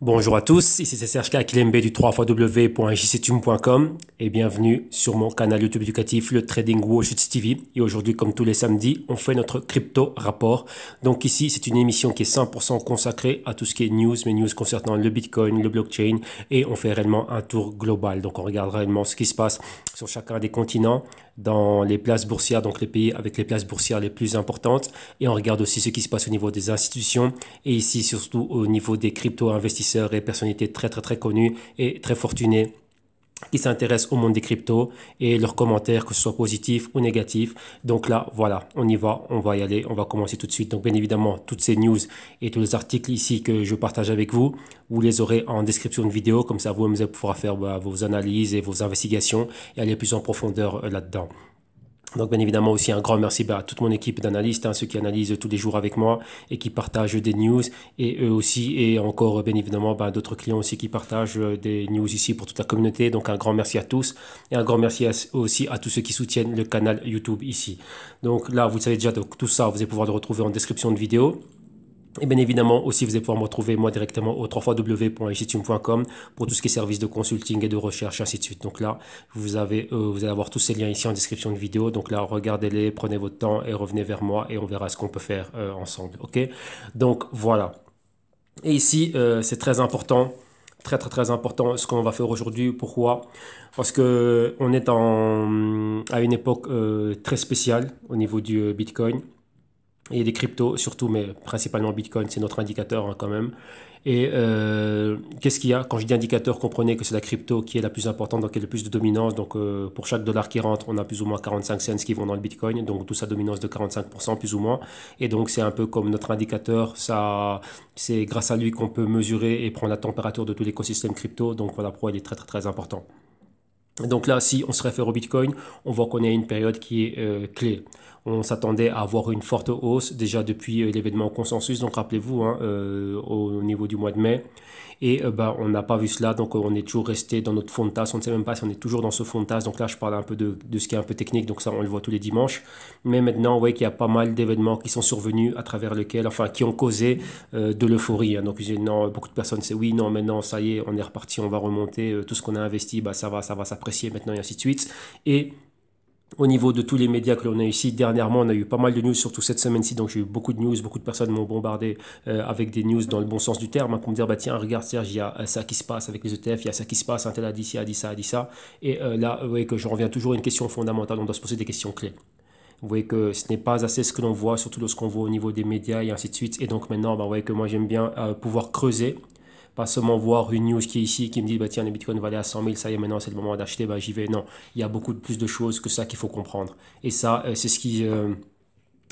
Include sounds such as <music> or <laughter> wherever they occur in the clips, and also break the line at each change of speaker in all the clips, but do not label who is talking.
Bonjour à tous, ici c'est Serge Kakilembe du 3xw.jctum.com et bienvenue sur mon canal YouTube éducatif le Trading Watch TV et aujourd'hui comme tous les samedis on fait notre crypto rapport donc ici c'est une émission qui est 100% consacrée à tout ce qui est news mais news concernant le bitcoin, le blockchain et on fait réellement un tour global donc on regarde réellement ce qui se passe sur chacun des continents, dans les places boursières, donc les pays avec les places boursières les plus importantes. Et on regarde aussi ce qui se passe au niveau des institutions et ici surtout au niveau des crypto-investisseurs et personnalités très très très connues et très fortunées qui s'intéressent au monde des cryptos et leurs commentaires, que ce soit positif ou négatif. Donc là, voilà, on y va, on va y aller, on va commencer tout de suite. Donc bien évidemment, toutes ces news et tous les articles ici que je partage avec vous, vous les aurez en description de vidéo, comme ça vous-même vous pourrez faire bah, vos analyses et vos investigations et aller plus en profondeur euh, là-dedans. Donc bien évidemment aussi un grand merci bah, à toute mon équipe d'analystes, hein, ceux qui analysent tous les jours avec moi et qui partagent des news et eux aussi et encore bien évidemment bah, d'autres clients aussi qui partagent euh, des news ici pour toute la communauté. Donc un grand merci à tous et un grand merci aussi à tous ceux qui soutiennent le canal YouTube ici. Donc là vous savez déjà tout ça vous allez pouvoir le retrouver en description de vidéo. Et bien évidemment, aussi, vous allez pouvoir me retrouver moi directement au www.ichitium.com pour tout ce qui est service de consulting et de recherche, ainsi de suite. Donc là, vous, avez, euh, vous allez avoir tous ces liens ici en description de vidéo. Donc là, regardez-les, prenez votre temps et revenez vers moi et on verra ce qu'on peut faire euh, ensemble. OK Donc voilà. Et ici, euh, c'est très important très très très important ce qu'on va faire aujourd'hui. Pourquoi Parce que on est à une époque très spéciale au niveau du Bitcoin et des cryptos surtout, mais principalement Bitcoin, c'est notre indicateur hein, quand même. Et euh, qu'est-ce qu'il y a Quand je dis indicateur, comprenez que c'est la crypto qui est la plus importante, donc qui a le plus de dominance. Donc euh, pour chaque dollar qui rentre, on a plus ou moins 45 cents qui vont dans le Bitcoin, donc tout ça dominance de 45% plus ou moins. Et donc c'est un peu comme notre indicateur, ça, c'est grâce à lui qu'on peut mesurer et prendre la température de tout l'écosystème crypto. Donc voilà pourquoi il est très très très important. Donc là, si on se réfère au Bitcoin, on voit qu'on est à une période qui est euh, clé. On s'attendait à avoir une forte hausse déjà depuis euh, l'événement consensus. Donc rappelez-vous, hein, euh, au niveau du mois de mai. Et euh, bah, on n'a pas vu cela. Donc on est toujours resté dans notre fond de tasse. On ne sait même pas si on est toujours dans ce fond de tasse. Donc là, je parle un peu de, de ce qui est un peu technique. Donc ça, on le voit tous les dimanches. Mais maintenant, vous voyez qu'il y a pas mal d'événements qui sont survenus à travers lesquels, enfin, qui ont causé de l'euphorie. Hein. Donc non, beaucoup de personnes, c'est oui, non, maintenant, ça y est, on est reparti, on va remonter. tout ce qu'on a investi, bah, ça va, ça va s'apprécier maintenant et ainsi de suite. Et au niveau de tous les médias que l'on a eu ici dernièrement, on a eu pas mal de news, surtout cette semaine-ci, donc j'ai eu beaucoup de news, beaucoup de personnes m'ont bombardé euh, avec des news dans le bon sens du terme, hein, pour me dire, bah tiens, regarde Serge, il y a euh, ça qui se passe avec les ETF, il y a ça qui se passe, un tel a dit ci, a dit ça, a dit ça, et euh, là, vous voyez que je reviens toujours à une question fondamentale, on doit se poser des questions clés. Vous voyez que ce n'est pas assez ce que l'on voit, surtout lorsqu'on voit au niveau des médias et ainsi de suite, et donc maintenant, bah, vous voyez que moi j'aime bien pouvoir creuser, pas seulement voir une news qui est ici, qui me dit, bah, tiens, le Bitcoin valait à 100 000, ça y est, maintenant c'est le moment d'acheter, bah, j'y vais. Non, il y a beaucoup de, plus de choses que ça qu'il faut comprendre. Et ça, euh, c'est ce qui... Euh,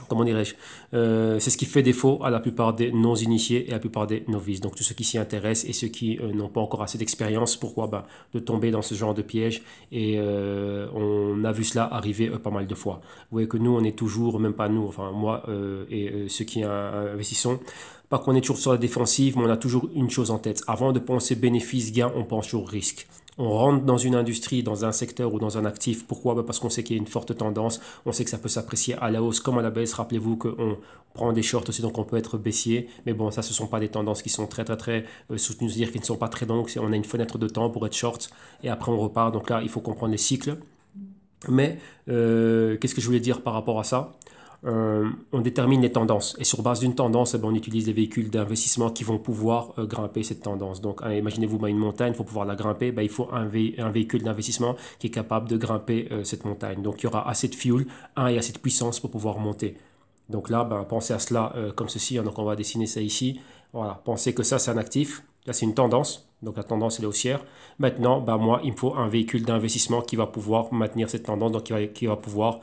comment dirais-je, euh, c'est ce qui fait défaut à la plupart des non-initiés et à la plupart des novices. Donc tous ceux qui s'y intéressent et ceux qui euh, n'ont pas encore assez d'expérience, pourquoi bah, de tomber dans ce genre de piège Et euh, on a vu cela arriver pas mal de fois. Vous voyez que nous, on est toujours, même pas nous, enfin moi et ceux qui investissons, pas qu'on est toujours sur la défensive, mais on a toujours une chose en tête. Avant de penser bénéfice-gain, on pense toujours risque on rentre dans une industrie, dans un secteur ou dans un actif. Pourquoi bah, Parce qu'on sait qu'il y a une forte tendance, on sait que ça peut s'apprécier à la hausse comme à la baisse. Rappelez-vous qu'on prend des shorts aussi, donc on peut être baissier. Mais bon, ça, ce ne sont pas des tendances qui sont très, très, très euh, soutenues, c'est-à-dire qu'ils ne sont pas très longues. On a une fenêtre de temps pour être short et après on repart. Donc là, il faut comprendre les cycles. Mais euh, qu'est-ce que je voulais dire par rapport à ça euh, on détermine les tendances. Et sur base d'une tendance, eh ben, on utilise des véhicules d'investissement qui vont pouvoir euh, grimper cette tendance. Donc, hein, imaginez-vous une montagne, il faut pouvoir la grimper, ben, il faut un, véhicule d'investissement qui est capable de grimper euh, cette montagne. Donc, il y aura assez de fuel hein, et assez de puissance pour pouvoir monter. Donc là, ben, pensez à cela comme ceci. Hein. donc, on va dessiner ça ici. Voilà, pensez que ça, c'est un actif. Là, c'est une tendance. Donc la tendance, est haussière. Maintenant, bah, moi, il me faut un véhicule d'investissement qui va pouvoir maintenir cette tendance, donc qui va, qui va pouvoir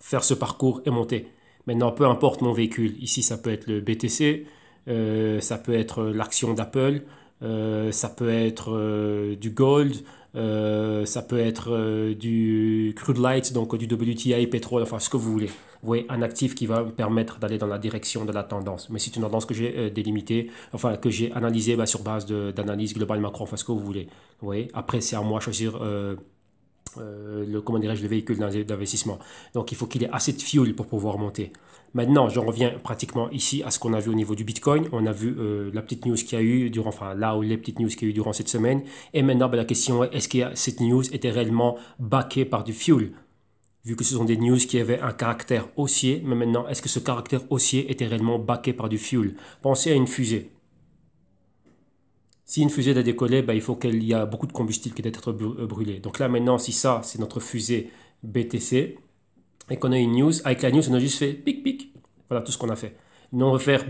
faire ce parcours et monter. Maintenant, peu importe mon véhicule, ici ça peut être le BTC, euh, ça peut être euh, l'action d'Apple, euh, ça peut être du gold, ça peut être du crude light, donc du WTI, pétrole, enfin ce que vous voulez. Vous voyez, un actif qui va me permettre d'aller dans la direction de la tendance. Mais c'est une tendance que j'ai délimitée, enfin que j'ai analysée bah, sur base d'analyse globale macro, enfin ce que vous voulez. Vous voyez, après c'est à moi de choisir euh, le, comment dirais-je, le véhicule d'investissement. Donc il faut qu'il ait assez de fuel pour pouvoir monter. Maintenant, je reviens pratiquement ici à ce qu'on a vu au niveau du Bitcoin. On a vu euh, la petite news qu'il y a eu durant, enfin là où les petites news qui a eu durant cette semaine. Et maintenant, bah, la question est, est-ce que cette news était réellement backée par du fuel Vu que ce sont des news qui avaient un caractère haussier, mais maintenant, est-ce que ce caractère haussier était réellement backé par du fuel Pensez à une fusée si une fusée doit décoller, ben, il faut qu'il y a beaucoup de combustible qui doit être euh, brûlé. Donc là maintenant, si ça, c'est notre fusée BTC, et qu'on a une news, avec la news, on a juste fait pic pic. Voilà tout ce qu'on a fait. Non faire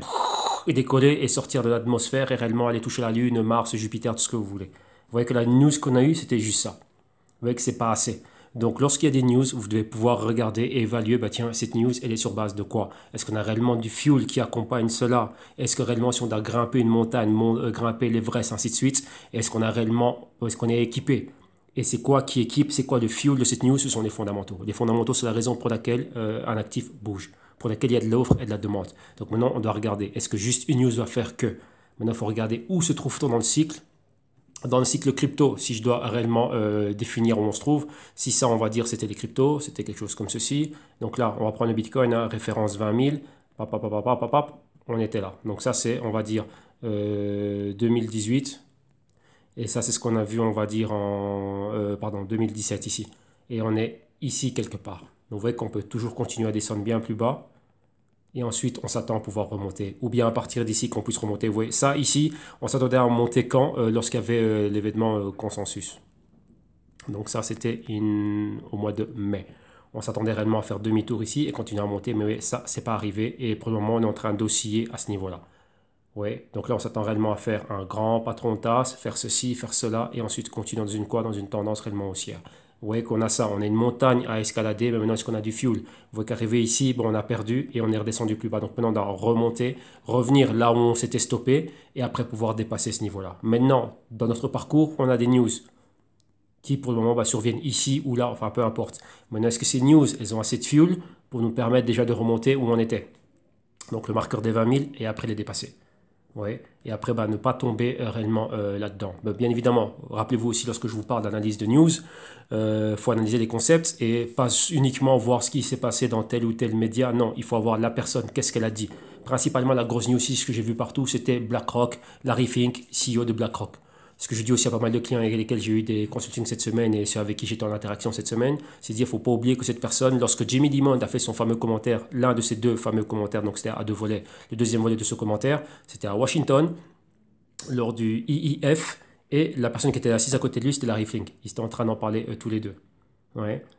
et décoller et sortir de l'atmosphère et réellement aller toucher la Lune, Mars, Jupiter, tout ce que vous voulez. Vous voyez que la news qu'on a eue, c'était juste ça. Vous voyez que c'est pas assez. Donc, lorsqu'il y a des news, vous devez pouvoir regarder et évaluer, bah tiens, cette news, elle est sur base de quoi Est-ce qu'on a réellement du fuel qui accompagne cela Est-ce que réellement, si on a grimpé une montagne, euh, grimper l'Everest, ainsi de suite, est-ce qu'on a réellement, est-ce qu'on est équipé et c'est quoi qui équipe, c'est quoi le fuel de cette news, ce sont les fondamentaux. Les fondamentaux, c'est la raison pour laquelle euh, un actif bouge, pour laquelle il y a de l'offre et de la demande. Donc maintenant, on doit regarder, est-ce que juste une news va faire que Maintenant, il faut regarder où se trouve-t-on dans le cycle dans le cycle crypto, si je dois réellement euh, définir où on se trouve, si ça, on va dire, c'était les cryptos, c'était quelque chose comme ceci. Donc là, on va prendre le Bitcoin, hein, référence 20 000, on était là. Donc ça, c'est, on va dire, 2018. Euh, Et ça, c'est ce qu'on a vu, on va dire, en euh, pardon, 2017 ici. Et on est ici quelque part. Donc vous voyez qu'on peut toujours continuer à descendre bien plus bas et ensuite on s'attend à pouvoir remonter. Ou bien à partir d'ici qu'on puisse remonter. Vous voyez, ça ici, on s'attendait à remonter quand euh, Lorsqu'il y avait euh, l'événement euh, consensus. Donc ça, c'était au mois de mai. On s'attendait réellement à faire demi-tour ici et continuer à monter, mais ça, ça, c'est pas arrivé. Et pour le moment, on est en train d'osciller à ce niveau-là. Ouais. Donc là, on s'attend réellement à faire un grand patron de tasse, faire ceci, faire cela, et ensuite continuer dans une quoi Dans une tendance réellement haussière. Vous voyez qu'on a ça, on a une montagne à escalader, mais maintenant est-ce qu'on a du fuel Vous voyez qu'arrivé ici, bon, on a perdu et on est redescendu plus bas. Donc maintenant on doit remonter, revenir là où on s'était stoppé et après pouvoir dépasser ce niveau-là. Maintenant, dans notre parcours, on a des news qui pour le moment bah, surviennent ici ou là, enfin peu importe. Maintenant, est-ce que ces news, elles ont assez de fuel pour nous permettre déjà de remonter où on était Donc le marqueur des 20 000 et après les dépasser. Et après, bah, ne pas tomber euh, réellement euh, là-dedans. Bah, bien évidemment, rappelez-vous aussi lorsque je vous parle d'analyse de news, il euh, faut analyser les concepts et pas uniquement voir ce qui s'est passé dans tel ou tel média. Non, il faut avoir la personne, qu'est-ce qu'elle a dit. Principalement, la grosse news, ce que j'ai vu partout, c'était BlackRock, Larry Fink, CEO de BlackRock ce que je dis aussi à pas mal de clients avec lesquels j'ai eu des consultations cette semaine et ceux avec qui j'étais en interaction cette semaine, c'est dire faut pas oublier que cette personne, lorsque Jimmy Dimond a fait son fameux commentaire, l'un de ses deux fameux commentaires, donc c'était à deux volets, le deuxième volet de ce commentaire, c'était à Washington, lors du IIF, et la personne qui était assise à côté de lui, c'était Larry Flink. Ils étaient en train d'en parler euh, tous les deux.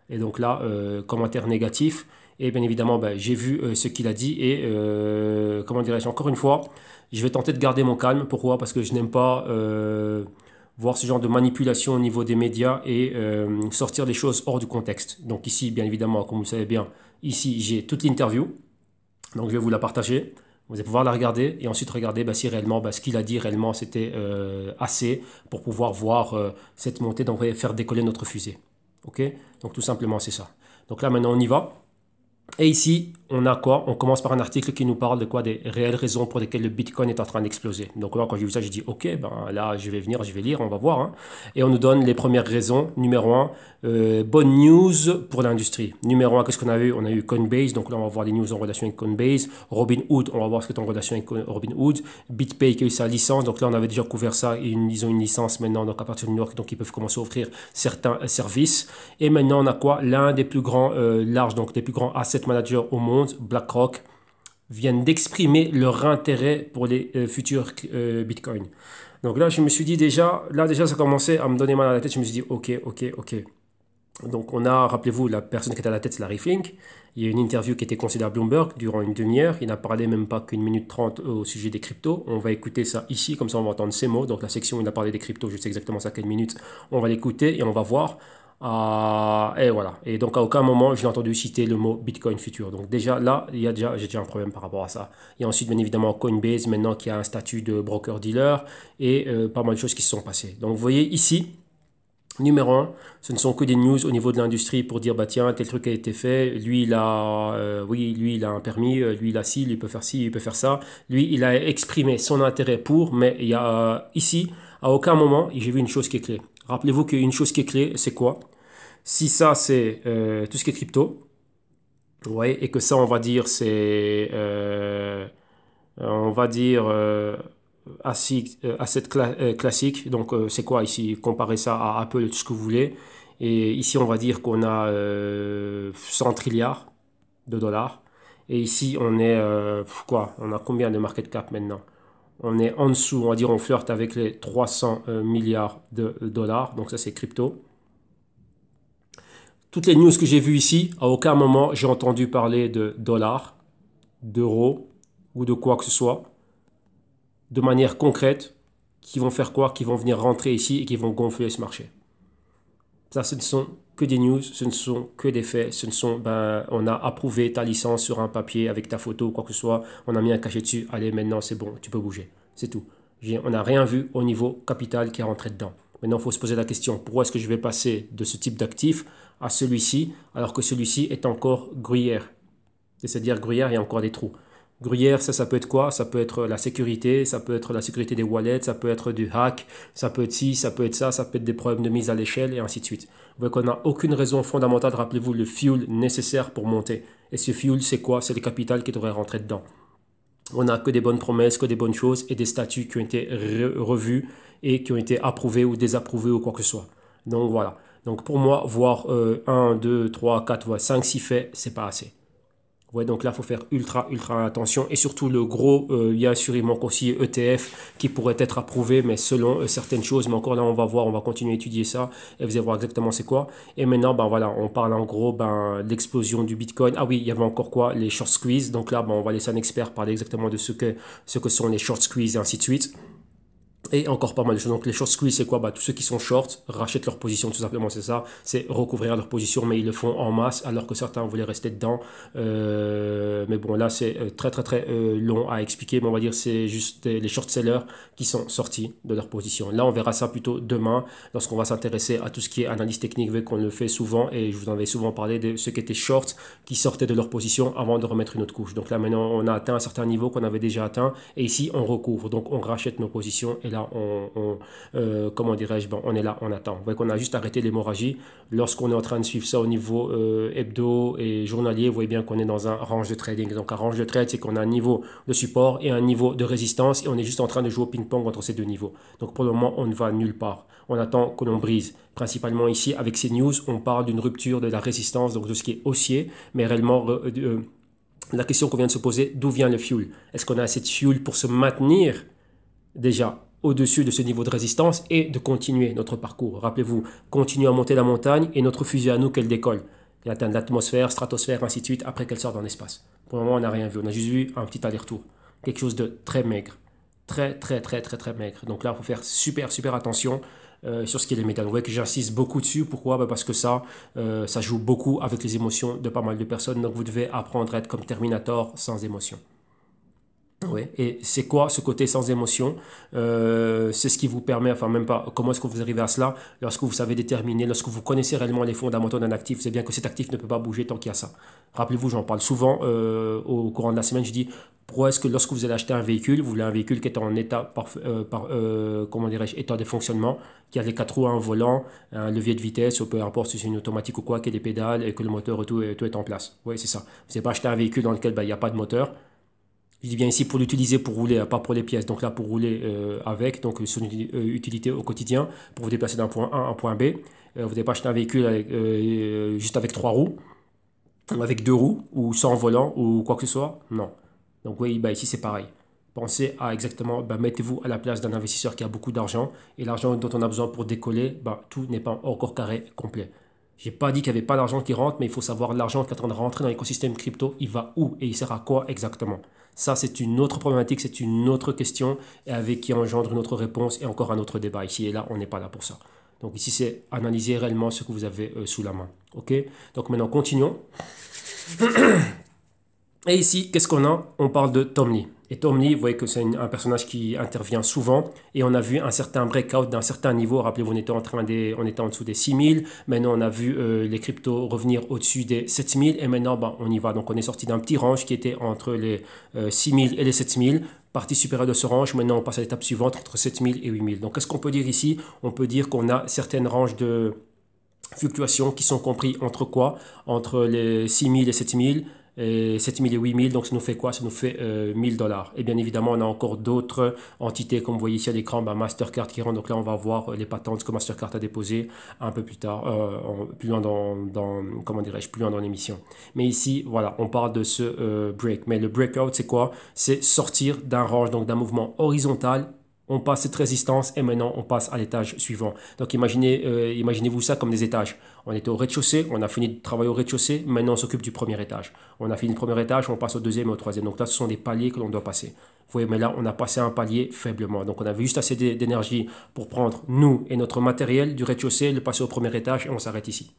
Et donc là, euh, commentaire négatif. Et bien évidemment, ben, j'ai vu euh, ce qu'il a dit. Et comment dirais-je, encore une fois, je vais tenter de garder mon calme. Pourquoi Parce que je n'aime pas euh, voir ce genre de manipulation au niveau des médias et euh, sortir les choses hors du contexte. Donc ici, bien évidemment, comme vous savez bien, ici j'ai toute l'interview. Donc je vais vous la partager. Vous allez pouvoir la regarder et ensuite regarder bah, si réellement bah, ce qu'il a dit réellement c'était euh, assez pour pouvoir voir cette montée, donc faire décoller notre fusée. Ok Donc tout simplement c'est ça. Donc là maintenant on y va. Et ici, on a quoi On commence par un article qui nous parle de quoi Des réelles raisons pour lesquelles le Bitcoin est en train d'exploser. Donc là, quand j'ai vu ça, j'ai dit, ok, ben là, je vais venir, je vais lire, on va voir. Hein. Et on nous donne les premières raisons. Numéro un, euh, bonne news pour l'industrie. Numéro un, qu'est-ce qu'on a eu On a eu Coinbase. Donc là, on va voir les news en relation avec Coinbase. Robinhood, on va voir ce qui est en relation avec Robinhood. BitPay qui a eu sa licence. Donc là, on avait déjà couvert ça. ils ont une licence maintenant, donc à partir de New York, donc ils peuvent commencer à offrir certains euh, services. Et maintenant, on a quoi L'un des plus grands, euh, large, donc des plus grands asset managers au monde BlackRock viennent d'exprimer leur intérêt pour les euh, futurs euh, bitcoins. Donc là, je me suis dit déjà, là déjà, ça commençait à me donner mal à la tête. Je me suis dit, ok, ok, ok. Donc on a, rappelez-vous, la personne qui était à la tête, c'est Larry Flink. Il y a une interview qui était considérée à Bloomberg durant une demi-heure. Il n'a parlé même pas qu'une minute trente au sujet des cryptos. On va écouter ça ici, comme ça on va entendre ses mots. Donc la section où il a parlé des cryptos, je sais exactement ça, quelle minute. On va l'écouter et on va voir euh, et voilà. Et donc à aucun moment je n'ai entendu citer le mot Bitcoin futur. Donc déjà là, il y a déjà, j'ai déjà un problème par rapport à ça. et ensuite bien évidemment Coinbase maintenant qui a un statut de broker dealer et euh, pas mal de choses qui se sont passées. Donc vous voyez ici, Numéro 1, ce ne sont que des news au niveau de l'industrie pour dire bah tiens tel truc a été fait, lui il a euh, oui lui il a un permis, lui il a ci, lui il peut faire ci, il peut faire ça, lui il a exprimé son intérêt pour, mais il y a ici à aucun moment j'ai vu une chose qui est clé. Rappelez-vous qu'une chose qui est clé c'est quoi si ça, c'est euh, tout ce qui est crypto, et que ça, on va dire, c'est, euh, euh, on va dire, asset classique. Donc, c'est quoi ici Comparer ça à Apple, tout ce que vous voulez. Et ici, on va dire qu'on a 100 trilliards de dollars. Et ici, on est, quoi On a combien de market cap maintenant on est en dessous, on va dire, on flirte avec les 300 milliards de dollars. Donc ça, c'est crypto toutes les news que j'ai vues ici, à aucun moment j'ai entendu parler de dollars, d'euros ou de quoi que ce soit, de manière concrète, qui vont faire quoi, qui vont venir rentrer ici et qui vont gonfler ce marché. Ça, ce ne sont que des news, ce ne sont que des faits, ce ne sont, ben, on a approuvé ta licence sur un papier avec ta photo ou quoi que ce soit, on a mis un cachet dessus, allez, maintenant c'est bon, tu peux bouger, c'est tout. On n'a rien vu au niveau capital qui est rentré dedans. Maintenant, il faut se poser la question, pourquoi est-ce que je vais passer de ce type d'actif à celui-ci, alors que celui-ci est encore gruyère. C'est-à-dire gruyère, il y a encore des trous. Gruyère, ça, ça peut être quoi Ça peut être la sécurité, ça peut être la sécurité des wallets, ça peut être du hack, ça peut être ci, ça peut être ça, ça peut être des problèmes de mise à l'échelle et ainsi de suite. voyez qu'on n'a aucune raison fondamentale, rappelez-vous, le fuel nécessaire pour monter. Et ce fuel, c'est quoi C'est le capital qui devrait rentrer dedans. On n'a que des bonnes promesses, que des bonnes choses et des statuts qui ont été revus et qui ont été approuvés ou désapprouvés ou quoi que ce soit. Donc voilà. Donc pour moi, voir 1, 2, 3, 4, 5, 6 faits, c'est pas assez. donc là, il faut faire ultra, ultra attention. Et surtout, le gros, euh, il y a sûrement aussi ETF qui pourrait être approuvé, mais selon euh, certaines choses. Mais encore là, on va voir, on va continuer à étudier ça et vous allez voir exactement c'est quoi. Et maintenant, ben voilà, on parle en gros ben, l'explosion du Bitcoin. Ah oui, il y avait encore quoi Les short squeeze. Donc là, ben, on va laisser un expert parler exactement de ce que, ce que sont les short squeeze et ainsi de suite et encore pas mal de choses. Donc les short squeeze, c'est quoi bah, Tous ceux qui sont shorts rachètent leur position, tout simplement, c'est ça. C'est recouvrir leur position, mais ils le font en masse, alors que certains voulaient rester dedans. Euh, mais bon, là, c'est euh, très très très euh, long à expliquer, mais on va dire c'est juste les short sellers qui sont sortis de leur position. Là, on verra ça plutôt demain, lorsqu'on va s'intéresser à tout ce qui est analyse technique, vu qu'on le fait souvent, et je vous en avais souvent parlé de ceux qui étaient short, qui sortaient de leur position avant de remettre une autre couche. Donc là, maintenant, on a atteint un certain niveau qu'on avait déjà atteint, et ici, on recouvre. Donc on rachète nos positions, et là, on, euh, comment dirais-je, on est là, on attend. Vous voyez qu'on a juste arrêté l'hémorragie. Lorsqu'on est en train de suivre ça au niveau euh, hebdo et journalier, vous voyez bien qu'on est dans un range de trading. Donc un range de trade, c'est qu'on a un niveau de support et un niveau de résistance et on est juste en train de jouer au ping-pong entre ces deux niveaux. Donc pour le moment, on ne va nulle part. On attend que l'on brise. Principalement ici, avec ces news, on parle d'une rupture de la résistance, donc de ce qui est haussier, mais réellement... Euh, la question qu'on vient de se poser, d'où vient le fuel Est-ce qu'on a assez de fuel pour se maintenir déjà au-dessus de ce niveau de résistance et de continuer notre parcours. Rappelez-vous, continuer à monter la montagne et notre fusée à nous qu'elle décolle, qu'elle atteint l'atmosphère, stratosphère, ainsi de suite, après qu'elle sorte dans l'espace. Pour le moment, on n'a rien vu, on a juste vu un petit aller-retour. Quelque chose de très maigre. Très, très, très, très, très maigre. Donc là, il faut faire super, super attention. Euh, sur ce qui est les métal. Vous voyez que j'insiste beaucoup dessus. Pourquoi bah, Parce que ça, euh, ça joue beaucoup avec les émotions de pas mal de personnes. Donc vous devez apprendre à être comme Terminator sans émotion. Oui, et c'est quoi ce côté sans émotion euh, C'est ce qui vous permet, enfin même pas, comment est-ce que vous arrivez à cela Lorsque vous savez déterminer, lorsque vous connaissez réellement les fondamentaux d'un actif, c'est bien que cet actif ne peut pas bouger tant qu'il y a ça. Rappelez-vous, j'en parle souvent euh, au courant de la semaine, je dis, pourquoi est-ce que lorsque vous allez acheter un véhicule, vous voulez un véhicule qui est en état, euh, par, par comment dirais-je, état de fonctionnement, qui a les quatre roues, un volant, un levier de vitesse, ou peu importe si c'est une automatique ou quoi, qui a des pédales, et que le moteur et tout, tout est en place. Oui, c'est ça. Vous n'avez pas acheté un véhicule dans lequel bah, il n'y a pas de moteur, je dis bien ici pour l'utiliser pour rouler, hein, pas pour les pièces, donc là pour rouler euh, avec, donc son euh, utilité au quotidien, pour vous déplacer d'un point A à un point B. Euh, vous n'avez pas acheté un véhicule juste avec trois roues, avec deux roues, ou sans volant, ou quoi que ce soit, non. Donc oui, bah, ici c'est pareil. Pensez à exactement, bah, mettez-vous à la place d'un investisseur qui a beaucoup d'argent, et l'argent dont on a besoin pour décoller, bah, tout n'est pas encore carré complet. Je J'ai pas dit qu'il n'y avait pas d'argent qui rentre, mais il faut savoir l'argent qui est en train de rentrer dans l'écosystème crypto, il va où et il sert à quoi exactement. Ça, c'est une autre problématique, c'est une autre question et avec qui engendre une autre réponse et encore un autre débat. Ici et là, on n'est pas là pour ça. Donc ici, c'est analyser réellement ce que vous avez euh, sous la main. OK Donc maintenant, continuons. <clears throat> Et ici, qu'est-ce qu'on a On parle de Tom Lee. Et Tom vous voyez que c'est un personnage qui intervient souvent. Et on a vu un certain breakout d'un certain niveau. Rappelez-vous, on était en train des, on était en dessous des 6000. Maintenant, on a vu euh, les cryptos revenir au-dessus des 7000. Et maintenant, bah, on y va. Donc, on est sorti d'un petit range qui était entre les 6000 euh, et les 7000 partie supérieure de ce range. Maintenant, on passe à l'étape suivante entre 7000 et 8000. Donc, qu'est-ce qu'on peut dire ici On peut dire qu'on a certaines ranges de fluctuations qui sont comprises entre quoi Entre les 6000 et 7000 euh, et 7 000 et 8 000, donc ça nous fait quoi Ça nous fait 1000 1 000 dollars. Et bien évidemment, on a encore d'autres entités, comme vous voyez ici à l'écran, bah, Mastercard qui rentre. Donc là, on va voir euh, les patentes que Mastercard a déposées un peu plus tard, euh, plus loin dans, dans comment dirais-je, plus loin dans l'émission. Mais ici, voilà, on parle de ce break. Mais le breakout, c'est quoi C'est sortir d'un range, donc d'un mouvement horizontal on passe cette résistance et maintenant on passe à l'étage suivant. Donc imaginez, euh, imaginez-vous ça comme des étages. On était au rez-de-chaussée, on a fini de travailler au rez-de-chaussée, maintenant on s'occupe du premier étage. On a fini le premier étage, on passe au deuxième et au troisième. Donc là, ce sont des paliers que l'on doit passer. Vous voyez, mais là, on a passé un palier faiblement. Donc on avait juste assez d'énergie pour prendre nous et notre matériel du rez-de-chaussée, le passer au premier étage et on s'arrête ici.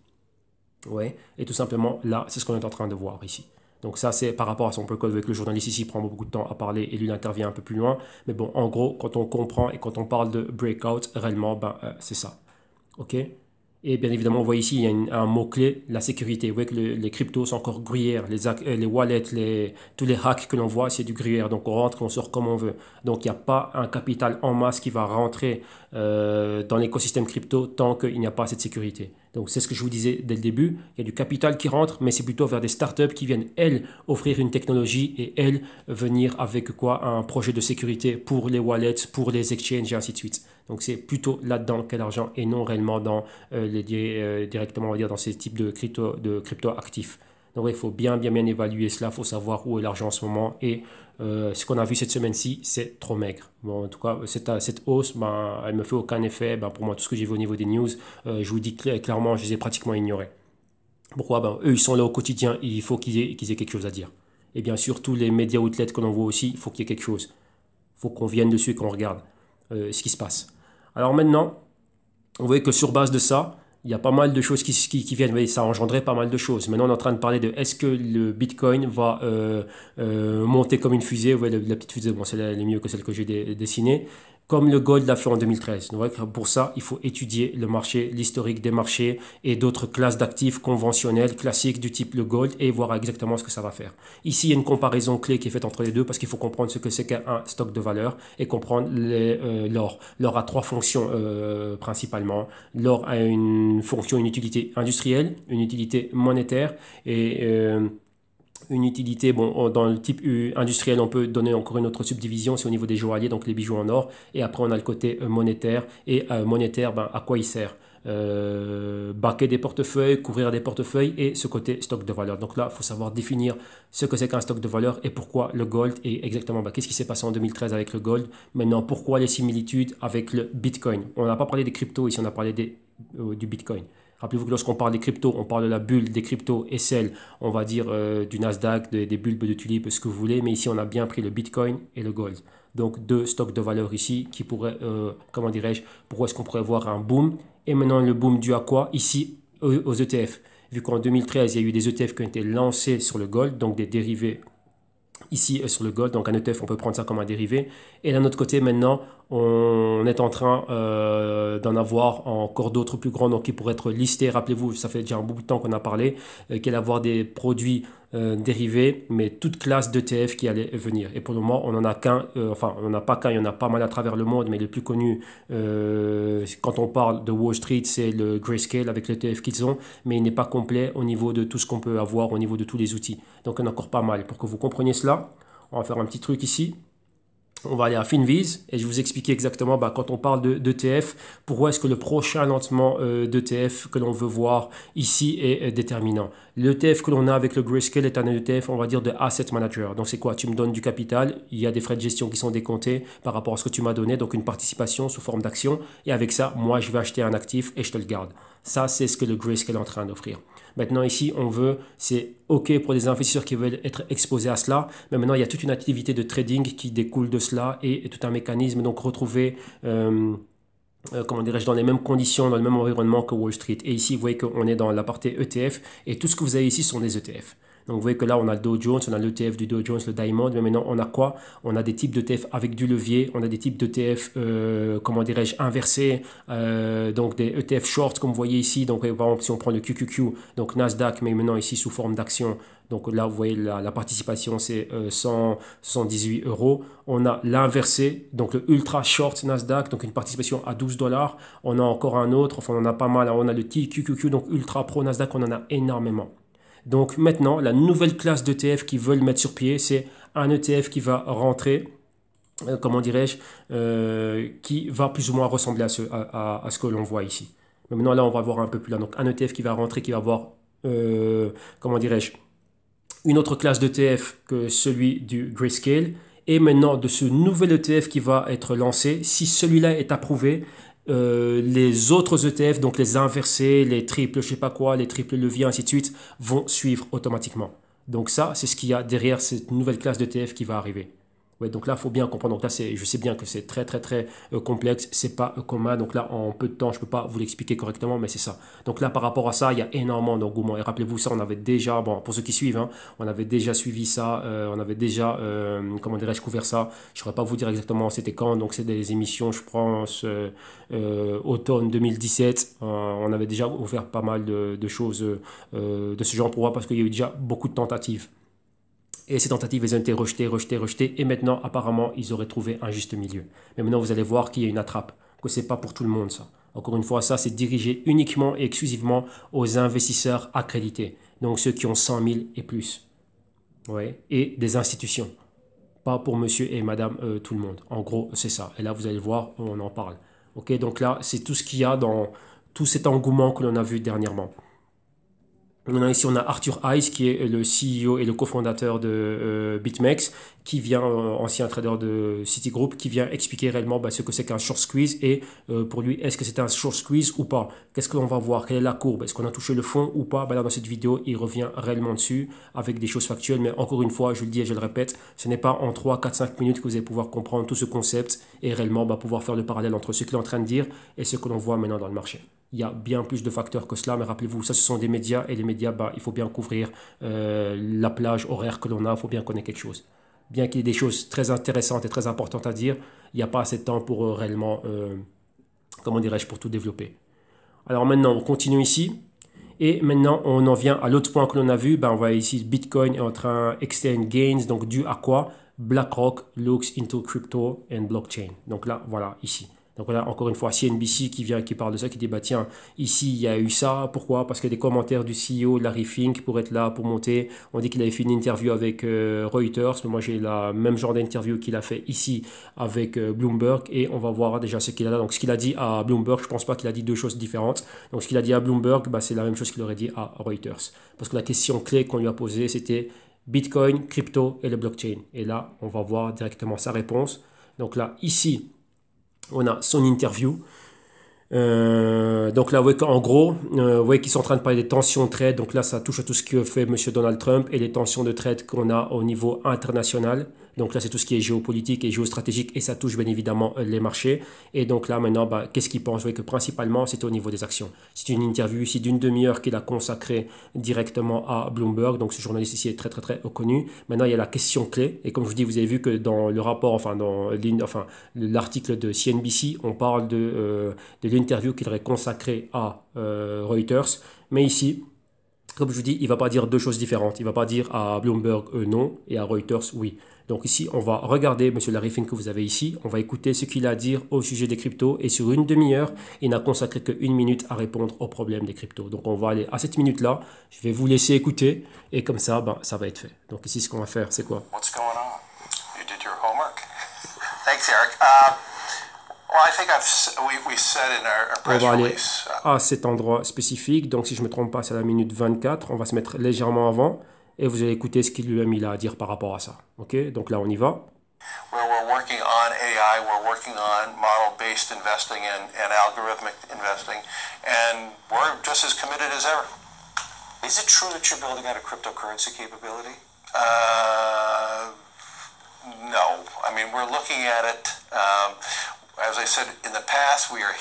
Ouais. Et tout simplement, là, c'est ce qu'on est en train de voir ici. Donc ça, c'est par rapport à son protocole avec le journaliste ici, prend beaucoup de temps à parler et lui, intervient un peu plus loin. Mais bon, en gros, quand on comprend et quand on parle de breakout, réellement, ben, euh, c'est ça. OK et bien évidemment, on voit ici, il y a un mot-clé, la sécurité. Vous voyez que les cryptos sont encore gruyères, les, euh, les wallets, les, tous les hacks que l'on voit, c'est du gruyère. Donc on rentre on sort comme on veut. Donc il n'y a pas un capital en masse qui va rentrer euh, dans l'écosystème crypto tant qu'il n'y a pas cette sécurité. Donc c'est ce que je vous disais dès le début, il y a du capital qui rentre, mais c'est plutôt vers des startups qui viennent, elles, offrir une technologie et elles, venir avec quoi Un projet de sécurité pour les wallets, pour les exchanges et ainsi de suite. Donc c'est plutôt là-dedans qu'est l'argent et non réellement dans, euh, les, euh, directement dans ces types de de crypto actifs. Donc il faut bien, bien, bien évaluer cela. Il faut savoir où est l'argent en ce moment. Et euh, ce qu'on a vu cette semaine-ci, c'est trop maigre. Bon, en tout cas, cette, cette hausse, ben, elle ne me fait aucun effet. Ben, pour moi, tout ce que j'ai vu au niveau des news, euh, je vous dis clairement, je les ai pratiquement ignorés. Pourquoi ben, Eux, ils sont là au quotidien. il faut qu'ils aient, aient, quelque chose à dire. Et bien sûr, tous les médias outlets que l'on voit aussi, il faut qu'il y ait quelque chose. Il faut qu'on vienne dessus et qu'on regarde euh, ce qui se passe. Alors maintenant, on voit que sur base de ça, il y a pas mal de choses qui, viennent, mais ça a engendré pas mal de choses. Maintenant, on est en train de parler de est-ce que le Bitcoin va euh, euh, monter comme une fusée, la, petite fusée, bon, c'est mieux que celle que j'ai dessinée, comme le gold l'a fait en 2013. Pour ça, il faut étudier le marché, l'historique des marchés et d'autres classes d'actifs conventionnels, classiques du type le gold et voir exactement ce que ça va faire. Ici, il y a une comparaison clé qui est faite entre les deux parce qu'il faut comprendre ce que c'est qu'un stock de valeur et comprendre euh, l'or. l'or a trois fonctions euh, principalement. L'or a une fonction, une utilité industrielle, une utilité monétaire et... Euh, une utilité, bon, dans le type euh, industriel, on peut donner encore une autre subdivision, c'est au niveau des joailliers, donc les bijoux en or. Et après, on a le côté euh, monétaire. Et euh, monétaire, ben, à quoi il sert euh, baquer des portefeuilles, couvrir des portefeuilles et ce côté stock de valeur. Donc là, il faut savoir définir ce que c'est qu'un stock de valeur et pourquoi le gold et exactement qu'est-ce qui s'est passé en 2013 avec le gold. Maintenant, pourquoi les similitudes avec le bitcoin On n'a pas parlé des cryptos ici, on a parlé des, du bitcoin. Rappelez-vous que lorsqu'on parle des cryptos, on parle de la bulle des cryptos et celle, on va dire, euh, du Nasdaq, des, bulbes de tulipes, ce que vous voulez. Mais ici, on a bien pris le Bitcoin et le gold. Donc deux stocks de valeur ici qui pourraient, euh, comment dirais-je, pourquoi est-ce qu'on pourrait voir un boom Et maintenant, le boom dû à quoi Ici, aux ETF. Vu qu'en 2013, il y a eu des ETF qui ont été lancés sur le gold, donc des dérivés ici euh, sur le gold. Donc un ETF, on peut prendre ça comme un dérivé. Et d'un autre côté, maintenant, on est en train euh, d'en avoir encore d'autres plus grands, donc qui pourraient être listés. Rappelez-vous, ça fait déjà un bout de temps qu'on a parlé, euh, qu'elle avoir d'avoir des produits euh, dérivés, mais toute classe d'ETF qui allait venir. Et pour le moment, on n'en a qu'un, euh, enfin, on n'a pas qu'un, il y en a pas mal à travers le monde, mais le plus connu, euh, quand on parle de Wall Street, c'est le Grayscale avec l'ETF qu'ils ont, mais il n'est pas complet au niveau de tout ce qu'on peut avoir, au niveau de tous les outils. Donc, on a encore pas mal. Pour que vous compreniez cela, on va faire un petit truc ici on va aller à Finviz et je vais vous expliquer exactement bah, quand on parle d'ETF, pourquoi est-ce que le prochain lancement euh, d'ETF que l'on veut voir ici est, est euh, déterminant. L'ETF que l'on a avec le Grayscale est un ETF, on va dire, de asset manager. Donc c'est quoi Tu me donnes du capital, il y a des frais de gestion qui sont décomptés par rapport à ce que tu m'as donné, donc une participation sous forme d'action. Et avec ça, moi, je vais acheter un actif et je te le garde. Ça, c'est ce que le Grayscale est en train d'offrir. Maintenant, ici, on veut, c'est OK pour des investisseurs qui veulent être exposés à cela, mais maintenant, il y a toute une activité de trading qui découle de cela et, tout un mécanisme. Donc, retrouver. Euh, euh, comment dirais-je, dans les mêmes conditions, dans le même environnement que Wall Street. Et ici, vous voyez qu'on est dans la partie ETF et tout ce que vous avez ici sont des ETF. Donc vous voyez que là, on a le Dow Jones, on a l'ETF du Dow Jones, le Diamond, mais maintenant, on a quoi On a des types d'ETF avec du levier, on a des types d'ETF, euh, comment dirais-je, inversés, euh, donc des ETF shorts, comme vous voyez ici. Donc, par exemple, si on prend le QQQ, donc Nasdaq, mais maintenant ici sous forme d'action, donc là, vous voyez, la, participation, c'est 118 euh, euros. On a l'inversé, donc le ultra short Nasdaq, donc une participation à 12 dollars. On a encore un autre, enfin, on en a pas mal. On a le TQQQ, donc ultra pro Nasdaq, on en a énormément. Donc maintenant, la nouvelle classe d'ETF qu'ils veulent mettre sur pied, c'est un ETF qui va rentrer, euh, comment dirais-je, euh, qui va plus ou moins ressembler à ce, à, ce que l'on voit ici. Mais maintenant, là, on va voir un peu plus là. Donc un ETF qui va rentrer, qui va avoir, euh, comment dirais-je, une autre classe d'ETF que celui du Grayscale. Et maintenant, de ce nouvel ETF qui va être lancé, si celui-là est approuvé, euh, les autres ETF, donc les inversés, les triples, je sais pas quoi, les triples leviers, ainsi de suite, vont suivre automatiquement. Donc ça, c'est ce qu'il y a derrière cette nouvelle classe d'ETF qui va arriver donc là, il faut bien comprendre. Donc là, je sais bien que c'est très, très, très euh, complexe. C'est pas euh, commun. Donc là, en peu de temps, je peux pas vous l'expliquer correctement, mais c'est ça. Donc là, par rapport à ça, il y a énormément d'engouement. Et rappelez-vous, ça, on avait déjà, bon, pour ceux qui suivent, hein, on avait déjà suivi ça. Euh, on avait déjà, comment dirais-je, couvert ça. Je ne saurais pas vous dire exactement c'était quand. Donc c'est des émissions, je pense, automne 2017. on avait déjà ouvert pas mal de, choses de ce genre pour parce qu'il y a eu déjà beaucoup de tentatives. Et ces tentatives, elles ont été rejetées, rejetées, rejetées. Et maintenant, apparemment, ils auraient trouvé un juste milieu. Mais maintenant, vous allez voir qu'il y a une attrape, que n'est pas pour tout le monde, ça. Encore une fois, ça, c'est dirigé uniquement et exclusivement aux investisseurs accrédités. Donc, ceux qui ont 100 000 et plus. Ouais. Et des institutions. Pas pour monsieur et madame euh, tout le monde. En gros, c'est ça. Et là, vous allez voir, on en parle. Ok, donc là, c'est tout ce qu'il y a dans tout cet engouement que l'on a vu dernièrement. On ici on a Arthur Ice qui est le CEO et le cofondateur de euh, BitMEX, qui vient euh, ancien trader de Citigroup, qui vient expliquer réellement bah, ce que c'est qu'un short squeeze et euh, pour lui est-ce que c'est un short squeeze ou pas. Qu'est-ce que l'on va voir Quelle est la courbe Est-ce qu'on a touché le fond ou pas bah, là, Dans cette vidéo, il revient réellement dessus avec des choses factuelles. Mais encore une fois, je le dis et je le répète, ce n'est pas en 3, 4, 5 minutes que vous allez pouvoir comprendre tout ce concept et réellement bah, pouvoir faire le parallèle entre ce qu'il est en train de dire et ce que l'on voit maintenant dans le marché il y a bien plus de facteurs que cela, mais rappelez-vous, ça ce sont des médias et les médias, bah, il faut bien couvrir euh, la plage horaire que l'on a, il faut bien connaître quelque chose. Bien qu'il y ait des choses très intéressantes et très importantes à dire, il n'y a pas assez de temps pour euh, réellement, euh, comment dirais-je, pour tout développer. Alors maintenant, on continue ici. Et maintenant, on en vient à l'autre point que l'on a vu. Bah, on voit ici Bitcoin est en train exchange gains, donc dû à quoi BlackRock looks into crypto and blockchain. Donc là, voilà, ici. Donc voilà encore une fois CNBC qui vient, qui parle de ça, qui dit bah tiens, ici il y a eu ça, pourquoi Parce que des commentaires du CEO de Larry Fink pour être là, pour monter. On dit qu'il avait fait une interview avec euh, Reuters, mais moi j'ai la même genre d'interview qu'il a fait ici avec euh, Bloomberg et on va voir déjà ce qu'il a là. Donc ce qu'il a dit à Bloomberg, je pense pas qu'il a dit deux choses différentes. Donc ce qu'il a dit à Bloomberg, bah, c'est la même chose qu'il aurait dit à Reuters. Parce que la question clé qu'on lui a posée, c'était Bitcoin, crypto et le blockchain. Et là, on va voir directement sa réponse. Donc là, ici, on a son interview. Euh, donc là, en gros, vous euh, voyez qu'ils sont en train de parler des tensions de trade. Donc là, ça touche à tout ce que fait M. Donald Trump et les tensions de trade qu'on a au niveau international. Donc là, c'est tout ce qui est géopolitique et géostratégique et ça touche bien évidemment euh, les marchés. Et donc là, maintenant, bah, qu'est-ce qu'il pense Vous voyez que principalement, c'est au niveau des actions. C'est une interview ici d'une demi-heure qu'il a consacrée directement à Bloomberg. Donc ce journaliste ici est très, très, très connu. Maintenant, il y a la question clé. Et comme je vous dis, vous avez vu que dans le rapport, enfin, dans l'article de CNBC, on parle euh, de, l'interview qu'il aurait consacrée à euh, Reuters. Mais ici, comme je vous dis, il ne va pas dire deux choses différentes. Il ne va pas dire à Bloomberg euh, non et à Reuters oui. Donc ici, on va regarder M. Larry Fink que vous avez ici. On va écouter ce qu'il a à dire au sujet des cryptos. Et sur une demi-heure, il n'a consacré qu'une minute à répondre aux problèmes des cryptos. Donc on va aller à cette minute-là. Je vais vous laisser écouter. Et comme ça, ben, ça va être fait. Donc ici, ce qu'on va faire, c'est quoi à cet endroit spécifique. Donc, si je ne me trompe pas, c'est la minute 24. On va se mettre légèrement avant et vous allez écouter ce qu'il lui a mis là à dire par rapport à ça. OK Donc là, on y va. Where
we're working on AI, we're working on model based investing and, and algorithmic investing, and we're just as committed as ever. Is it true that you're building out a cryptocurrency capability? Uh, no. I mean, we're looking at it. Um, as I said in the past, we are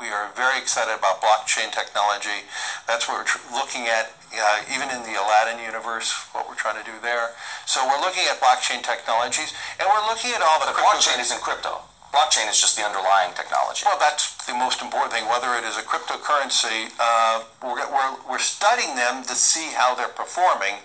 we are very excited about blockchain technology. That's what we're looking at, uh, even in the Aladdin universe, what we're trying to do there. So we're looking at blockchain technologies, and we're looking at all the. blockchain is in crypto. Blockchain is just the underlying technology. Well, that's the most important thing. Whether it is a cryptocurrency, uh, we're, we're, we're studying them to see how they're performing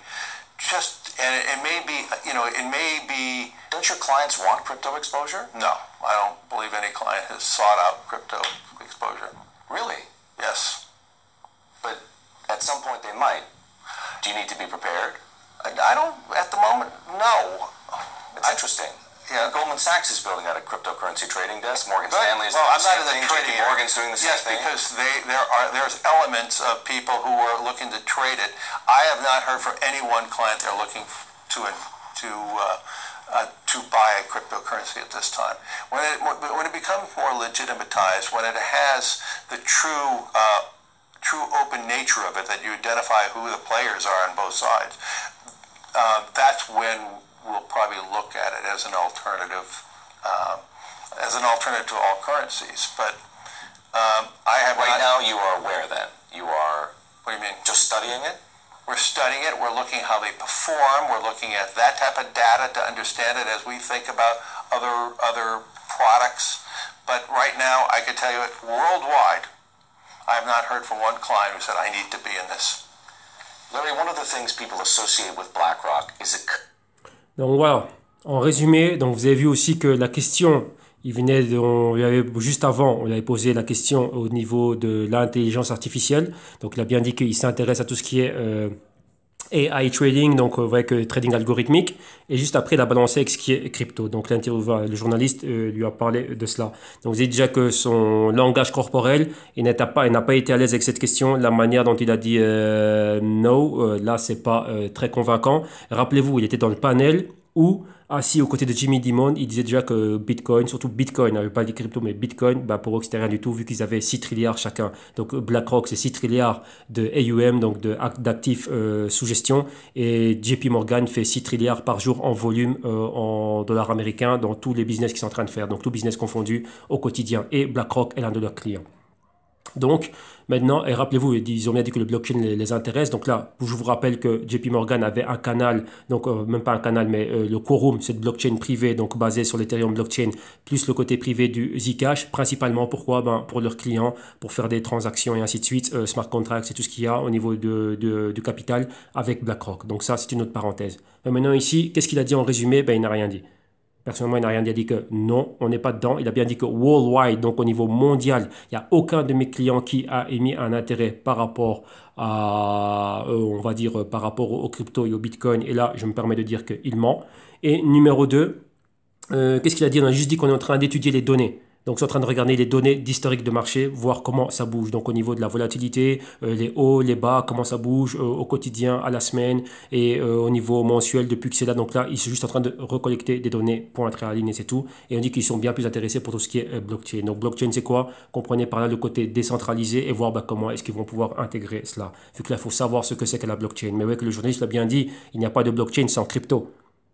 just and it, it may be you know it may be. Don't your clients want crypto exposure? No, I don't believe any client has sought out crypto exposure. Really? Yes. But at some point they might. Do you need to be prepared? I, I don't at the moment. No. It's I, interesting. Yeah. And Goldman Sachs is building out a cryptocurrency trading desk. Morgan but, Stanley is well, doing thing. trading. JP Morgan's doing the same yes, thing. Yes, because they there are there's elements of people who are looking to trade it. I have not heard from any one client they're looking to to. Uh, uh, to buy a cryptocurrency at this time. When it, when it becomes more legitimatized, when it has the true uh, true open nature of it, that you identify who the players are on both sides, uh, that's when we'll probably look at it as an alternative, um, as an alternative to all currencies. But um, I have right now. You are aware then. You are. What do you mean? Just studying it. We're studying it. We're looking how they perform. We're looking at that type of data to understand it as we think about other other products. But right now, I could tell you it worldwide. I have not heard from one client who said I need to be in this. Larry, one of the things people associate with BlackRock is a
Donc voilà, en résumé, donc vous avez vu aussi que la question, il venait de, on avait, juste avant, on avait posé la question au niveau de l'intelligence artificielle. Donc il a bien dit qu'il s'intéresse à tout ce qui est euh, AI trading, donc euh, avec trading algorithmique. Et juste après, il a balancé avec ce qui est crypto. Donc l'intervieweur, le journaliste euh, lui a parlé de cela. Donc vous avez déjà que son langage corporel, il n'a pas, pas été à l'aise avec cette question. La manière dont il a dit non euh, no, là, c'est pas très convaincant. Rappelez-vous, il était dans le panel où assis aux côtés de Jimmy Dimon, il disait déjà que Bitcoin, surtout Bitcoin, n'avait hein, pas dit crypto, mais Bitcoin, bah pour eux, c'était rien du tout, vu qu'ils avaient 6 trilliards chacun. Donc euh, BlackRock, c'est 6 trilliards de AUM, donc d'actifs euh, sous gestion, et JP Morgan fait 6 trilliards par jour en volume euh, en dollars américains dans tous les business qu'ils sont en train de faire, donc tout business confondu au quotidien. Et BlackRock est l'un de leurs clients. Donc, Maintenant, et rappelez-vous, ils ont bien dit que le blockchain les, intéresse. Donc là, je vous rappelle que JP Morgan avait un canal, donc euh, même pas un canal, mais euh, le Quorum, cette blockchain privée, donc basée sur l'Ethereum blockchain, plus le côté privé du Zcash, principalement pourquoi ben, Pour leurs clients, pour faire des transactions et ainsi de suite, euh, smart contracts et tout ce qu'il y a au niveau de, du capital avec BlackRock. Donc ça, c'est une autre parenthèse. Et maintenant ici, qu'est-ce qu'il a dit en résumé ben, Il n'a rien dit. Personnellement, il n'a rien dit. a dit que non, on n'est pas dedans. Il a bien dit que worldwide, donc au niveau mondial, il n'y a aucun de mes clients qui a émis un intérêt par rapport à, euh, on va dire, euh, par rapport aux crypto et au bitcoin. Et là, je me permets de dire qu'il ment. Et numéro 2, euh, qu'est-ce qu'il a dit On a juste dit qu'on est en train d'étudier les données. Donc, sont en train de regarder les données d'historique de marché, voir comment ça bouge. Donc, au niveau de la volatilité, euh, les hauts, les bas, comment ça bouge euh, au quotidien, à la semaine et euh, au niveau mensuel depuis que c'est là. Donc là, ils sont juste en train de recollecter des données pour la ligne et c'est tout. Et on dit qu'ils sont bien plus intéressés pour tout ce qui est blockchain. Donc, blockchain, c'est quoi Comprenez par là le côté décentralisé et voir bah, comment est-ce qu'ils vont pouvoir intégrer cela. Vu que là, faut savoir ce que c'est que la blockchain. Mais oui, que le journaliste l'a bien dit, il n'y a pas de blockchain sans crypto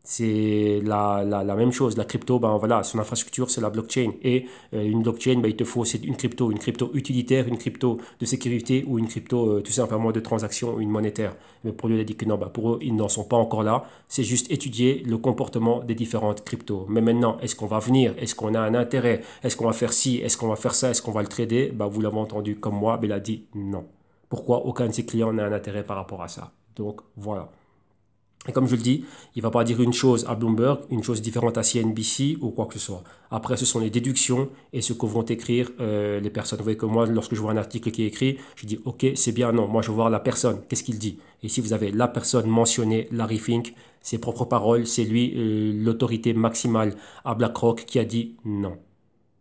c'est la, même chose. La crypto, ben voilà, son infrastructure, c'est la blockchain. Et euh, une blockchain, ben, il te faut c'est une crypto, une crypto utilitaire, une crypto de sécurité ou une crypto euh, tout simplement de transaction, une monétaire. Mais pour lui, il a dit que non, ben, pour eux, ils n'en sont pas encore là. C'est juste étudier le comportement des différentes cryptos. Mais maintenant, est-ce qu'on va venir Est-ce qu'on a un intérêt Est-ce qu'on va faire ci Est-ce qu'on va faire ça Est-ce qu'on va le trader ben, Vous l'avez entendu comme moi, mais il a dit non. Pourquoi aucun de ses clients n'a un intérêt par rapport à ça Donc voilà. Et comme je le dis, il ne va pas dire une chose à Bloomberg, une chose différente à CNBC ou quoi que ce soit. Après, ce sont les déductions et ce que vont écrire euh, les personnes. Vous voyez que moi, lorsque je vois un article qui est écrit, je dis OK, c'est bien, non. Moi, je veux voir la personne. Qu'est-ce qu'il dit Et si vous avez la personne mentionnée, Larry Fink, ses propres paroles, c'est lui euh, l'autorité maximale à BlackRock qui a dit non.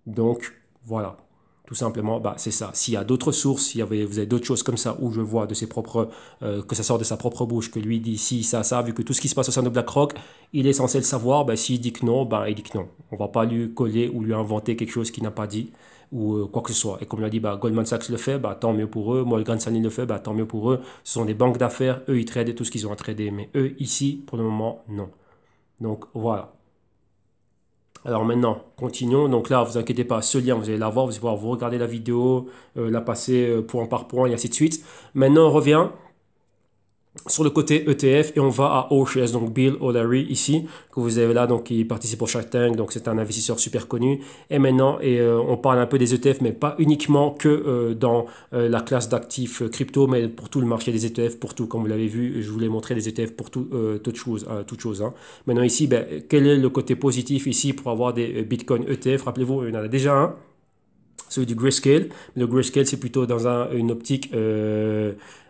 Donc, voilà tout simplement, bah, c'est ça. S'il y a d'autres sources, s'il y avait, vous avez d'autres choses comme ça où je vois de ses propres, euh, que ça sort de sa propre bouche, que lui dit si, ça, ça, vu que tout ce qui se passe au sein de BlackRock, il est censé le savoir, bah, s'il dit que non, bah, il dit que non. On ne va pas lui coller ou lui inventer quelque chose qu'il n'a pas dit ou euh, quoi que ce soit. Et comme il a dit, bah, Goldman Sachs le fait, bah, tant mieux pour eux. Morgan Stanley le fait, bah, tant mieux pour eux. Ce sont des banques d'affaires, eux, ils tradent tout ce qu'ils ont à trader. Mais eux, ici, pour le moment, non. Donc voilà. Alors maintenant, continuons. Donc là, vous inquiétez pas, ce lien, vous allez l'avoir, vous allez pouvoir vous regarder la vidéo, euh, la passer euh, point par point et ainsi de suite. Maintenant, on revient sur le côté ETF et on va à OCS, donc Bill O'Leary ici, que vous avez là, donc il participe au Shark Tank, donc c'est un investisseur super connu. Et maintenant, et, euh, on parle un peu des ETF, mais pas uniquement que euh, dans euh, la classe d'actifs crypto, mais pour tout le marché des ETF, pour tout, comme vous l'avez vu, je vous l'ai montré des ETF pour tout, toute chose. toute chose hein. Maintenant ici, ben, quel est le côté positif ici pour avoir des Bitcoin ETF Rappelez-vous, il y en a déjà un celui du grayscale. Le grayscale, c'est plutôt dans une optique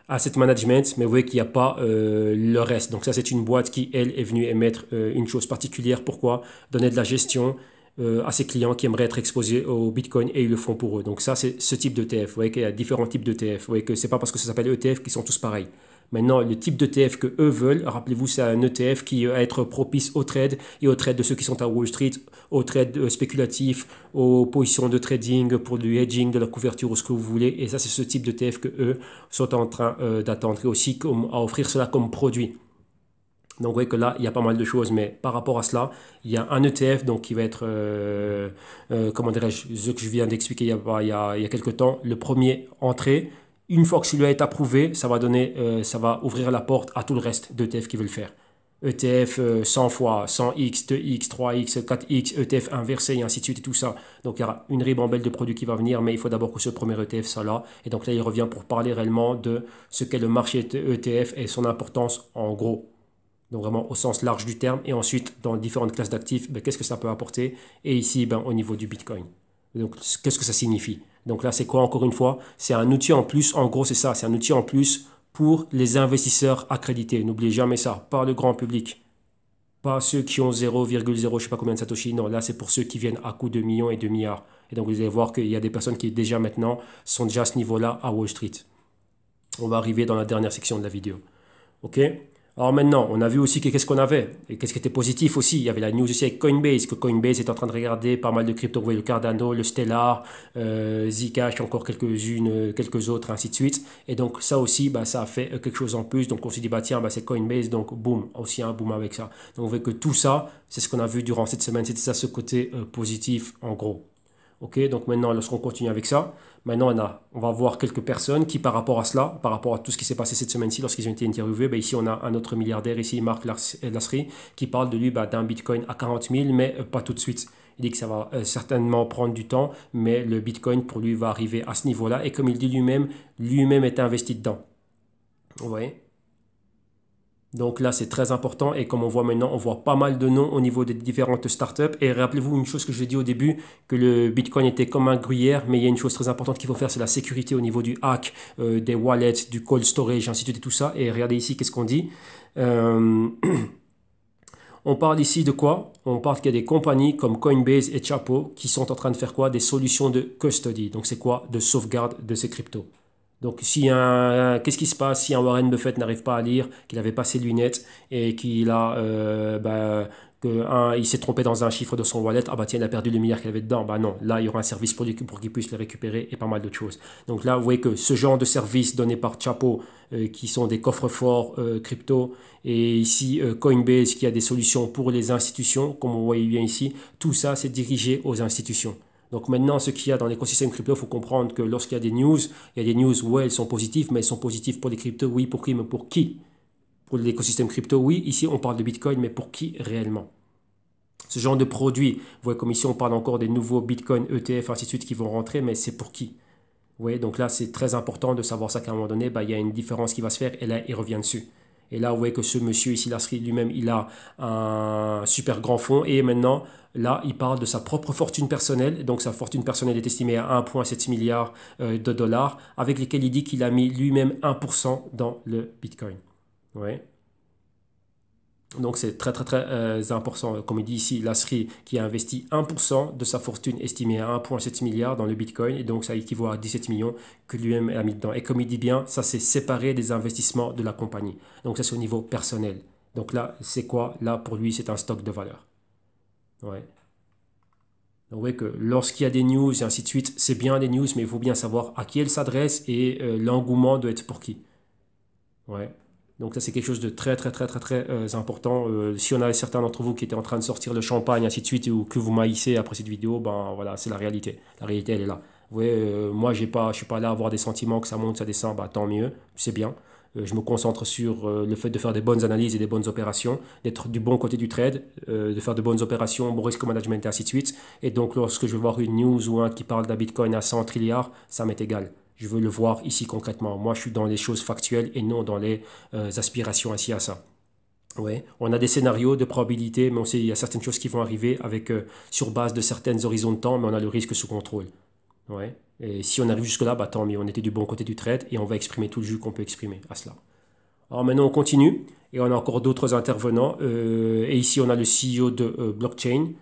asset management, mais vous voyez qu'il n'y a pas euh, le reste. Donc ça, c'est une boîte qui, elle, est venue émettre euh, une chose particulière. Pourquoi Donner de la gestion euh, à ses clients qui aimeraient être exposés au Bitcoin et ils le font pour eux. Donc ça, c'est ce type TF. Vous voyez qu'il y a différents types TF. Vous voyez que ce n'est pas parce que ça s'appelle ETF qu'ils sont tous pareils. Maintenant, le type d'ETF que eux veulent, rappelez-vous, c'est un ETF qui va euh, être propice au trade et au trade de ceux qui sont à Wall Street, au trade euh, spéculatif, aux positions de trading pour du hedging, de la couverture ou ce que vous voulez. Et ça, c'est ce type d'ETF que eux sont en train euh, d'attendre et aussi comme, à offrir cela comme produit. Donc vous voyez que là, il y a pas mal de choses, mais par rapport à cela, il y a un ETF donc, qui va être, comment dirais-je, ce que je viens d'expliquer il, il, il, y a quelques temps, le premier entrée, une fois que celui-là est approuvé, ça va, donner, euh, ça va ouvrir la porte à tout le reste d'ETF qui veulent faire. ETF 100 euh, fois, 100x, 2x, 3x, 4x, ETF inversé et ainsi de suite et tout ça. Donc il y aura une ribambelle de produits qui va venir, mais il faut d'abord que ce premier ETF soit là. Et donc là, il revient pour parler réellement de ce qu'est le marché ETF et son importance en gros. Donc vraiment au sens large du terme. Et ensuite, dans différentes classes d'actifs, ben, qu'est-ce que ça peut apporter Et ici, ben, au niveau du Bitcoin. Donc qu'est-ce que ça signifie donc là, c'est quoi encore une fois C'est un outil en plus, en gros c'est ça, c'est un outil en plus pour les investisseurs accrédités. N'oubliez jamais ça, pas le grand public. Pas ceux qui ont 0,0, je sais pas combien de Satoshi. Non, là c'est pour ceux qui viennent à coups de millions et de milliards. Et donc vous allez voir qu'il y a des personnes qui déjà maintenant sont déjà à ce niveau-là à Wall Street. On va arriver dans la dernière section de la vidéo. Ok alors maintenant, on a vu aussi qu'est-ce qu'on avait et qu'est-ce qui était positif aussi. Il y avait la news aussi avec Coinbase, que Coinbase est en train de regarder pas mal de crypto, le Cardano, le Stellar, Zcash, euh, encore quelques-unes, quelques autres, ainsi de suite. Et donc ça aussi, bah, ça a fait quelque chose en plus. Donc on s'est dit, bah tiens, bah, c'est Coinbase, donc boum, aussi un boom avec ça. Donc on voit que tout ça, c'est ce qu'on a vu durant cette semaine, c'était ça ce côté euh, positif en gros. Ok, donc maintenant, lorsqu'on continue avec ça, Maintenant, on, va voir quelques personnes qui, par rapport à cela, par rapport à tout ce qui s'est passé cette semaine-ci lorsqu'ils ont été interviewés, ben, ici, on a un autre milliardaire, ici, Marc euh, Lasserie, qui parle de lui ben, d'un Bitcoin à 40 000, mais euh, pas tout de suite. Il dit que ça va euh, certainement prendre du temps, mais le Bitcoin, pour lui, va arriver à ce niveau-là. Et comme il dit lui-même, lui-même est investi dedans. Vous voyez donc là, c'est très important et comme on voit maintenant, on voit pas mal de noms au niveau des différentes startups. Et rappelez-vous une chose que j'ai dit au début, que le Bitcoin était comme un gruyère, mais il y a une chose très importante qu'il faut faire, c'est la sécurité au niveau du hack, euh, des wallets, du cold storage, ainsi de suite et tout ça. Et regardez ici, qu'est-ce qu'on dit euh, <clears throat> On parle ici de quoi On parle qu'il y a des compagnies comme Coinbase et Chapo qui sont en train de faire quoi Des solutions de custody. Donc c'est quoi De sauvegarde de ces cryptos. Donc, si un, qu'est-ce qui se passe si un Warren Buffett n'arrive pas à lire, qu'il n'avait pas ses lunettes et qu'il a, euh, bah, il s'est trompé dans un chiffre de son wallet, ah bah tiens, il a perdu le milliard qu'il avait dedans. Bah non, là, il y aura un service pour, qu'il puisse le récupérer et pas mal d'autres choses. Donc là, vous voyez que ce genre de service donné par Chapeau qui sont des coffres forts euh, crypto, et ici euh, Coinbase, qui a des solutions pour les institutions, comme vous voyez bien ici, tout ça, c'est dirigé aux institutions. Donc maintenant, ce qu'il y a dans l'écosystème crypto, il faut comprendre que lorsqu'il y a des news, il y a des news, ouais, elles sont positives, mais elles sont positives pour les cryptos, oui, pour qui, mais pour qui Pour l'écosystème crypto, oui, ici on parle de Bitcoin, mais pour qui réellement Ce genre de produit, vous voyez comme ici on parle encore des nouveaux Bitcoin, ETF, ainsi de suite qui vont rentrer, mais c'est pour qui Vous donc là c'est très important de savoir ça qu'à un moment donné, bah, il y a une différence qui va se faire et là il revient dessus. Et là, vous voyez que ce monsieur ici, l'inscrit lui-même, il a un super grand fonds. Et maintenant, là, il parle de sa propre fortune personnelle. Donc, sa fortune personnelle est estimée à 1,7 milliard euh, de dollars, avec lesquels il dit qu'il a mis lui-même 1% dans le Bitcoin. Ouais. Donc c'est très très très euh, important. Comme il dit ici, la SRI qui a investi 1% de sa fortune estimée à 1,7 milliard dans le Bitcoin, et donc ça équivaut à 17 millions que lui-même a mis dedans. Et comme il dit bien, ça s'est séparé des investissements de la compagnie. Donc ça c'est au niveau personnel. Donc là, c'est quoi Là pour lui, c'est un stock de valeur. Ouais. Donc vous voyez que lorsqu'il y a des news et ainsi de suite, c'est bien des news, mais il faut bien savoir à qui elles s'adressent et euh, l'engouement doit être pour qui. Ouais. Donc ça c'est quelque chose de très très très très très euh, important. Euh, si on a certains d'entre vous qui étaient en train de sortir le champagne ainsi de suite ou que vous maïssez après cette vidéo, ben voilà c'est la réalité. La réalité elle est là. Vous voyez, euh, moi j'ai pas, je suis pas là à avoir des sentiments que ça monte, ça descend, bah tant mieux, c'est bien. je me concentre sur le fait de faire des bonnes analyses et des bonnes opérations, d'être du bon côté du trade, de faire de bonnes opérations, bon risque management et ainsi de suite. Et donc lorsque je vais voir une news ou un qui parle d'un bitcoin à 100 trilliards, ça m'est égal. Je veux le voir ici concrètement. Moi, je suis dans les choses factuelles et non dans les euh, aspirations ainsi à ça. Ouais. On a des scénarios de probabilité, mais on sait qu'il y a certaines choses qui vont arriver avec, euh, sur base de certains horizons de temps, mais on a le risque sous contrôle. Et si on arrive jusque-là, bah, tant mieux, on était du bon côté du trade et on va exprimer tout le jus qu'on peut exprimer à cela. Alors maintenant, on continue et on a encore d'autres intervenants. Euh, et ici, on a le CEO de Blockchain.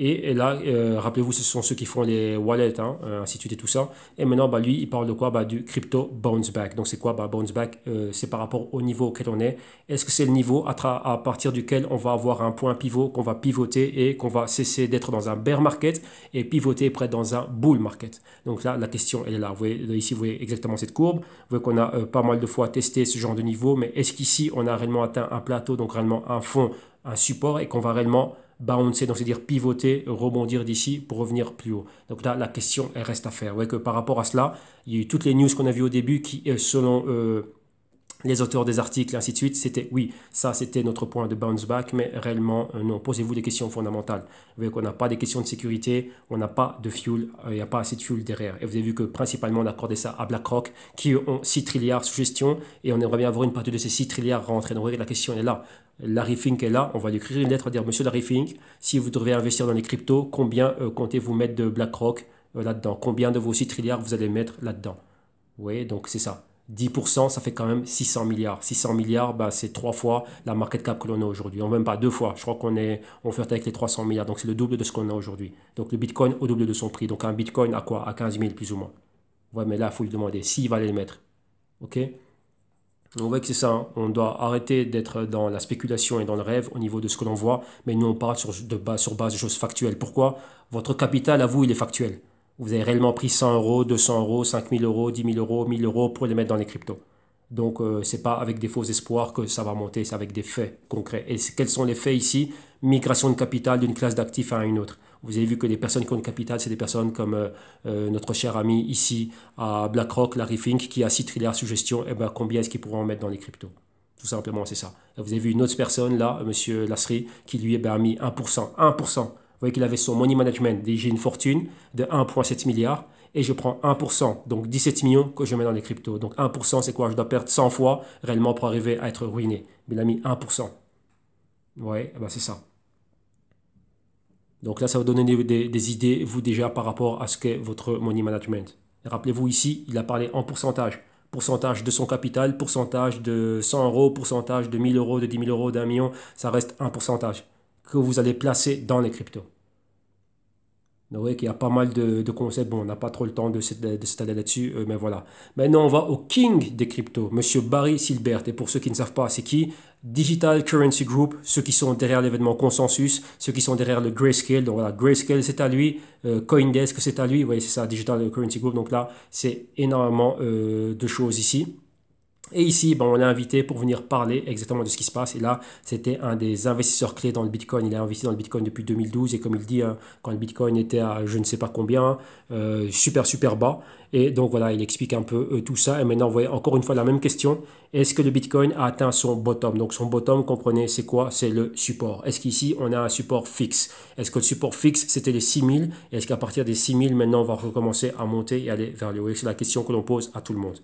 Et, là, euh, rappelez-vous, ce sont ceux qui font les wallets, hein, euh, ainsi de suite et tout ça. Et maintenant, bah, lui, il parle de quoi bah, Du crypto bounce back. Donc, c'est quoi bah, Bounce back, euh, c'est par rapport au niveau auquel on est. Est-ce que c'est le niveau à, partir duquel on va avoir un point pivot, qu'on va pivoter et qu'on va cesser d'être dans un bear market et pivoter près dans un bull market Donc, là, la question, elle est là. Vous voyez, ici, vous voyez exactement cette courbe. Vous voyez qu'on a pas mal de fois testé ce genre de niveau. Mais est-ce qu'ici, on a réellement atteint un plateau, donc réellement un fond, un support et qu'on va réellement sait donc c'est-à-dire pivoter, rebondir d'ici pour revenir plus haut. Donc là, la question elle reste à faire. voyez que par rapport à cela, il y a eu toutes les news qu'on a vues au début qui, euh, selon euh, les auteurs des articles, ainsi de suite, c'était oui, ça c'était notre point de bounce back, mais réellement euh, non, posez-vous des questions fondamentales. Vous voyez qu'on n'a pas des questions de sécurité, on n'a pas de fuel, euh, il n'y a pas assez de fuel derrière. Et vous avez vu que principalement on a ça à BlackRock, qui ont 6 trilliards sous gestion, et on aimerait bien avoir une partie de ces 6 trilliards rentrés. Donc la question est là. Larry Fink est là, on va lui écrire une lettre à dire Monsieur Larry Fink, si vous devez investir dans les cryptos, combien euh, comptez-vous mettre de BlackRock là-dedans Combien de vos 6 trilliards vous allez mettre là-dedans Vous donc c'est ça. 10%, ça fait quand même 600 milliards. 600 milliards, bah, c'est trois fois la market cap que l'on a aujourd'hui. On même pas deux fois. Je crois qu'on est, on fait avec les 300 milliards. Donc, c'est le double de ce qu'on a aujourd'hui. Donc, le bitcoin au double de son prix. Donc, un bitcoin à quoi À 15 000 plus ou moins. Ouais, mais là, il faut lui demander s'il va le mettre. OK on voit que c'est ça, hein. on doit arrêter d'être dans la spéculation et dans le rêve au niveau de ce que l'on voit, mais nous on parle sur, de base, sur base de choses factuelles. Pourquoi Votre capital, à vous, il est factuel vous avez réellement pris 100 euros, 200 euros, 5000 euros, 10 000 euros, 1000 euros pour les mettre dans les cryptos. Donc, euh, c'est pas avec des faux espoirs que ça va monter, c'est avec des faits concrets. Et quels sont les faits ici Migration de capital d'une classe d'actifs à une autre. Vous avez vu que les personnes qui ont du capital, c'est des personnes comme euh, euh, notre cher ami ici à BlackRock, Larry Fink, qui a 6 la suggestions. Et eh ben, combien est-ce qu'ils pourront en mettre dans les cryptos Tout simplement, c'est ça. vous avez vu une autre personne là, monsieur Lasserie, qui lui eh ben, a mis 1%, 1% vous voyez qu'il avait son money management, j'ai une fortune de 1,7 milliard et je prends 1%, donc 17 millions que je mets dans les cryptos. Donc 1%, c'est quoi Je dois perdre 100 fois réellement pour arriver à être ruiné. il a mis 1%. Ouais, eh ben, c'est ça. Donc là, ça va vous donner des, des, idées, vous déjà, par rapport à ce qu'est votre money management. Rappelez-vous ici, il a parlé en pourcentage. Pourcentage de son capital, pourcentage de 100 euros, pourcentage de 1000 euros, de 10 000 euros, d'un million, ça reste un pourcentage que vous allez placer dans les cryptos. Vous voyez qu'il y a pas mal de, concepts. Bon, on n'a pas trop le temps de s'étaler là-dessus, euh, mais voilà. Maintenant, on va au king des cryptos, Monsieur Barry Silbert. Et pour ceux qui ne savent pas, c'est qui Digital Currency Group, ceux qui sont derrière l'événement Consensus, ceux qui sont derrière le Grayscale. Donc voilà, Grayscale, c'est à lui. Euh, Coindesk, c'est à lui. Vous voyez, c'est ça, Digital Currency Group. Donc là, c'est énormément euh, de choses ici. Et ici, on l'a invité pour venir parler exactement de ce qui se passe. Et là, c'était un des investisseurs clés dans le Bitcoin. Il a investi dans le Bitcoin depuis 2012. Et comme il dit, hein, quand le Bitcoin était à je ne sais pas combien, euh, super, super bas. Et donc voilà, il explique un peu euh, tout ça. Et maintenant, vous voyez encore une fois la même question. Est-ce que le Bitcoin a atteint son bottom Donc son bottom, comprenez, c'est quoi C'est le support. Est-ce qu'ici, on a un support fixe Est-ce que le support fixe, c'était les 6000 Et est-ce qu'à partir des 6000, maintenant, on va recommencer à monter et aller vers le haut C'est la question que l'on pose à tout le monde.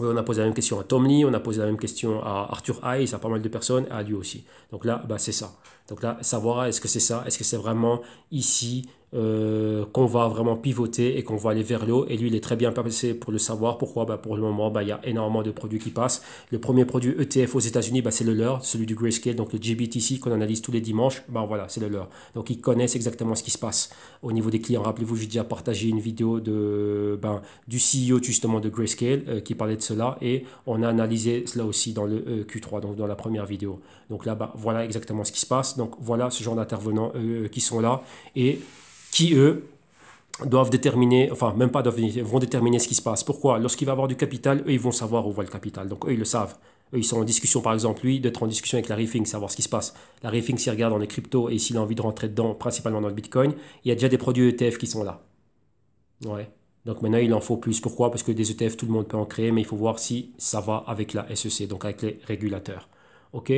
On a posé la même question à Tom Lee, on a posé la même question à Arthur Hayes, à pas mal de personnes, à lui aussi. Donc là, bah, c'est ça. Donc là, savoir est-ce que c'est ça, est-ce que c'est vraiment ici euh, qu'on va vraiment pivoter et qu'on va aller vers l'eau. Et lui, il est très bien placé pour le savoir. Pourquoi bah, Pour le moment, bah, il y a énormément de produits qui passent. Le premier produit ETF aux États-Unis, bah, c'est le leur, celui du Grayscale, donc le GBTC qu'on analyse tous les dimanches. Bah, voilà, c'est le leur. Donc ils connaissent exactement ce qui se passe au niveau des clients. Rappelez-vous, j'ai déjà partagé une vidéo de, ben, du CEO justement de Grayscale euh, qui parlait de cela et on a analysé cela aussi dans le euh, Q3, donc dans la première vidéo. Donc là, voilà exactement ce qui se passe. Donc voilà ce genre d'intervenants euh, euh, qui sont là et qui, eux, doivent déterminer, enfin même pas doivent, vont déterminer ce qui se passe. Pourquoi Lorsqu'il va avoir du capital, eux, ils vont savoir où va le capital. Donc eux, ils le savent. Eux, ils sont en discussion, par exemple, lui, d'être en discussion avec la Riffing, savoir ce qui se passe. La Riffing, s'il regarde dans les cryptos et s'il a envie de rentrer dedans, principalement dans le Bitcoin, il y a déjà des produits ETF qui sont là. Ouais. Donc maintenant, il en faut plus. Pourquoi Parce que des ETF, tout le monde peut en créer, mais il faut voir si ça va avec la SEC, donc avec les régulateurs. OK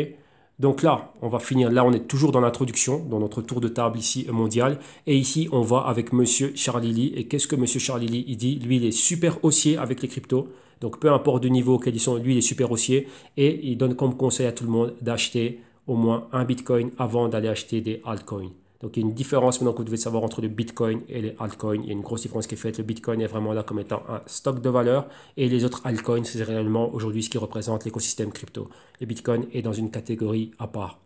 donc là, on va finir. Là, on est toujours dans l'introduction, dans notre tour de table ici euh, mondial. Et ici, on va avec Monsieur Lee, Et qu'est-ce que Monsieur Charlili il dit Lui, il est super haussier avec les cryptos. Donc peu importe du niveau auquel ils sont, lui, il est super haussier. Et il donne comme conseil à tout le monde d'acheter au moins un Bitcoin avant d'aller acheter des altcoins. Donc il y a une différence maintenant que vous devez savoir entre le Bitcoin et les altcoins. Il y a une grosse différence qui est faite. Le Bitcoin est vraiment là comme étant un stock de valeur et les autres altcoins, c'est réellement aujourd'hui ce qui représente l'écosystème crypto. Le Bitcoin est dans une catégorie à part.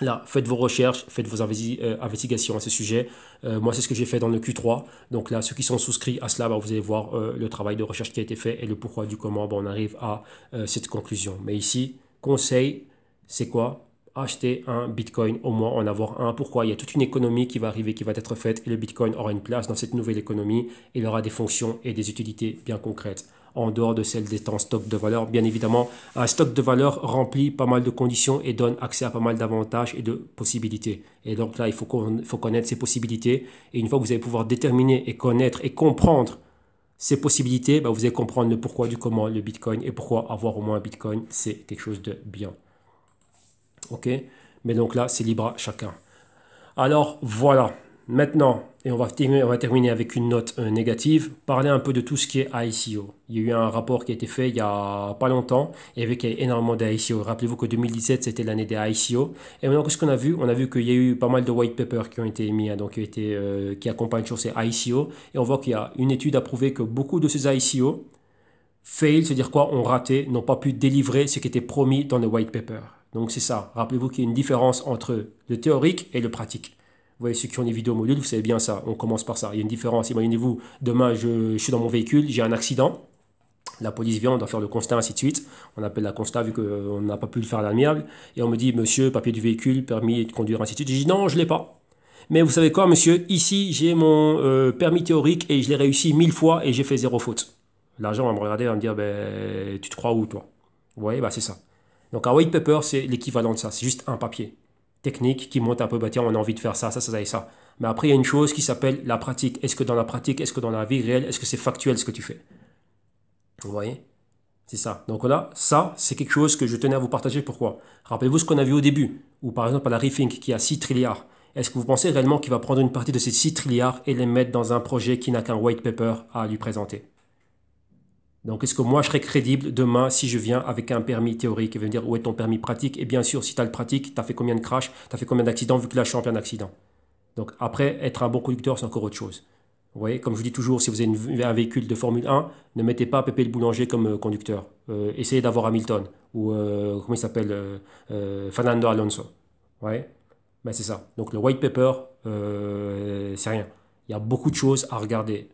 Là, faites vos recherches, faites vos euh, investigations à ce sujet. Euh, moi, c'est ce que j'ai fait dans le Q3. Donc là, ceux qui sont souscrits à cela, bah, vous allez voir euh, le travail de recherche qui a été fait et le pourquoi du comment bah, on arrive à cette conclusion. Mais ici, conseil, c'est quoi acheter un Bitcoin, au moins en avoir un. Pourquoi Il y a toute une économie qui va arriver, qui va être faite, et le Bitcoin aura une place dans cette nouvelle économie. Il aura des fonctions et des utilités bien concrètes en dehors de celle d'être un stock de valeur. Bien évidemment, un stock de valeur remplit pas mal de conditions et donne accès à pas mal d'avantages et de possibilités. Et donc là, il faut, connaître ces possibilités. Et une fois que vous allez pouvoir déterminer et connaître et comprendre ces possibilités, bah, vous allez comprendre le pourquoi du comment le Bitcoin et pourquoi avoir au moins un Bitcoin, c'est quelque chose de bien. Ok Mais donc là, c'est libre à chacun. Alors voilà. Maintenant, et on va, terminer, on va terminer avec une note euh, négative, parler un peu de tout ce qui est ICO. Il y a eu un rapport qui a été fait il y a pas longtemps, et avec il y énormément d'ICO. Rappelez-vous que 2017, c'était l'année des ICO. Et maintenant, qu'est-ce qu'on a vu On a vu, qu'il y a eu pas mal de white papers qui ont été émis, hein, donc euh, qui, accompagnent sur ces ICO. Et on voit qu'il y a une étude à prouver que beaucoup de ces ICO, fail, c'est-à-dire quoi Ont raté, n'ont pas pu délivrer ce qui était promis dans le white paper. Donc c'est ça. Rappelez-vous qu'il y a une différence entre le théorique et le pratique. Vous voyez, ceux qui ont des vidéos modules, vous savez bien ça. On commence par ça. Il y a une différence. Imaginez-vous, demain, je, suis dans mon véhicule, j'ai un accident. La police vient, on doit faire le constat, ainsi de suite. On appelle la constat vu qu'on n'a pas pu le faire à l'amiable. Et on me dit, monsieur, papier du véhicule, permis de conduire, ainsi de suite. Je dis, non, je ne l'ai pas. Mais vous savez quoi, monsieur Ici, j'ai mon euh, permis théorique et je l'ai réussi mille fois et j'ai fait zéro faute. L'argent va me regarder et va me dire, ben, tu te crois où, toi Vous voyez, bah, c'est ça. Donc ah un white paper, c'est l'équivalent de ça, c'est juste un papier technique qui monte un peu, bah tiens, on a envie de faire ça, ça, ça, ça et ça. Mais après, il y a une chose qui s'appelle la pratique. Est-ce que dans la pratique, est-ce que dans la vie réelle, est-ce que c'est factuel ce que tu fais Vous voyez C'est ça. Donc là, ça, c'est quelque chose que je tenais à vous partager. Pourquoi Rappelez-vous ce qu'on a vu au début, ou par exemple à la Rethink qui a 6 trilliards. Est-ce que vous pensez réellement qu'il va prendre une partie de ces 6 trilliards et les mettre dans un projet qui n'a qu'un white paper à lui présenter donc, est-ce que moi, je serai crédible demain si je viens avec un permis théorique et vais dire où est ton permis pratique Et bien sûr, si tu as le pratique, tu as fait combien de crash, tu as fait combien d'accidents, vu que là, je suis en plein accident Donc, après, être un bon conducteur, c'est encore autre chose. Vous voyez, comme je vous dis toujours, si vous avez un véhicule de Formule 1, ne mettez pas Pépé le boulanger comme euh, conducteur. Euh, essayez d'avoir Hamilton ou, euh, comment il s'appelle, Fernando Alonso. Ouais, Mais ben, c'est ça. Donc, le white paper, c'est rien. Il y a beaucoup de choses à regarder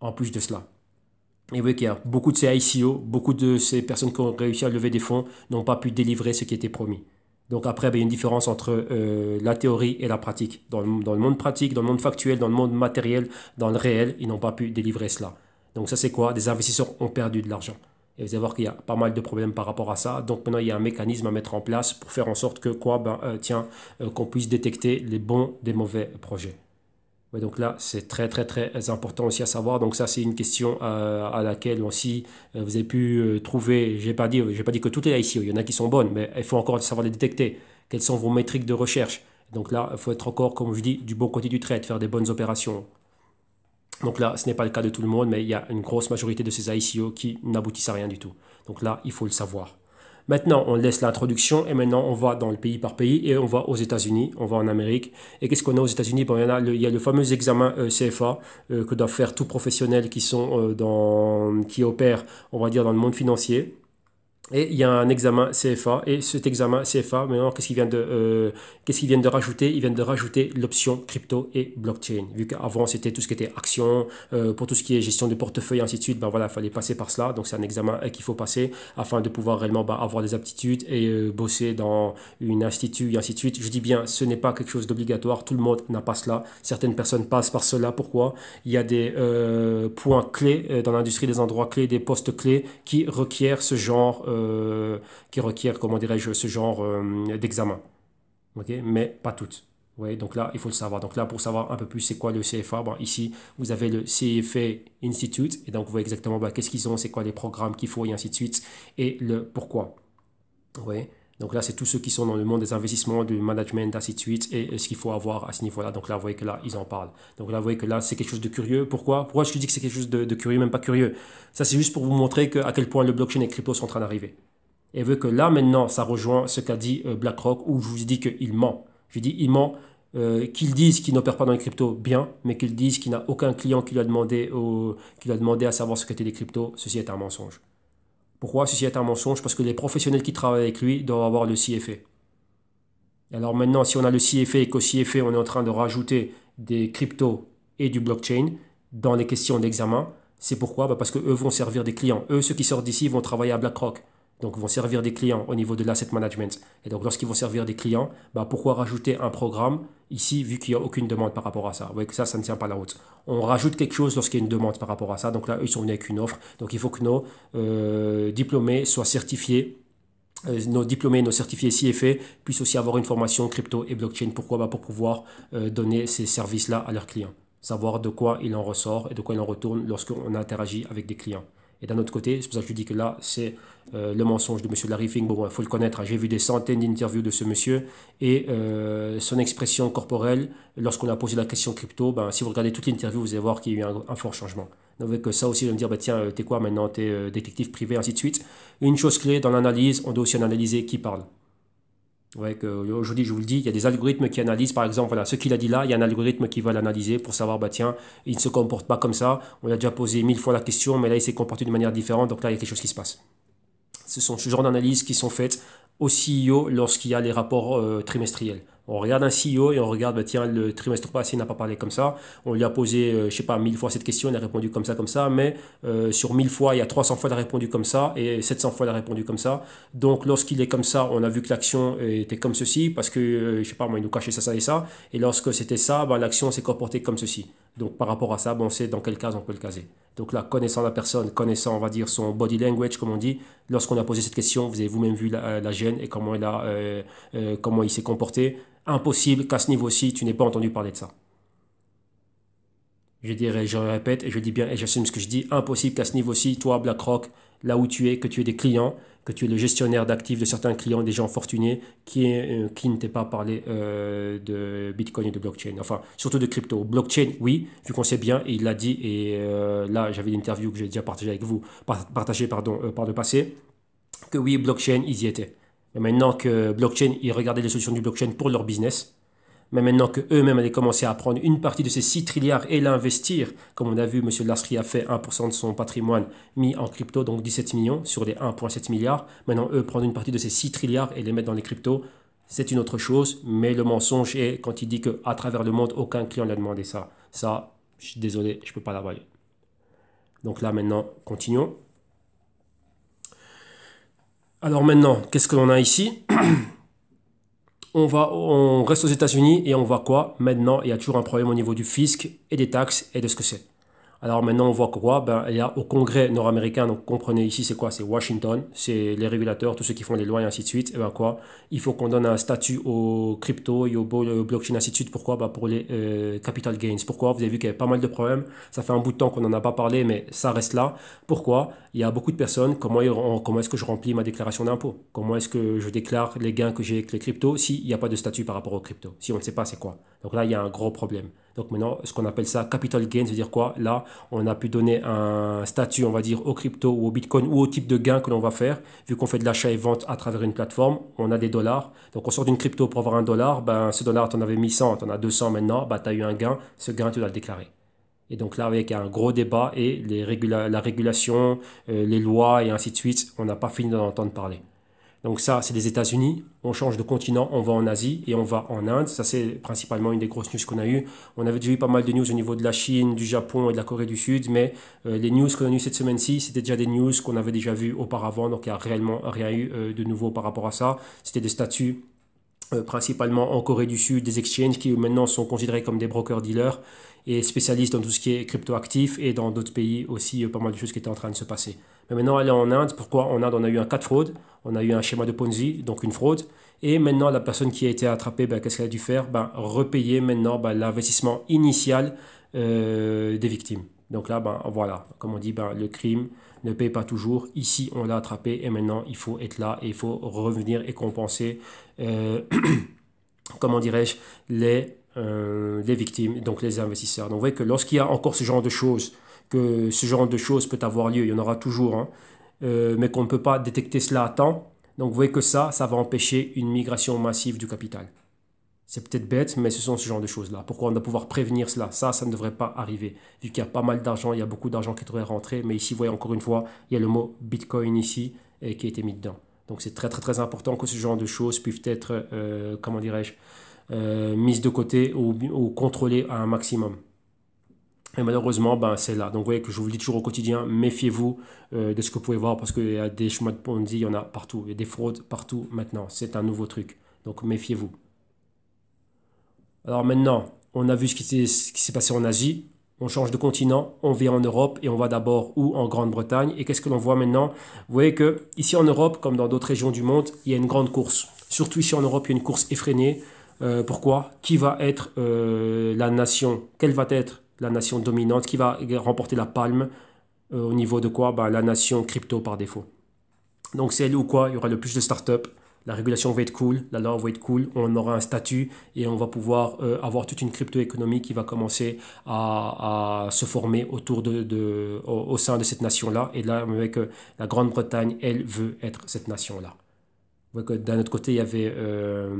en plus de cela. Et vous voyez qu'il y a beaucoup de ces ICO, beaucoup de ces personnes qui ont réussi à lever des fonds n'ont pas pu délivrer ce qui était promis. Donc après, ben, il y a une différence entre euh, la théorie et la pratique. Dans le, monde pratique, dans le monde factuel, dans le monde matériel, dans le réel, ils n'ont pas pu délivrer cela. Donc ça, c'est quoi Des investisseurs ont perdu de l'argent. Et vous allez voir qu'il y a pas mal de problèmes par rapport à ça. Donc maintenant, il y a un mécanisme à mettre en place pour faire en sorte que quoi ben, euh, Tiens, euh, qu'on puisse détecter les bons des mauvais projets. Ouais, donc là, c'est très très très important aussi à savoir. Donc ça, c'est une question euh, à, laquelle aussi euh, vous avez pu euh, trouver. J'ai pas dit, j'ai pas dit que toutes les ICO. Il y en a qui sont bonnes, mais il faut encore savoir les détecter. Quelles sont vos métriques de recherche Donc là, il faut être encore, comme je dis, du bon côté du trade, faire des bonnes opérations. Donc là, ce n'est pas le cas de tout le monde, mais il y a une grosse majorité de ces ICO qui n'aboutissent à rien du tout. Donc là, il faut le savoir. Maintenant, on laisse l'introduction et maintenant on va dans le pays par pays et on va aux États-Unis, on va en Amérique. Et qu'est-ce qu'on a aux États-Unis bon, il, y a le, fameux examen euh, CFA euh, que doivent faire tous professionnels qui, sont, euh, dans, qui opèrent, on va dire, dans le monde financier. Et il y a un examen CFA. Et cet examen CFA, maintenant, qu'est-ce qu'ils viennent, de, euh, qu'est-ce qu'ils viennent de rajouter Ils viennent de rajouter l'option crypto et blockchain. Vu qu'avant, c'était tout ce qui était action, euh, pour tout ce qui est gestion de portefeuille, ainsi de suite, ben voilà, il fallait passer par cela. Donc, c'est un examen euh, qu'il faut passer afin de pouvoir réellement ben, avoir des aptitudes et bosser dans une institut, et ainsi de suite. Je dis bien, ce n'est pas quelque chose d'obligatoire. Tout le monde n'a pas cela. Certaines personnes passent par cela. Pourquoi Il y a des points clés dans l'industrie, des endroits clés, des postes clés qui requièrent ce genre euh, qui requièrent, comment dirais-je, ce genre euh, d'examen. ok, Mais pas toutes. Ouais, donc là, il faut le savoir. Donc là, pour savoir un peu plus c'est quoi le CFA, ici, vous avez le CFA Institute, et donc vous voyez exactement bah, qu'est-ce qu'ils ont, c'est quoi les programmes qu'il faut, et ainsi de suite, et le pourquoi. voyez donc là, c'est tous ceux qui sont dans le monde des investissements, du management, ainsi de suite, et, ce qu'il faut avoir à ce niveau-là. Donc là, vous voyez que là, ils en parlent. Donc là, vous voyez que là, c'est quelque chose de curieux. Pourquoi Pourquoi je dis que c'est quelque chose de, curieux, même pas curieux Ça, c'est juste pour vous montrer à quel point le blockchain et les crypto sont en train d'arriver. Et vu que là, maintenant, ça rejoint ce qu'a dit euh, BlackRock, où je vous dis qu'il ment. Je dis, il ment. Euh, qu'ils disent qu'ils n'opèrent pas dans les cryptos, bien, mais qu'ils disent qu'il n'a aucun client qui lui a demandé, qui lui a demandé à savoir ce qu'étaient les cryptos, ceci est un mensonge. Pourquoi ceci est un mensonge Parce que les professionnels qui travaillent avec lui doivent avoir le CFA. Alors maintenant, si on a le CFA et qu'au CFA, on est en train de rajouter des cryptos et du blockchain dans les questions d'examen, c'est pourquoi bah Parce qu'eux vont servir des clients. Eux, ceux qui sortent d'ici, vont travailler à BlackRock donc vont servir des clients au niveau de l'asset management. Et donc lorsqu'ils vont servir des clients, bah, pourquoi rajouter un programme ici vu qu'il n'y a aucune demande par rapport à ça Vous voyez que ça, ça ne tient pas la route. On rajoute quelque chose lorsqu'il y a une demande par rapport à ça. Donc là, ils sont venus avec une offre. Donc il faut que nos euh, diplômés soient certifiés euh, nos diplômés, nos certifiés CFA puissent aussi avoir une formation crypto et blockchain. Pourquoi bah, Pour pouvoir euh, donner ces services-là à leurs clients. Savoir de quoi il en ressort et de quoi il en retourne lorsqu'on interagit avec des clients. Et d'un autre côté, c'est pour ça que je dis que là, c'est euh, le mensonge de M. Fink, Bon, il faut le connaître. Hein. J'ai vu des centaines d'interviews de ce monsieur et euh, son expression corporelle, lorsqu'on a posé la question crypto, ben, si vous regardez toute l'interview, vous allez voir qu'il y a eu un, fort changement. Donc, ça aussi, je vais me dire, bah, tiens, euh, t'es quoi maintenant T'es détective privé, ainsi de suite. Une chose clé dans l'analyse, on doit aussi analyser qui parle. Ouais, aujourd'hui, je vous le dis, il y a des algorithmes qui analysent, par exemple, voilà, ce qu'il a dit là, il y a un algorithme qui va l'analyser pour savoir, bah tiens, il ne se comporte pas comme ça, on a déjà posé mille fois la question, mais là, il s'est comporté d'une manière différente, donc là, il y a quelque chose qui se passe. Ce sont ce genre d'analyses qui sont faites au CEO lorsqu'il y a les rapports euh, trimestriels. On regarde un CEO et on regarde, bah, tiens, le trimestre passé, il n'a pas parlé comme ça. On lui a posé, je euh, je sais pas, mille fois cette question, il a répondu comme ça, comme ça. Mais euh, sur mille fois, il y a 300 fois, il a répondu comme ça et 700 fois, il a répondu comme ça. Donc, lorsqu'il est comme ça, on a vu que l'action était comme ceci parce que, euh, je sais pas, moi, il nous cachait ça, ça et ça. Et lorsque c'était ça, bah, l'action s'est comportée comme ceci. Donc, par rapport à ça, on sait dans quel cas on peut le caser. Donc là, connaissant la personne, connaissant, on va dire, son body language, comme on dit, lorsqu'on a posé cette question, vous avez vous-même vu la, euh, gêne et comment, elle a, euh, euh, comment il s'est comporté. Impossible qu'à ce niveau-ci, tu n'aies pas entendu parler de ça. Je dirais, je répète, et je dis bien, et j'assume ce que je dis, impossible qu'à ce niveau-ci, toi, BlackRock, là où tu es, que tu es des clients, que tu es le gestionnaire d'actifs de certains clients, des gens fortunés qui, euh, qui ne t'aient pas parlé euh, de Bitcoin et de blockchain. Enfin, surtout de crypto. Blockchain, oui, vu qu'on sait bien, et il l'a dit, et euh, là, j'avais une interview que j'ai déjà partagée avec vous, partagée pardon, par le passé, que oui, blockchain, ils y étaient. et maintenant que blockchain, ils regardaient les solutions du blockchain pour leur business, mais maintenant que eux-mêmes allaient commencer à prendre une partie de ces 6 trilliards et l'investir, comme on a vu, M. Lasri a fait 1% de son patrimoine mis en crypto, donc 17 millions sur les 1,7 milliards. Maintenant, eux prendre une partie de ces 6 trilliards et les mettre dans les cryptos, c'est une autre chose. Mais le mensonge est quand il dit qu'à travers le monde, aucun client ne l'a demandé ça. Ça, je suis désolé, je ne peux pas l'avoir. Donc là, maintenant, continuons. Alors maintenant, qu'est-ce que l'on a ici <clears throat> on, reste aux États-Unis et on voit quoi Maintenant, il y a toujours un problème au niveau du fisc et des taxes et de ce que c'est. Alors maintenant, on voit quoi ben, Il y a au Congrès nord-américain, donc comprenez ici, c'est quoi C'est Washington, c'est les régulateurs, tous ceux qui font les lois et ainsi de suite. Et ben quoi Il faut qu'on donne un statut aux crypto et aux euh, blockchain, ainsi de suite. Pourquoi ben, Pour les euh, capital gains. Pourquoi Vous avez vu qu'il y avait pas mal de problèmes. Ça fait un bout de temps qu'on n'en a pas parlé, mais ça reste là. Pourquoi Il y a beaucoup de personnes. Comment, comment est-ce que je remplis ma déclaration d'impôt Comment est-ce que je déclare les gains que j'ai avec les cryptos s'il n'y a pas de statut par rapport aux cryptos Si on ne sait pas c'est quoi. Donc là, il y a un gros problème. Donc maintenant, ce qu'on appelle ça capital gain, c'est-à-dire quoi Là, on a pu donner un statut, on va dire, au crypto ou au bitcoin ou au type de gain que l'on va faire. Vu qu'on fait de l'achat et vente à travers une plateforme, on a des dollars. Donc on sort d'une crypto pour avoir un dollar, ben, ce dollar, tu en avais mis 100, tu en as 200 maintenant, ben, tu as eu un gain, ce gain, tu dois le déclarer. Et donc là, avec un gros débat et les la régulation, euh, les lois et ainsi de suite, on n'a pas fini d'en entendre parler. Donc ça, c'est des États-Unis. On change de continent, on va en Asie et on va en Inde. Ça, c'est principalement une des grosses news qu'on a eues. On avait déjà eu pas mal de news au niveau de la Chine, du Japon et de la Corée du Sud, mais euh, les news qu'on a eues cette semaine-ci, c'était déjà des news qu'on avait déjà vues auparavant. Donc il n'y a réellement rien eu euh, de nouveau par rapport à ça. C'était des statuts euh, principalement en Corée du Sud, des exchanges qui maintenant sont considérés comme des brokers-dealers et spécialistes dans tout ce qui est crypto et dans d'autres pays aussi, pas mal de choses qui étaient en train de se passer. Mais maintenant, elle est en Inde. Pourquoi En Inde, on a eu un cas de fraude. On a eu un schéma de Ponzi, donc une fraude. Et maintenant, la personne qui a été attrapée, ben, qu'est-ce qu'elle a dû faire ben, Repayer maintenant ben, l'investissement initial euh, des victimes. Donc là, ben, voilà, comme on dit, le crime ne paye pas toujours. Ici, on l'a attrapé et maintenant, il faut être là et il faut revenir et compenser, euh, <clears throat> comment dirais-je, les, euh, les victimes, donc les investisseurs. Donc vous voyez que lorsqu'il y a encore ce genre de choses, que ce genre de choses peut avoir lieu, il y en aura toujours, hein, euh, mais qu'on ne peut pas détecter cela à temps. Donc vous voyez que ça, ça va empêcher une migration massive du capital. C'est peut-être bête, mais ce sont ce genre de choses-là. Pourquoi on doit pouvoir prévenir cela Ça, ça ne devrait pas arriver. Vu qu'il y a pas mal d'argent, il y a beaucoup d'argent qui devrait rentrer, mais ici, vous voyez encore une fois, il y a le mot Bitcoin ici et qui a été mis dedans. Donc c'est très très très important que ce genre de choses puissent être, euh, comment dirais-je, euh, mises de côté ou, ou contrôlées à un maximum. Et malheureusement, ben, c'est là. Donc, vous voyez que je vous le dis toujours au quotidien, méfiez-vous euh, de ce que vous pouvez voir parce qu'il y a des chemins de Ponzi, il y en a partout. Il y a des fraudes partout maintenant. C'est un nouveau truc. Donc, méfiez-vous. Alors maintenant, on a vu ce qui s'est passé en Asie. On change de continent, on vient en Europe et on va d'abord où En Grande-Bretagne. Et qu'est-ce que l'on voit maintenant Vous voyez que ici en Europe, comme dans d'autres régions du monde, il y a une grande course. Surtout ici en Europe, il y a une course effrénée. Euh, pourquoi Qui va être euh, la nation Quelle va être la nation dominante, qui va remporter la palme euh, au niveau de quoi bah, La nation crypto par défaut. Donc c'est elle ou quoi Il y aura le plus de startups, la régulation va être cool, la loi va être cool, on aura un statut et on va pouvoir euh, avoir toute une crypto-économie qui va commencer à, se former autour de, au, sein de cette nation-là. Et là, avec euh, la Grande-Bretagne, elle veut être cette nation-là. D'un autre côté, il y avait, euh,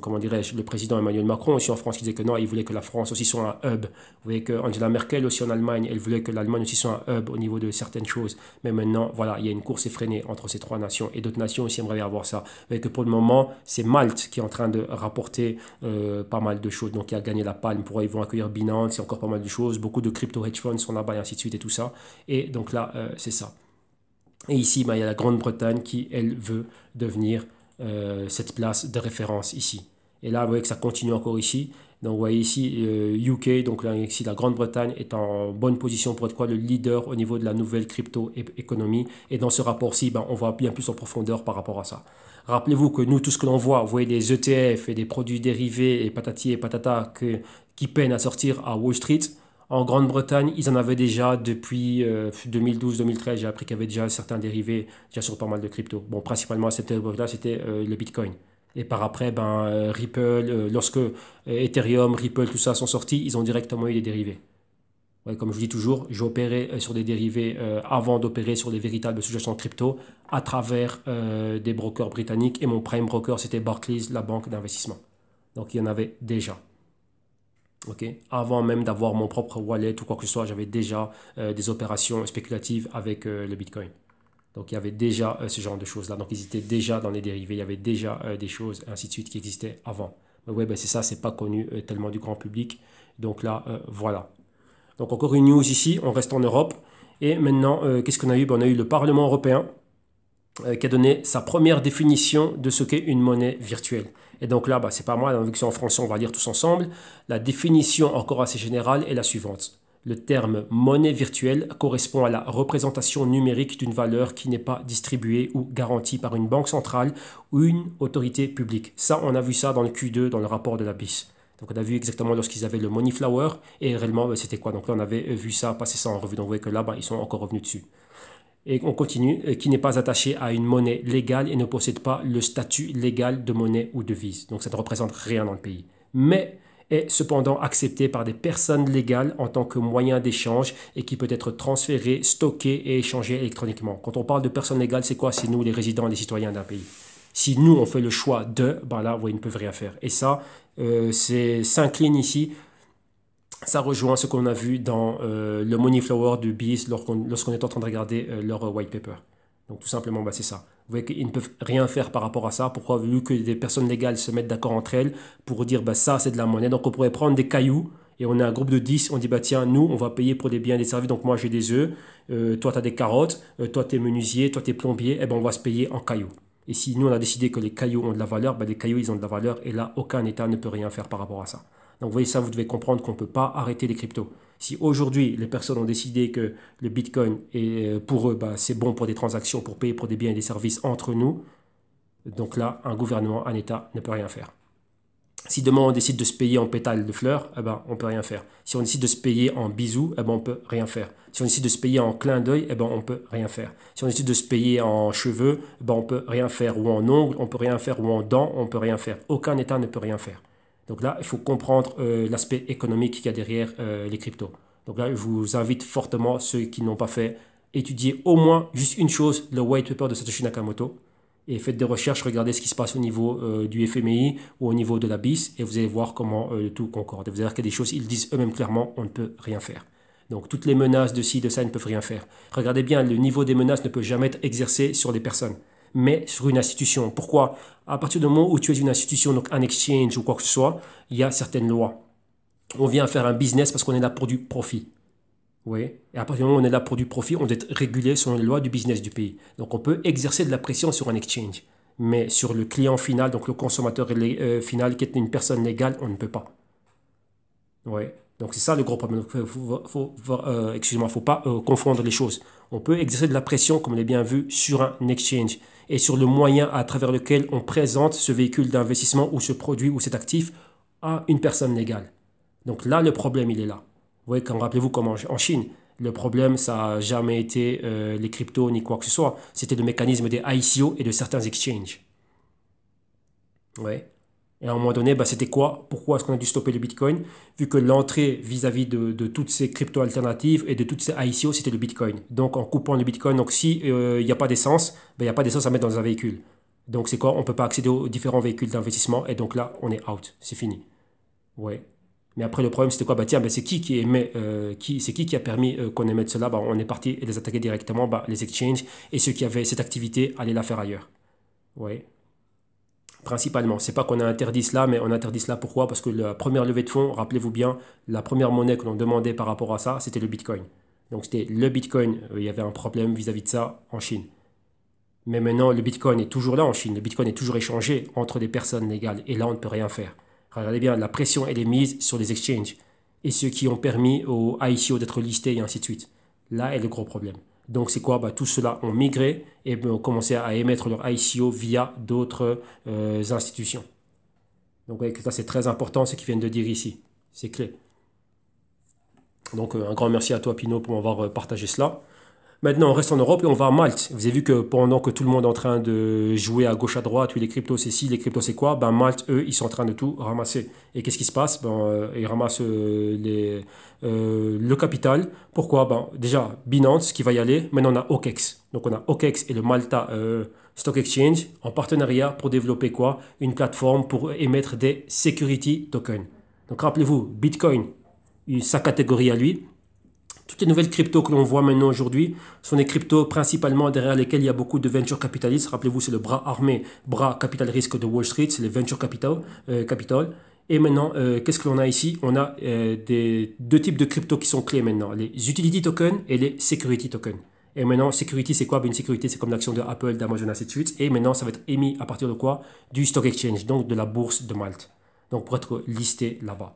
comment dirais-je, le président Emmanuel Macron aussi en France qui disait que non, il voulait que la France aussi soit un hub. Vous voyez que Angela Merkel aussi en Allemagne, elle voulait que l'Allemagne aussi soit un hub au niveau de certaines choses. Mais maintenant, voilà, il y a une course effrénée entre ces trois nations et d'autres nations aussi aimeraient avoir ça. Vous voyez que pour le moment, c'est Malte qui est en train de rapporter euh, pas mal de choses, donc il a gagné la palme. Pour ils vont accueillir Binance, c'est encore pas mal de choses. Beaucoup de crypto hedge funds sont là-bas et ainsi de suite et tout ça. Et donc là, euh, c'est ça. Et ici, ben, il y a la Grande-Bretagne qui, elle, veut devenir euh, cette place de référence ici. Et là, vous voyez que ça continue encore ici. Donc vous voyez ici UK, euh, donc là, ici la Grande-Bretagne est en bonne position pour être quoi le leader au niveau de la nouvelle crypto-économie. Et dans ce rapport-ci, ben, on voit bien plus en profondeur par rapport à ça. Rappelez-vous que nous, tout ce que l'on voit, vous voyez des ETF et des produits dérivés et patati et patata qui peinent à sortir à Wall Street, en Grande-Bretagne, ils en avaient déjà depuis 2012-2013. Euh, J'ai appris qu'il y avait déjà certains dérivés déjà sur pas mal de crypto. Bon, principalement à cette époque-là, c'était euh, le Bitcoin. Et par après, ben, euh, Ripple, lorsque Ethereum, Ripple, tout ça sont sortis, ils ont directement eu des dérivés. comme je vous dis toujours, j'opérais sur des dérivés avant d'opérer sur des véritables suggestions crypto à travers des brokers britanniques. Et mon prime broker, c'était Barclays, la banque d'investissement. Donc il y en avait déjà. Ok, Avant même d'avoir mon propre wallet ou quoi que ce soit, j'avais déjà euh, des opérations spéculatives avec euh, le Bitcoin. Donc il y avait déjà euh, ce genre de choses-là. Donc ils étaient déjà dans les dérivés, il y avait déjà des choses, ainsi de suite, qui existaient avant. Mais ouais, ben, c'est ça, c'est pas connu tellement du grand public. Donc là, voilà. Donc encore une news ici, on reste en Europe. Et maintenant, qu'est-ce qu'on a eu ben, On a eu le Parlement européen euh, qui a donné sa première définition de ce qu'est une monnaie virtuelle. Et donc là, bah, c'est pas moi, vu c'est en français, on va lire tous ensemble. La définition, encore assez générale, est la suivante. Le terme monnaie virtuelle correspond à la représentation numérique d'une valeur qui n'est pas distribuée ou garantie par une banque centrale ou une autorité publique. Ça, on a vu ça dans le Q2, dans le rapport de la BIS. Donc on a vu exactement lorsqu'ils avaient le Money Flower et réellement, euh, c'était quoi. Donc là, on avait euh, vu ça, passer ça en revue. Donc vous voyez que là, bah, ils sont encore revenus dessus et on continue, euh, qui n'est pas attaché à une monnaie légale et ne possède pas le statut légal de monnaie ou devise. Donc ça ne représente rien dans le pays. Mais est cependant accepté par des personnes légales en tant que moyen d'échange et qui peut être transféré, stocké et échangé électroniquement. Quand on parle de personnes légales, c'est quoi C'est nous, les résidents, les citoyens d'un pays. Si nous, on fait le choix de, ben là, vous voyez, ils ne peuvent rien faire. Et ça, euh, c'est s'incline ici ça rejoint ce qu'on a vu dans euh, le Money Flower du BIS lorsqu'on est en train de regarder euh, leur euh, white paper. Donc tout simplement, bah, c'est ça. Vous voyez qu'ils ne peuvent rien faire par rapport à ça. Pourquoi Vu que des personnes légales se mettent d'accord entre elles pour dire bah, ça c'est de la monnaie. Donc on pourrait prendre des cailloux et on a un groupe de 10. On dit bah tiens, nous on va payer pour des biens et des services. Donc moi j'ai des œufs, toi tu as des carottes, toi tu es menuisier, toi tu es plombier. Et eh ben on va se payer en cailloux. Et si nous on a décidé que les cailloux ont de la valeur, bah, les cailloux ils ont de la valeur. Et là aucun État ne peut rien faire par rapport à ça. Donc vous voyez ça, vous devez comprendre qu'on ne peut pas arrêter les cryptos. Si aujourd'hui les personnes ont décidé que le Bitcoin est euh, pour eux, bah, c'est bon pour des transactions, pour payer pour des biens et des services entre nous, donc là, un gouvernement, un État ne peut rien faire. Si demain on décide de se payer en pétales de fleurs, eh ben, on ne peut rien faire. Si on décide de se payer en bisous, eh ben, on ne peut rien faire. Si on décide de se payer en clin d'œil, eh ben, on ne peut rien faire. Si on décide de se payer en cheveux, ben, on ne peut rien faire. Ou en ongles, on ne peut rien faire. Ou en dents, on ne peut rien faire. Aucun État ne peut rien faire. Donc là, il faut comprendre euh, l'aspect économique qu'il y a derrière euh, les cryptos. Donc là, je vous invite fortement, ceux qui n'ont pas fait, étudier au moins juste une chose, le white paper de Satoshi Nakamoto. Et faites des recherches, regardez ce qui se passe au niveau euh, du FMI ou au niveau de la BIS, et vous allez voir comment tout concorde. vous allez voir qu'il y a des choses, ils disent eux-mêmes clairement, on ne peut rien faire. Donc toutes les menaces de ci, de ça, ils ne peuvent rien faire. Regardez bien, le niveau des menaces ne peut jamais être exercé sur les personnes mais sur une institution. Pourquoi À partir du moment où tu es une institution, donc un exchange ou quoi que ce soit, il y a certaines lois. On vient faire un business parce qu'on est là pour du profit. Oui. Et à partir du moment où on est là pour du profit, on doit être régulé selon les lois du business du pays. Donc on peut exercer de la pression sur un exchange. Mais sur le client final, donc le consommateur euh, final qui est une personne légale, on ne peut pas. Oui. Donc c'est ça le gros problème. faut, faut, euh, excusez-moi, faut pas euh, confondre les choses. On peut exercer de la pression, comme on l'a bien vu, sur un exchange et sur le moyen à travers lequel on présente ce véhicule d'investissement ou ce produit ou cet actif à une personne légale. Donc là, le problème, il est là. Vous voyez, quand rappelez-vous, comme en Chine, le problème, ça n'a jamais été euh, les cryptos ni quoi que ce soit. C'était le mécanisme des ICO et de certains exchanges. Ouais. Et à un moment donné, bah, c'était quoi Pourquoi est-ce qu'on a dû stopper le Bitcoin Vu que l'entrée vis-à-vis de, toutes ces crypto alternatives et de toutes ces ICO, c'était le Bitcoin. Donc en coupant le Bitcoin, donc s'il n'y euh, a pas d'essence, il bah, n'y a pas d'essence à mettre dans un véhicule. Donc c'est quoi On ne peut pas accéder aux différents véhicules d'investissement et donc là, on est out, c'est fini. Ouais. Mais après, le problème, c'était quoi Bah tiens, bah, c'est qui qui, émet, euh, qui, c'est qui qui a permis euh, qu'on émette cela bah, On est parti et les attaquer directement, les exchanges et ceux qui avaient cette activité, allaient la faire ailleurs. Ouais principalement. C'est pas qu'on a interdit cela, mais on interdit cela pourquoi Parce que la première levée de fonds, rappelez-vous bien, la première monnaie que l'on demandait par rapport à ça, c'était le Bitcoin. Donc c'était le Bitcoin, euh, il y avait un problème vis-à-vis de ça en Chine. Mais maintenant, le Bitcoin est toujours là en Chine, le Bitcoin est toujours échangé entre des personnes légales, et là, on ne peut rien faire. Regardez bien, la pression, elle est mise sur les exchanges, et ceux qui ont permis aux ICO d'être listés, et ainsi de suite. Là est le gros problème. Donc c'est quoi Tous bah, Tout cela ont migré et ben, ont commencé à émettre leur ICO via d'autres euh, institutions. Donc vous voyez que ça c'est très important ce qu'ils viennent de dire ici. C'est clé. Donc euh, un grand merci à toi Pino pour m'avoir euh, partagé cela. Maintenant, on reste en Europe et on va à Malte. Vous avez vu que pendant que tout le monde est en train de jouer à gauche, à droite, oui, les cryptos, c'est ci, les cryptos, c'est quoi, ben Malte, eux, ils sont en train de tout ramasser. Et qu'est-ce qui se passe ben, euh, Ils ramassent euh, les, euh, le capital. Pourquoi ben, Déjà, Binance qui va y aller. Maintenant, on a OKEX. Donc, on a OKEX et le Malta Stock Exchange en partenariat pour développer quoi Une plateforme pour émettre des security tokens. Donc, rappelez-vous, Bitcoin, sa catégorie à lui, toutes les nouvelles cryptos que l'on voit maintenant aujourd'hui sont des cryptos principalement derrière lesquelles il y a beaucoup de venture capitalistes. Rappelez-vous, c'est le bras armé, bras capital risque de Wall Street, c'est les venture capital. Euh, capital. Et maintenant, euh, qu'est-ce que l'on a ici On a euh, des, deux types de cryptos qui sont clés maintenant, les utility tokens et les security tokens. Et maintenant, security, c'est quoi ben, Une sécurité, c'est comme l'action de Apple, d'Amazon, ainsi de suite. Et maintenant, ça va être émis à partir de quoi Du stock exchange, donc de la bourse de Malte. Donc, pour être listé là-bas.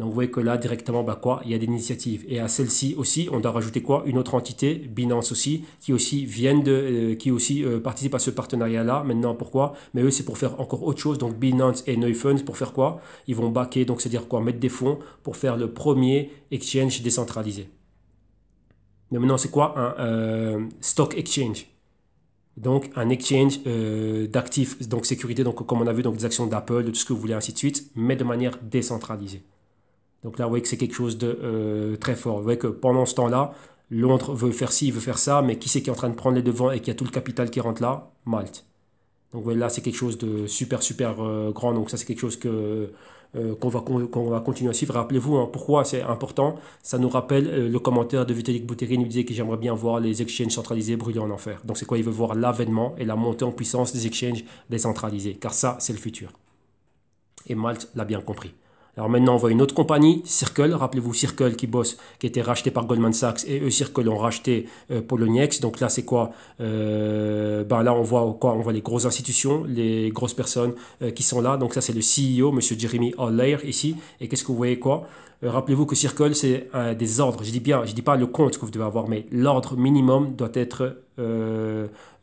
Donc vous voyez que là, directement, bah, quoi, il y a des initiatives. Et à celle-ci aussi, on doit rajouter quoi Une autre entité, Binance aussi, qui aussi viennent de, euh, qui aussi euh, à ce partenariat-là. Maintenant, pourquoi Mais eux, c'est pour faire encore autre chose. Donc Binance et Neufunds, pour faire quoi Ils vont baquer, donc c'est-à-dire quoi Mettre des fonds pour faire le premier exchange décentralisé. Mais maintenant, c'est quoi un euh, stock exchange donc un exchange d'actifs, donc sécurité, donc comme on a vu, donc des actions d'Apple, de tout ce que vous voulez, ainsi de suite, mais de manière décentralisée. Donc là, vous voyez que c'est quelque chose de euh, très fort. Vous voyez que pendant ce temps-là, Londres veut faire ci, veut faire ça, mais qui c'est qui est en train de prendre les devants et qui a tout le capital qui rentre là Malte. Donc là, c'est quelque chose de super, super euh, grand. Donc ça, c'est quelque chose que euh, qu'on va, qu'on va continuer à suivre. Rappelez-vous hein, pourquoi c'est important. Ça nous rappelle le commentaire de Vitalik Buterin. Il disait que j'aimerais bien voir les exchanges centralisés brûler en enfer. Donc c'est quoi Il veut voir l'avènement et la montée en puissance des exchanges décentralisés. Car ça, c'est le futur. Et Malte l'a bien compris. Alors maintenant, on voit une autre compagnie, Circle. Rappelez-vous Circle qui bosse, qui était racheté par Goldman Sachs et eux, Circle, ont racheté euh, Poloniex. Donc là, c'est quoi euh, ben Là, on voit quoi On voit les grosses institutions, les grosses personnes euh, qui sont là. Donc ça, c'est le CEO, M. Jeremy Allaire, ici. Et qu'est-ce que vous voyez quoi Rappelez-vous que Circle, c'est des ordres. Je dis bien, je dis pas le compte que vous devez avoir, mais l'ordre minimum doit être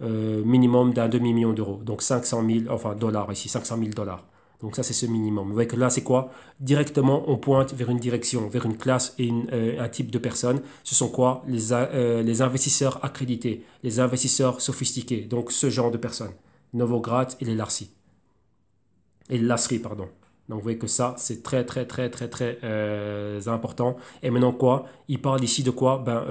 minimum d'un demi-million d'euros. Donc 500 000, enfin dollars ici, 500 000 dollars. Donc ça, c'est ce minimum. Vous voyez que là, c'est quoi Directement, on pointe vers une direction, vers une classe et euh, un type de personne. Ce sont quoi les, euh, les, investisseurs accrédités, les investisseurs sophistiqués, donc ce genre de personnes. Novograd et les LARCI. Et pardon. Donc vous voyez que ça, c'est très, très, très, très, très euh, important. Et maintenant, quoi Il parle ici de quoi ben,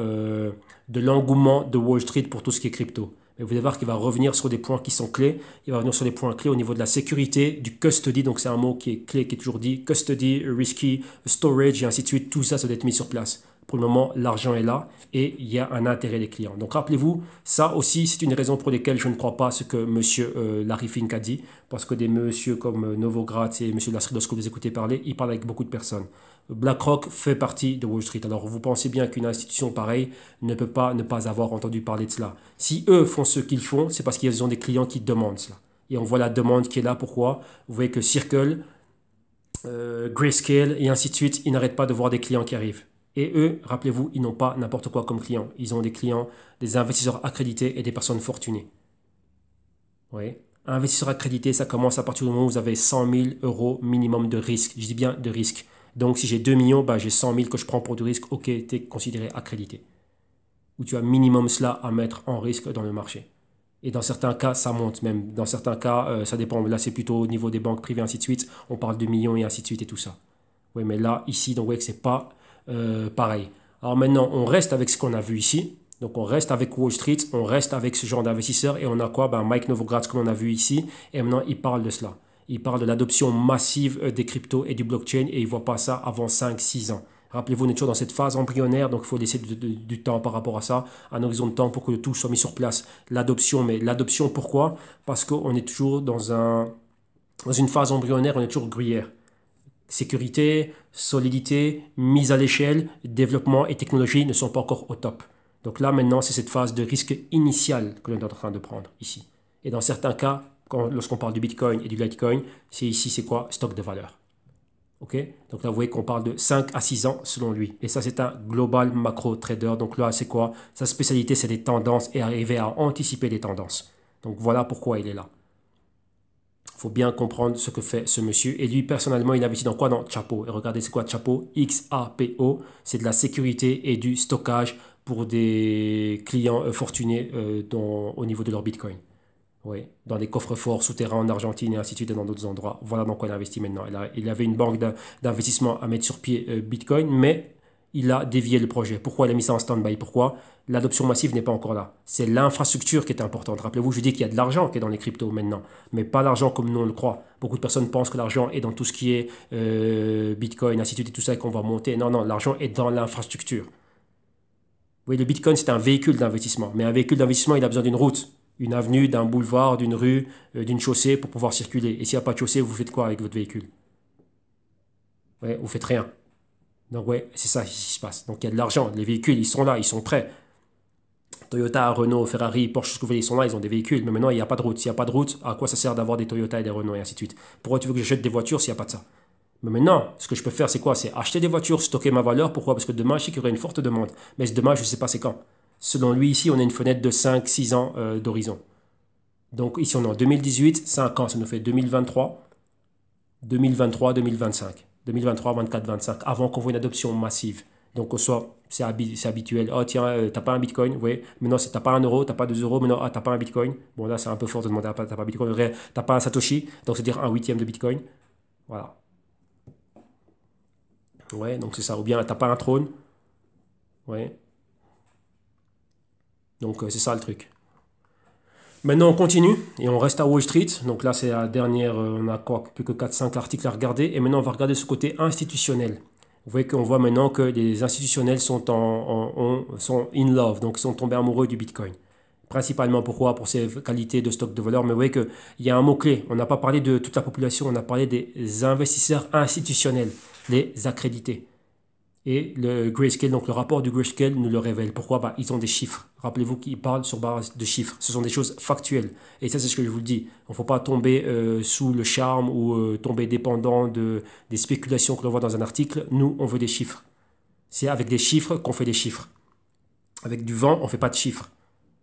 De l'engouement de Wall Street pour tout ce qui est crypto vous allez voir qu'il va revenir sur des points qui sont clés. Il va revenir sur des points clés au niveau de la sécurité, du custody. Donc, c'est un mot qui est clé, qui est toujours dit. Custody, risky, storage et ainsi de suite. Tout ça, ça doit être mis sur place. Pour le moment, l'argent est là et il y a un intérêt des clients. Donc rappelez-vous, ça aussi, c'est une raison pour laquelle je ne crois pas ce que M. Euh, Larry Fink a dit, parce que des messieurs comme euh, Novogratz et M. Lasridos que vous écoutez parler, ils parlent avec beaucoup de personnes. BlackRock fait partie de Wall Street. Alors vous pensez bien qu'une institution pareille ne peut pas ne pas avoir entendu parler de cela. Si eux font ce qu'ils font, c'est parce qu'ils ont des clients qui demandent cela. Et on voit la demande qui est là. Pourquoi Vous voyez que Circle, euh, Grayscale et ainsi de suite, ils n'arrêtent pas de voir des clients qui arrivent. Et eux, rappelez-vous, ils n'ont pas n'importe quoi comme client. Ils ont des clients, des investisseurs accrédités et des personnes fortunées. Vous voyez Investisseurs accrédités, ça commence à partir du moment où vous avez 100 000 euros minimum de risque. Je dis bien de risque. Donc si j'ai 2 millions, bah, j'ai 100 000 que je prends pour du risque. Ok, tu es considéré accrédité. Ou tu as minimum cela à mettre en risque dans le marché. Et dans certains cas, ça monte même. Dans certains cas, euh, ça dépend. Là, c'est plutôt au niveau des banques privées, ainsi de suite. On parle de millions et ainsi de suite et tout ça. Oui, mais là, ici, donc, vous voyez que c'est pas euh, pareil. Alors maintenant, on reste avec ce qu'on a vu ici. Donc on reste avec Wall Street, on reste avec ce genre d'investisseurs et on a quoi ben Mike Novogratz comme on a vu ici et maintenant il parle de cela. Il parle de l'adoption massive euh, des cryptos et du blockchain et il ne voit pas ça avant 5-6 ans. Rappelez-vous, on est toujours dans cette phase embryonnaire, donc il faut laisser du, temps par rapport à ça, un horizon de temps pour que tout soit mis sur place. L'adoption, mais l'adoption pourquoi Parce qu'on est toujours dans, un, dans une phase embryonnaire, on est toujours gruyère. Sécurité, solidité, mise à l'échelle, développement et technologie ne sont pas encore au top. Donc là, maintenant, c'est cette phase de risque initial que l'on est en train de prendre ici. Et dans certains cas, lorsqu'on parle du Bitcoin et du Litecoin, c'est ici, c'est quoi Stock de valeur. ok donc là, vous voyez qu'on parle de 5 à 6 ans selon lui. Et ça, c'est un global macro trader. Donc là, c'est quoi Sa spécialité, c'est les tendances et arriver à anticiper les tendances. Donc voilà pourquoi il est là faut bien comprendre ce que fait ce monsieur. Et lui, personnellement, il investit dans quoi Dans chapeau Et regardez, c'est quoi Chapeau? X-A-P-O. C'est de la sécurité et du stockage pour des clients euh, fortunés euh, au niveau de leur Bitcoin. Oui, dans des coffres forts souterrains en Argentine et ainsi de suite dans d'autres endroits. Voilà dans quoi il investit maintenant. Il, il avait une banque d'investissement à mettre sur pied euh, Bitcoin, mais il a dévié le projet. Pourquoi il a mis ça en stand-by Pourquoi l'adoption massive n'est pas encore là C'est l'infrastructure qui est importante. Rappelez-vous, je dis qu'il y a de l'argent qui est dans les cryptos maintenant, mais pas l'argent comme nous on le croit. Beaucoup de personnes pensent que l'argent est dans tout ce qui est euh, Bitcoin, institut et tout ça qu'on va monter. Non, non, l'argent est dans l'infrastructure. voyez, le Bitcoin, c'est un véhicule d'investissement, mais un véhicule d'investissement, il a besoin d'une route, une avenue, d'un boulevard, d'une rue, euh, d'une chaussée pour pouvoir circuler. Et s'il n'y a pas de chaussée, vous faites quoi avec votre véhicule Vous faites rien. Donc ouais, c'est ça qui se passe. Donc il y a de l'argent, les véhicules, ils sont là, ils sont prêts. Toyota, Renault, Ferrari, Porsche, ce que vous voulez, ils sont là, ils ont des véhicules, mais maintenant il n'y a pas de route. S'il n'y a pas de route, à quoi ça sert d'avoir des Toyota et des Renault et ainsi de suite Pourquoi tu veux que j'achète des voitures s'il n'y a pas de ça Mais maintenant, ce que je peux faire, c'est quoi C'est acheter des voitures, stocker ma valeur. Pourquoi Parce que demain, je sais qu'il y aura une forte demande. Mais demain, je ne sais pas c'est quand. Selon lui, ici, on a une fenêtre de 5-6 ans euh, d'horizon. Donc ici, on est en 2018, 5 ans, ça nous fait 2023, 2023, 2025. 2023, 2024, 25, avant qu'on voit une adoption massive. Donc, au soit, c'est habituel. Oh, tiens, tu euh, t'as pas un bitcoin, oui. Maintenant, c'est t'as pas un euro, t'as pas deux euros, maintenant, tu ah, t'as pas un bitcoin. Bon, là, c'est un peu fort de demander, ah, t'as pas un bitcoin, t'as pas un satoshi, donc c'est-à-dire un huitième de bitcoin. Voilà. Ouais, donc c'est ça. Ou bien, t'as pas un trône. Ouais. Donc, euh, c'est ça le truc. Maintenant, on continue et on reste à Wall Street. Donc là, c'est la dernière, euh, on a quoi, plus que 4-5 articles à regarder. Et maintenant, on va regarder ce côté institutionnel. Vous voyez qu'on voit maintenant que les institutionnels sont, en, sont in love, donc sont tombés amoureux du Bitcoin. Principalement pourquoi Pour ses qualités de stock de valeur. Mais vous voyez qu'il y a un mot-clé. On n'a pas parlé de toute la population, on a parlé des investisseurs institutionnels, les accrédités. Et le grayscale, donc le rapport du grayscale nous le révèle. Pourquoi bah, Ils ont des chiffres. Rappelez-vous qu'ils parlent sur base de chiffres. Ce sont des choses factuelles. Et ça, c'est ce que je vous dis. On ne faut pas tomber euh, sous le charme ou euh, tomber dépendant de, des spéculations que l'on voit dans un article. Nous, on veut des chiffres. C'est avec des chiffres qu'on fait des chiffres. Avec du vent, on ne fait pas de chiffres.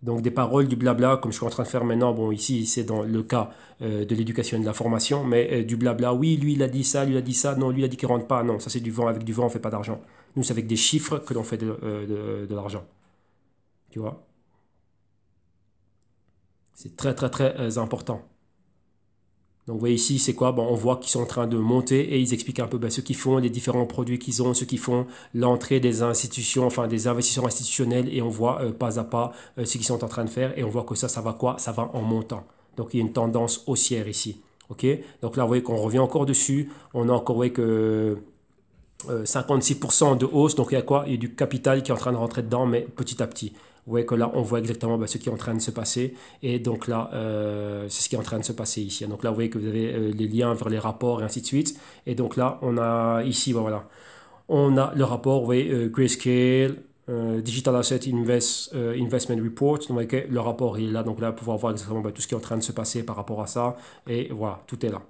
Donc des paroles, du blabla, comme je suis en train de faire maintenant, bon ici c'est dans le cas euh, de l'éducation et de la formation, mais euh, du blabla, oui lui il a dit ça, lui il a dit ça, non lui il a dit qu'il rentre pas, non ça c'est du vent, avec du vent on ne fait pas d'argent. Nous c'est avec des chiffres que l'on fait de euh, l'argent. Tu vois C'est très très très important. Donc vous voyez ici, c'est quoi On voit qu'ils sont en train de monter et ils expliquent un peu ben, ce qu'ils font, les différents produits qu'ils ont, ce qu'ils font, l'entrée des institutions, enfin des investisseurs institutionnels et on voit euh, pas à pas euh, ce qu'ils sont en train de faire et on voit que ça, ça va quoi Ça va en montant. Donc il y a une tendance haussière ici. ok Donc là, vous voyez qu'on revient encore dessus. On a encore, que... 56% euh, de hausse, donc il y a quoi Il y a du capital qui est en train de rentrer dedans, mais petit à petit voyez que là, on voit exactement bah, ce qui est en train de se passer. Et donc là, euh, c'est ce qui est en train de se passer ici. Donc là, vous voyez que vous avez euh, les liens vers les rapports et ainsi de suite. Et donc là, on a ici, bah, voilà, on a le rapport, vous voyez, euh, Grayscale, Digital Asset Invest, Investment Report. Donc, vous que le rapport il est là. Donc là, pouvoir voir exactement bah, tout ce qui est en train de se passer par rapport à ça. Et voilà, tout est là.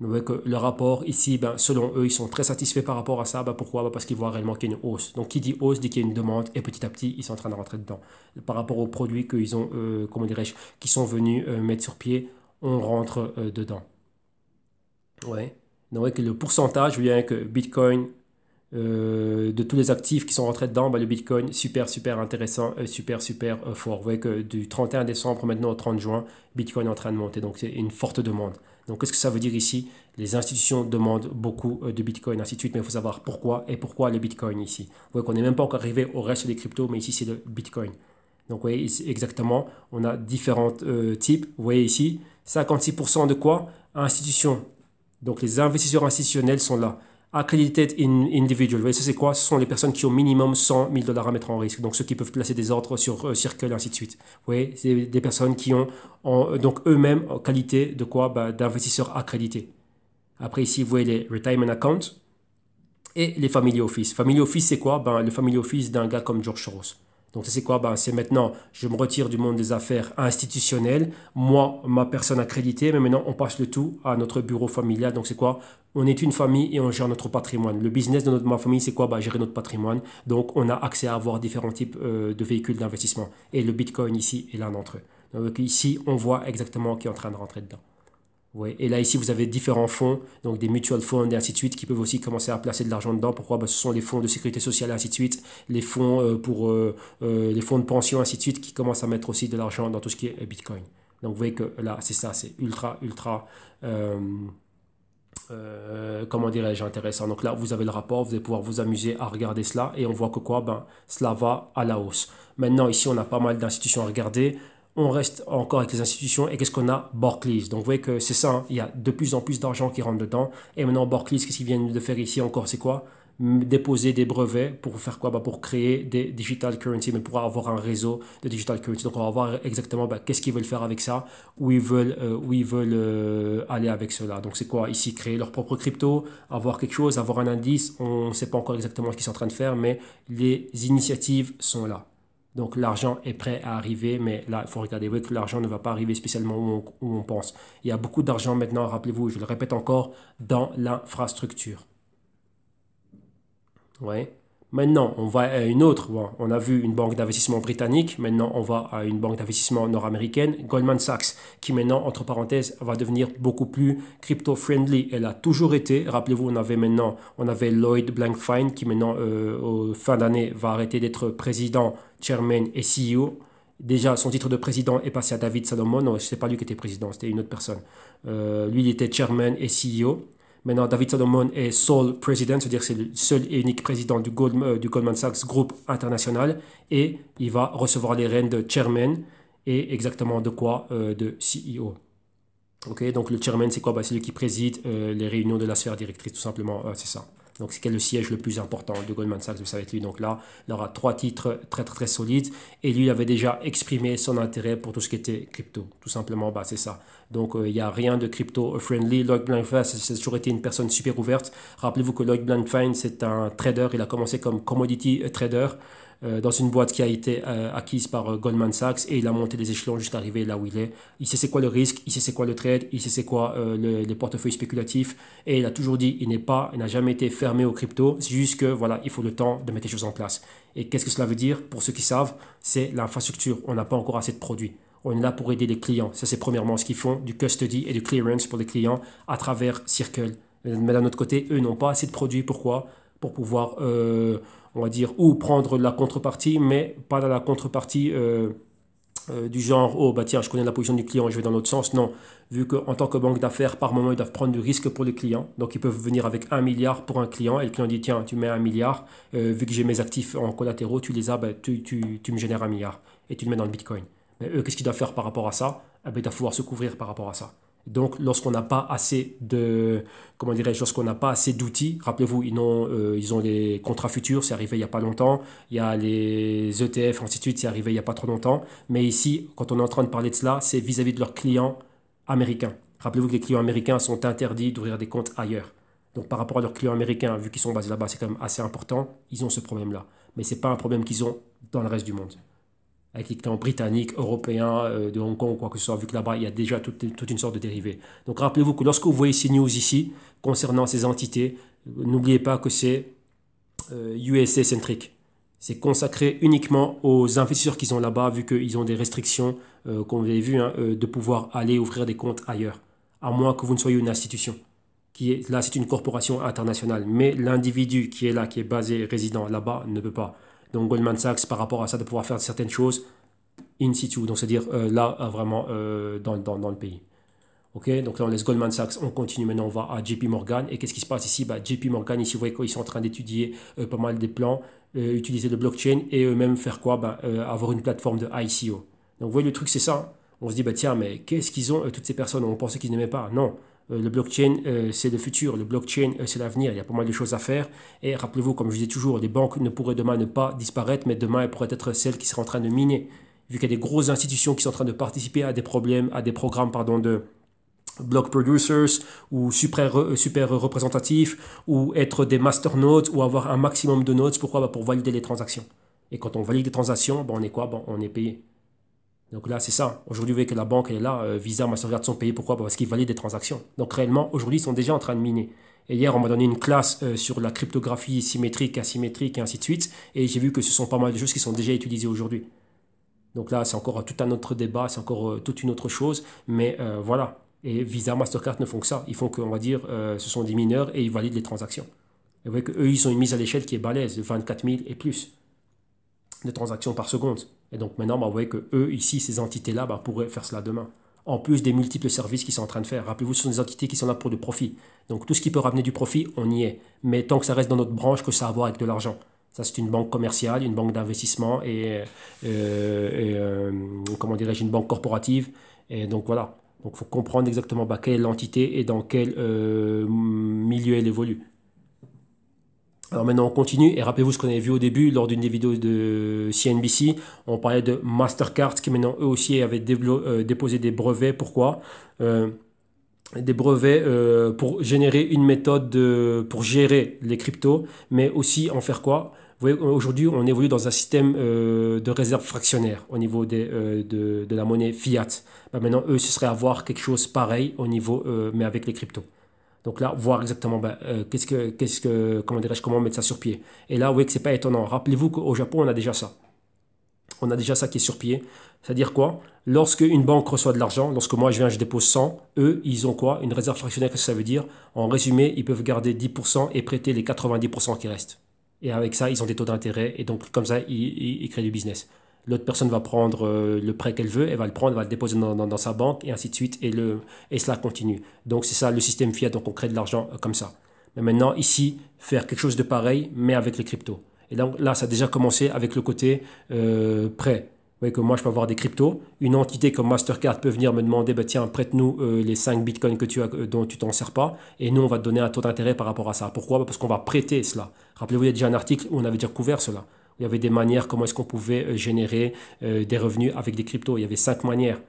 Vous que le rapport ici, ben, selon eux, ils sont très satisfaits par rapport à ça. Ben, pourquoi ben, Parce qu'ils voient réellement qu'il y a une hausse. Donc qui dit hausse dit qu'il y a une demande et petit à petit, ils sont en train de rentrer dedans. Par rapport aux produits qu'ils ont, euh, comment dirais-je, qui sont venus euh, mettre sur pied, on rentre euh, dedans. Ouais. Donc, vous voyez que le pourcentage voyez que Bitcoin, euh, de tous les actifs qui sont rentrés dedans, bah, le Bitcoin, super, super intéressant, euh, super, super euh, fort. Vous voyez que du 31 décembre maintenant au 30 juin, Bitcoin est en train de monter, donc c'est une forte demande. Donc qu'est-ce que ça veut dire ici Les institutions demandent beaucoup de Bitcoin, ainsi de suite, mais il faut savoir pourquoi et pourquoi le Bitcoin ici. Vous voyez qu'on n'est même pas encore arrivé au reste des cryptos, mais ici c'est le Bitcoin. Donc vous voyez exactement, on a différents types. Vous voyez ici, 56% de quoi Institutions. Donc les investisseurs institutionnels sont là. Accredited in, Individual, voyez, ça c'est quoi Ce sont les personnes qui ont minimum 100 000 dollars à mettre en risque. Donc ceux qui peuvent placer des ordres sur Circle euh, Circle, ainsi de suite. Vous voyez, c'est des personnes qui ont euh, donc eux-mêmes en qualité de quoi bah, D'investisseurs accrédités. Après ici, vous voyez les Retirement Accounts et les Family Office. Family Office, c'est quoi ben, Le Family Office d'un gars comme George Soros. Donc c'est quoi ben, C'est maintenant, je me retire du monde des affaires institutionnelles, moi, ma personne accréditée, mais maintenant on passe le tout à notre bureau familial. Donc c'est quoi On est une famille et on gère notre patrimoine. Le business de notre, ma famille, c'est quoi ben, Gérer notre patrimoine. Donc on a accès à avoir différents types euh, de véhicules d'investissement. Et le Bitcoin ici est l'un d'entre eux. Donc ici, on voit exactement qui est en train de rentrer dedans. Et là, ici, vous avez différents fonds, donc des mutual funds et ainsi de suite, qui peuvent aussi commencer à placer de l'argent dedans. Pourquoi Ce sont les fonds de sécurité sociale et ainsi de suite, les fonds, euh, pour, euh, euh, les fonds de pension et ainsi de suite, qui commencent à mettre aussi de l'argent dans tout ce qui est Bitcoin. Donc vous voyez que là, c'est ça, c'est ultra, ultra... comment dirais-je, intéressant. Donc là, vous avez le rapport, vous allez pouvoir vous amuser à regarder cela et on voit que quoi, ben, cela va à la hausse. Maintenant, ici, on a pas mal d'institutions à regarder on reste encore avec les institutions et qu'est-ce qu'on a Barclays. Donc vous voyez que c'est ça, hein. il y a de plus en plus d'argent qui rentre dedans. Et maintenant Barclays, qu'est-ce qu'ils viennent de faire ici encore C'est quoi déposer des brevets pour faire quoi bah Pour créer des digital currency, mais pour avoir un réseau de digital currency. Donc on va voir exactement bah, qu'est-ce qu'ils veulent faire avec ça, où ils veulent, euh, ils veulent euh, aller avec cela. Donc c'est quoi Ici, créer leur propre crypto, avoir quelque chose, avoir un indice. On ne sait pas encore exactement ce qu'ils sont en train de faire, mais les initiatives sont là. Donc l'argent est prêt à arriver, mais là, il faut regarder que l'argent ne va pas arriver spécialement où on, on pense. Il y a beaucoup d'argent maintenant, rappelez-vous, je le répète encore, dans l'infrastructure. Ouais. Maintenant, on va à une autre. On a vu une banque d'investissement britannique. Maintenant, on va à une banque d'investissement nord-américaine, Goldman Sachs, qui maintenant, entre parenthèses, va devenir beaucoup plus crypto-friendly. Elle a toujours été. Rappelez-vous, on avait maintenant, on avait Lloyd Blankfein, qui maintenant, euh, fin d'année, va arrêter d'être président, chairman et CEO. Déjà, son titre de président est passé à David Salomon. Non, ce pas lui qui était président, c'était une autre personne. Euh, lui, il était chairman et CEO. Maintenant, David Solomon est sole président, c'est-à-dire c'est le seul et unique président euh, du, Goldman Sachs Group International, et il va recevoir les rênes de chairman et exactement de quoi euh, De CEO. Ok, donc le chairman, c'est quoi bah, C'est lui qui préside euh, les réunions de la sphère directrice, tout simplement, c'est ça. Donc c'est le siège le plus important de Goldman Sachs, vous savez lui. Donc là, il aura trois titres très très très solides. Et lui avait déjà exprimé son intérêt pour tout ce qui était crypto. Tout simplement, bah, c'est ça. Donc euh, il n'y a rien de crypto-friendly. Lloyd Blankfein, c'est toujours été une personne super ouverte. Rappelez-vous que Lloyd Blankfein, c'est un trader. Il a commencé comme commodity trader. Euh, dans une boîte qui a été euh, acquise par euh, Goldman Sachs et il a monté les échelons jusqu'à arriver là où il est. Il sait c'est quoi le risque, il sait c'est quoi le trade, il sait c'est quoi le, les portefeuilles spéculatifs et il a toujours dit il n'est pas, il n'a jamais été fermé aux crypto. C'est juste que voilà, il faut le temps de mettre les choses en place. Et qu'est-ce que cela veut dire Pour ceux qui savent, c'est l'infrastructure. On n'a pas encore assez de produits. On est là pour aider les clients. Ça, c'est premièrement ce qu'ils font, du custody et du clearance pour les clients à travers Circle. Mais d'un autre côté, eux n'ont pas assez de produits. Pourquoi Pour pouvoir on va dire, ou prendre la contrepartie, mais pas la contrepartie euh, euh, du genre, oh bah tiens, je connais la position du client je vais dans l'autre sens. Non, vu qu'en tant que banque d'affaires, par moment, ils doivent prendre du risque pour les clients. Donc ils peuvent venir avec un milliard pour un client et le client dit, tiens, tu mets un milliard, euh, vu que j'ai mes actifs en collatéraux, tu les as, bah, tu, me génères un milliard et tu le mets dans le Bitcoin. Mais eux, qu'est-ce qu'ils doivent faire par rapport à ça eh ben, Ils doivent pouvoir se couvrir par rapport à ça. Donc, lorsqu'on n'a pas assez de, comment dirais lorsqu'on n'a pas assez d'outils, rappelez-vous, ils ont, euh, ils ont les contrats futurs, c'est arrivé il n'y a pas longtemps, il y a les ETF, ainsi c'est arrivé il n'y a pas trop longtemps. Mais ici, quand on est en train de parler de cela, c'est vis-à-vis de leurs clients américains. Rappelez-vous que les clients américains sont interdits d'ouvrir des comptes ailleurs. Donc, par rapport à leurs clients américains, vu qu'ils sont basés là-bas, c'est quand même assez important, ils ont ce problème-là. Mais ce n'est pas un problème qu'ils ont dans le reste du monde avec les clients britanniques, européens, euh, de Hong Kong, quoi que ce soit, vu que là-bas, il y a déjà toute, une sorte de dérivés. Donc rappelez-vous que lorsque vous voyez ces news ici, concernant ces entités, n'oubliez pas que c'est euh, USA-centrique. C'est consacré uniquement aux investisseurs qui ont là-bas, vu qu'ils ont des restrictions, euh, comme qu'on avait vu, hein, euh, de pouvoir aller ouvrir des comptes ailleurs, à moins que vous ne soyez une institution. Qui là, c'est une corporation internationale, mais l'individu qui est là, qui est basé, résident là-bas, ne peut pas donc Goldman Sachs par rapport à ça, de pouvoir faire certaines choses in situ, donc c'est-à-dire euh, là euh, vraiment euh, dans, le pays. ok donc là on laisse Goldman Sachs, on continue maintenant, on va à JP Morgan. Et qu'est-ce qui se passe ici bah, JP Morgan, ici vous voyez qu'ils sont en train d'étudier pas mal des plans, utiliser le blockchain et eux-mêmes faire quoi bah, Avoir une plateforme de ICO. Donc vous voyez le truc c'est ça. Hein? On se dit, bah, tiens, mais qu'est-ce qu'ils ont, toutes ces personnes On pensait qu'ils n'aimaient pas. Non, euh, le blockchain, euh, c'est le futur, le blockchain, euh, c'est l'avenir, il y a pas mal de choses à faire. Et rappelez-vous, comme je disais toujours, les banques ne pourraient demain ne pas disparaître, mais demain, elles pourraient être celles qui seraient en train de miner, vu qu'il y a des grosses institutions qui sont en train de participer à des problèmes, à des programmes, pardon, de block producers ou super, super représentatifs ou être des master masternodes ou avoir un maximum de notes. Pourquoi bah, Pour valider les transactions. Et quand on valide les transactions, bon bah, on est quoi bah, On est payé. Donc là, c'est ça. Aujourd'hui, vous voyez que la banque, est là, euh, Visa, Mastercard sont payés. Pourquoi Parce qu'ils valident des transactions. Donc réellement, aujourd'hui, ils sont déjà en train de miner. Et hier, on m'a donné une classe euh, sur la cryptographie symétrique, asymétrique et ainsi de suite. Et j'ai vu que ce sont pas mal de choses qui sont déjà utilisées aujourd'hui. Donc là, c'est encore euh, tout un autre débat, c'est encore toute une autre chose. Mais voilà. Et Visa, Mastercard ne font que ça. Ils font que, on va dire, ce sont des mineurs et ils valident les transactions. Et vous voyez qu'eux, ils ont une mise à l'échelle qui est balèze, 24 000 et plus de transactions par seconde. Et donc maintenant, bah, vous voyez que eux, ici, ces entités-là, bah, pourraient faire cela demain. En plus des multiples services qu'ils sont en train de faire. Rappelez-vous, ce sont des entités qui sont là pour du profit. Donc tout ce qui peut ramener du profit, on y est. Mais tant que ça reste dans notre branche, que ça a à voir avec de l'argent. Ça, c'est une banque commerciale, une banque d'investissement et, euh, euh, comment dirais-je, une banque corporative. Et donc voilà. Donc il faut comprendre exactement bah, quelle entité et dans quel euh, milieu elle évolue. Alors maintenant on continue et rappelez-vous ce qu'on avait vu au début lors d'une des vidéos de CNBC, on parlait de Mastercard qui maintenant eux aussi avaient euh, déposé des brevets. Pourquoi euh, des brevets euh, pour générer une méthode pour gérer les cryptos, mais aussi en faire quoi Aujourd'hui, on évolue dans un système de réserve fractionnaire au niveau des, de, la monnaie fiat. Bah, maintenant, eux, ce serait avoir quelque chose pareil au niveau, mais avec les cryptos. Donc là, voir exactement ben, euh, qu'est-ce que, qu'est-ce que, comment dirais-je, comment mettre ça sur pied. Et là, vous voyez que c'est pas étonnant. Rappelez-vous qu'au Japon, on a déjà ça. On a déjà ça qui est sur pied. C'est-à-dire quoi Lorsque une banque reçoit de l'argent, lorsque moi je viens, je dépose 100, eux, ils ont quoi Une réserve fractionnaire, qu'est-ce que ça veut dire En résumé, ils peuvent garder 10% et prêter les 90% qui restent. Et avec ça, ils ont des taux d'intérêt et donc comme ça, ils créent du business l'autre personne va prendre euh, le prêt qu'elle veut, elle va le prendre, elle va le déposer dans, sa banque, et ainsi de suite, et, le, et cela continue. Donc c'est ça le système fiat, donc on crée de l'argent euh, comme ça. Mais maintenant, ici, faire quelque chose de pareil, mais avec les cryptos. Et donc là, ça a déjà commencé avec le côté euh, prêt. Vous voyez que moi, je peux avoir des cryptos. Une entité comme Mastercard peut venir me demander, bah, tiens, prête-nous les 5 bitcoins que tu as, dont tu t'en sers pas. Et nous, on va te donner un taux d'intérêt par rapport à ça. Pourquoi Parce qu'on va prêter cela. Rappelez-vous, il y a déjà un article où on avait déjà couvert cela. Il y avait des manières comment est-ce qu'on pouvait euh, générer euh, des revenus avec des cryptos. Il y avait cinq manières.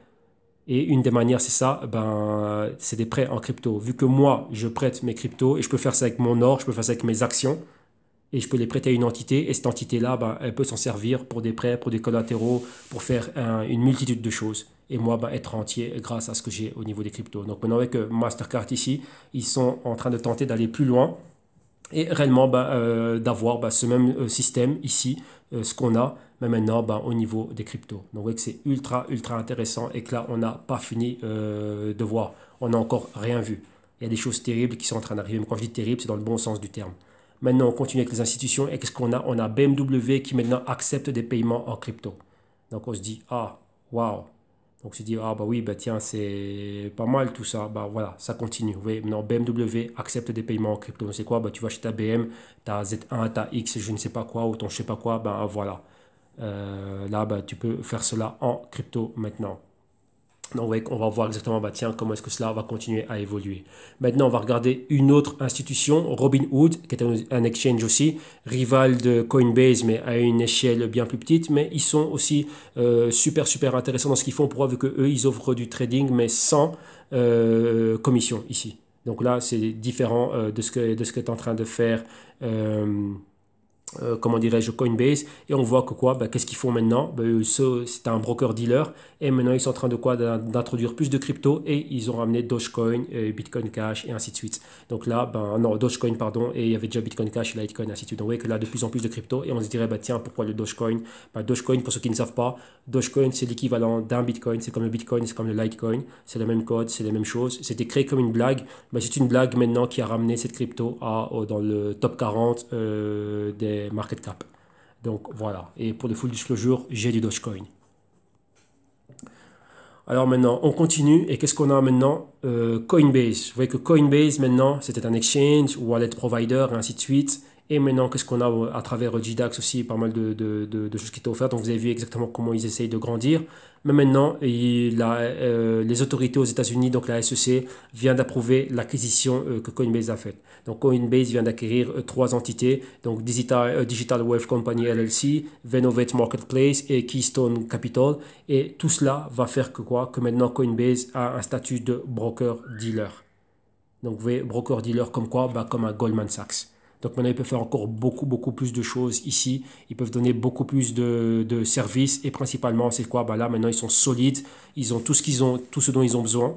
Et une des manières, c'est ça, ben, c'est des prêts en crypto. Vu que moi, je prête mes cryptos et je peux faire ça avec mon or, je peux faire ça avec mes actions et je peux les prêter à une entité. Et cette entité-là, ben, elle peut s'en servir pour des prêts, pour des collatéraux, pour faire une multitude de choses. Et moi, ben, être entier grâce à ce que j'ai au niveau des cryptos. Donc maintenant, avec euh, Mastercard ici, ils sont en train de tenter d'aller plus loin et réellement bah, euh, d'avoir bah, ce même euh, système ici, euh, ce qu'on a mais maintenant bah, au niveau des cryptos. Donc vous voyez que c'est ultra, ultra intéressant et que là, on n'a pas fini de voir. On n'a encore rien vu. Il y a des choses terribles qui sont en train d'arriver. Mais quand je dis terrible, c'est dans le bon sens du terme. Maintenant, on continue avec les institutions et qu'est-ce qu'on a On a BMW qui maintenant accepte des paiements en crypto. Donc on se dit, ah, waouh donc tu dis, ah bah oui, bah tiens, c'est pas mal tout ça, bah voilà, ça continue. Oui, maintenant BMW accepte des paiements en crypto, c'est quoi Bah tu vas chez ta BM, ta Z1, ta X, je ne sais pas quoi, ou ton je sais pas quoi, ben bah, voilà. Euh, là, bah, tu peux faire cela en crypto maintenant on va voir exactement bah, comment est-ce que cela va continuer à évoluer. Maintenant, on va regarder une autre institution, Robinhood, qui est un exchange aussi, rival de Coinbase, mais à une échelle bien plus petite. Mais ils sont aussi euh, super, super intéressants dans ce qu'ils font. Pourquoi Vu qu'eux, ils offrent du trading, mais sans euh, commission ici. Donc là, c'est différent euh, de ce que tu es en train de faire. Euh, comment dirais-je, Coinbase, et on voit que quoi, ben, qu'est-ce qu'ils font maintenant ben, C'est un broker-dealer, et maintenant ils sont en train de quoi D'introduire plus de crypto, et ils ont ramené Dogecoin, et Bitcoin Cash, et ainsi de suite. Donc là, ben, non, Dogecoin, pardon, et il y avait déjà Bitcoin Cash, Litecoin, ainsi de suite. Donc vous que là, de plus en plus de crypto, et on se dirait, bah, tiens, pourquoi le Dogecoin Dogecoin, pour ceux qui ne savent pas, Dogecoin, c'est l'équivalent d'un Bitcoin, c'est comme le Bitcoin, c'est comme le Litecoin, c'est le même code, c'est la même chose C'était créé comme une blague, c'est une blague maintenant qui a ramené cette crypto à, dans le top 40 euh, des market cap. Donc voilà. Et pour le full disclosure, j'ai du Dogecoin. Alors maintenant, on continue. Et qu'est-ce qu'on a maintenant euh, Coinbase. Vous voyez que Coinbase maintenant, c'était un exchange, wallet provider, et ainsi de suite. Et maintenant, qu'est-ce qu'on a à travers GDAX aussi, pas mal de, de, de, choses qui étaient offertes. Donc vous avez vu exactement comment ils essayent de grandir. Mais maintenant, il a, euh, les autorités aux États-Unis, donc la SEC, vient d'approuver l'acquisition euh, que Coinbase a faite. Donc Coinbase vient d'acquérir euh, trois entités, donc Digital, Digital Wave Company LLC, Venovate Marketplace et Keystone Capital. Et tout cela va faire que quoi Que maintenant Coinbase a un statut de broker-dealer. Donc vous voyez, broker-dealer comme quoi bah, Comme un Goldman Sachs. Donc maintenant, ils peuvent faire encore beaucoup, beaucoup plus de choses ici. Ils peuvent donner beaucoup plus de, services. Et principalement, c'est quoi Bah Là, maintenant, ils sont solides. Ils ont tout ce, qu'ils ont, tout ce dont ils ont besoin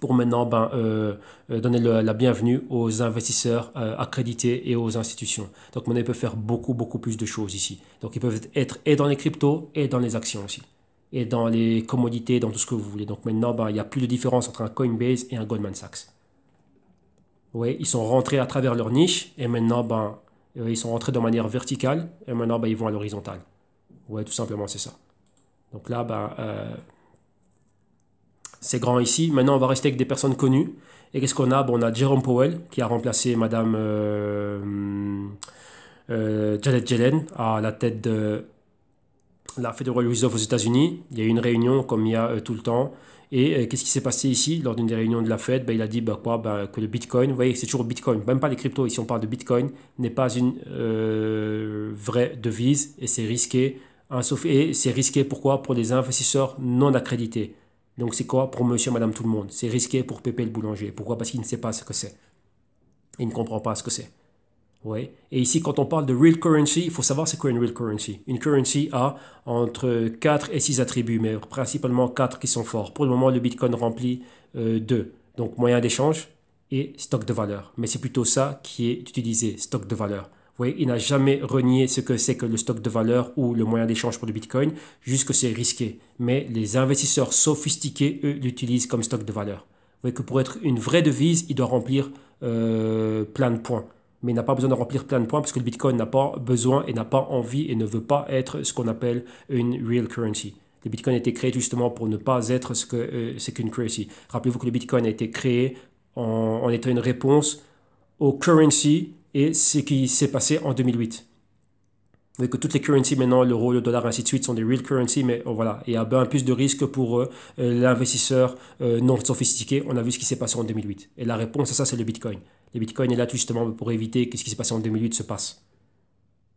pour maintenant ben, euh, euh, donner la bienvenue aux investisseurs euh, accrédités et aux institutions. Donc maintenant, ils peuvent faire beaucoup, beaucoup plus de choses ici. Donc ils peuvent être et dans les cryptos et dans les actions aussi. Et dans les commodités, dans tout ce que vous voulez. Donc maintenant, ben, il n'y a plus de différence entre un Coinbase et un Goldman Sachs. Ouais, ils sont rentrés à travers leur niche et maintenant, ben, euh, ils sont rentrés de manière verticale et maintenant, ben, ils vont à l'horizontale. Ouais, tout simplement, c'est ça. Donc là, ben, euh, c'est grand ici. Maintenant, on va rester avec des personnes connues. Et qu'est-ce qu'on a bon On a Jerome Powell qui a remplacé Madame euh, Janet Yellen à la tête de la Federal Reserve aux États-Unis. Il y a eu une réunion comme il y a tout le temps. Et euh, qu'est-ce qui s'est passé ici lors d'une des réunions de la Fed ben, Il a dit ben, quoi, ben, que le Bitcoin, vous voyez, c'est toujours Bitcoin, même pas les cryptos, ici on parle de Bitcoin, n'est pas une euh, vraie devise et c'est risqué. Hein, sauf, et c'est risqué pourquoi Pour des investisseurs non accrédités. Donc c'est quoi pour monsieur, madame, tout le monde C'est risqué pour Pépé le boulanger. Pourquoi Parce qu'il ne sait pas ce que c'est. Il ne comprend pas ce que c'est. Et ici, quand on parle de real currency, il faut savoir c'est quoi une real currency. Une currency a entre 4 et 6 attributs, mais principalement 4 qui sont forts. Pour le moment, le Bitcoin remplit 2. Euh, Donc, moyen d'échange et stock de valeur. Mais c'est plutôt ça qui est utilisé, stock de valeur. Oui, il n'a jamais renié ce que c'est que le stock de valeur ou le moyen d'échange pour le Bitcoin, juste que c'est risqué. Mais les investisseurs sophistiqués, eux, l'utilisent comme stock de valeur. Voyez que pour être une vraie devise, il doit remplir euh, plein de points mais n'a pas besoin de remplir plein de points parce que le Bitcoin n'a pas besoin et n'a pas envie et ne veut pas être ce qu'on appelle une real currency. Le Bitcoin a été créé justement pour ne pas être ce que euh, c'est qu'une currency. Rappelez-vous que le Bitcoin a été créé en, étant une réponse aux currency et ce qui s'est passé en 2008. voyez que toutes les currencies maintenant, l'euro, le dollar, ainsi de suite, sont des real currencies, mais oh, voilà, il y a bien plus de risques pour euh, euh, l'investisseur non sophistiqué. On a vu ce qui s'est passé en 2008. Et la réponse à ça, c'est le Bitcoin. Et Bitcoin est là justement pour éviter que ce qui s'est passé en 2008 se passe.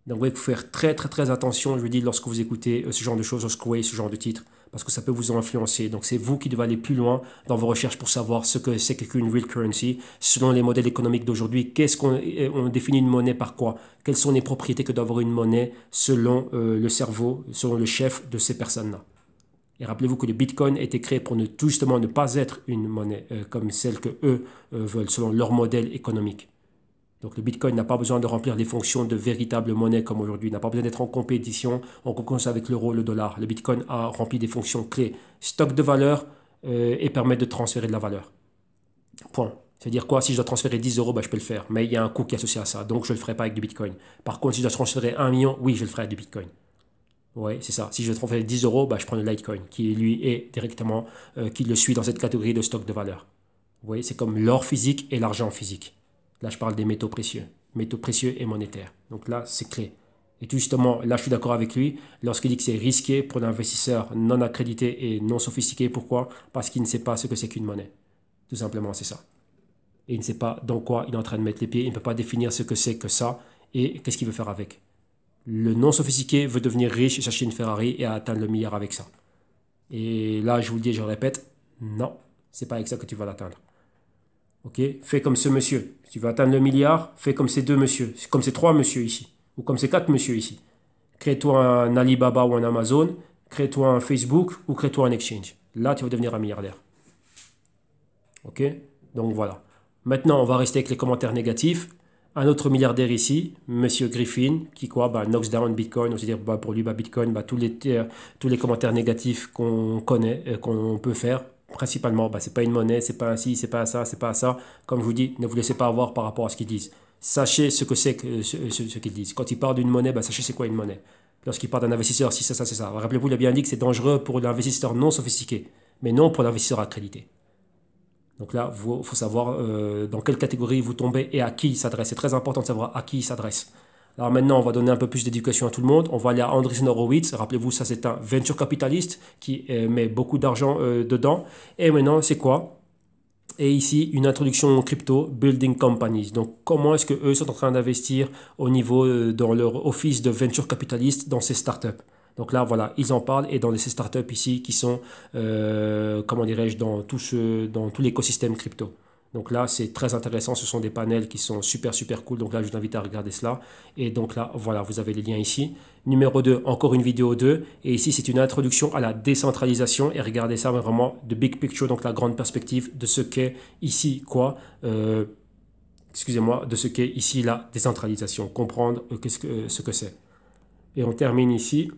Donc, vous devez faire très, très, très attention, je vous dis, lorsque vous écoutez euh, ce genre de choses, ce genre de titres, parce que ça peut vous influencer. Donc, c'est vous qui devez aller plus loin dans vos recherches pour savoir ce que c'est qu'une real currency, selon les modèles économiques d'aujourd'hui. Qu'est-ce qu'on euh, définit une monnaie par quoi Quelles sont les propriétés que doit avoir une monnaie selon euh, le cerveau, selon le chef de ces personnes-là et rappelez-vous que le Bitcoin était créé pour ne, justement ne pas être une monnaie euh, comme celle que eux euh, veulent selon leur modèle économique. Donc le Bitcoin n'a pas besoin de remplir les fonctions de véritable monnaie comme aujourd'hui, n'a pas besoin d'être en compétition, en concurrence avec l'euro, le dollar. Le Bitcoin a rempli des fonctions clés, stock de valeur euh, et permet de transférer de la valeur. Point. C'est-à-dire quoi Si je dois transférer 10 euros, bah, je peux le faire. Mais il y a un coût qui est associé à ça, donc je ne le ferai pas avec du Bitcoin. Par contre, si je dois transférer 1 million, oui, je le ferai avec du Bitcoin. Oui, c'est ça. Si je trouve 10 euros, bah, je prends le Litecoin, qui lui est directement, euh, qui le suit dans cette catégorie de stock de valeur. Vous voyez, c'est comme l'or physique et l'argent physique. Là, je parle des métaux précieux, métaux précieux et monétaires. Donc là, c'est clé. Et justement, là, je suis d'accord avec lui lorsqu'il dit que c'est risqué pour l'investisseur non accrédité et non sophistiqué. Pourquoi Parce qu'il ne sait pas ce que c'est qu'une monnaie. Tout simplement, c'est ça. Et il ne sait pas dans quoi il est en train de mettre les pieds. Il ne peut pas définir ce que c'est que ça et qu'est-ce qu'il veut faire avec le non sophistiqué veut devenir riche et une Ferrari et atteindre le milliard avec ça. Et là, je vous le dis et je le répète, non, c'est pas avec ça que tu vas l'atteindre. Ok Fais comme ce monsieur. Si tu veux atteindre le milliard, fais comme ces deux monsieur, comme ces trois monsieur ici, ou comme ces quatre monsieur ici. Crée-toi un Alibaba ou un Amazon, crée-toi un Facebook ou crée-toi un exchange. Là, tu vas devenir un milliardaire. Ok Donc voilà. Maintenant, on va rester avec les commentaires négatifs. Un autre milliardaire ici, Monsieur Griffin, qui quoi, bah, knocks down Bitcoin, on se dire bah, pour lui, bah, Bitcoin, bah, tous, les, euh, tous les commentaires négatifs qu'on connaît, euh, qu'on peut faire, principalement, bah, c'est pas une monnaie, c'est pas ainsi, c'est pas ça, c'est pas ça. Comme je vous dis, ne vous laissez pas avoir par rapport à ce qu'ils disent. Sachez ce que c'est que ce, qu'ils disent. Quand ils parlent d'une monnaie, bah, sachez c'est quoi une monnaie. Lorsqu'ils parlent d'un investisseur, si ça, ça, c'est ça. Rappelez-vous, il a bien dit que c'est dangereux pour l'investisseur non sophistiqué, mais non pour l'investisseur accrédité. Donc là, il faut savoir euh, dans quelle catégorie vous tombez et à qui il s'adresse. C'est très important de savoir à qui il s'adresse. Alors maintenant, on va donner un peu plus d'éducation à tout le monde. On va aller à Andreessen Horowitz. Rappelez-vous, ça c'est un venture capitaliste qui euh, met beaucoup d'argent euh, dedans. Et maintenant, c'est quoi et ici, une introduction crypto, building companies. Donc, comment est-ce que eux sont en train d'investir au niveau dans leur office de venture capitaliste dans ces startups donc là, voilà, ils en parlent et dans les, ces startups ici qui sont, euh, comment dirais-je, dans tout, tout l'écosystème crypto. Donc là, c'est très intéressant. Ce sont des panels qui sont super, super cool. Donc là, je vous invite à regarder cela. Et donc là, voilà, vous avez les liens ici. Numéro 2, encore une vidéo 2. Et ici, c'est une introduction à la décentralisation. Et regardez ça vraiment, de big picture, donc la grande perspective de ce qu'est ici, quoi. Euh, excusez-moi, de ce qu'est ici la décentralisation. Comprendre euh, ce que, ce que c'est. Et on termine ici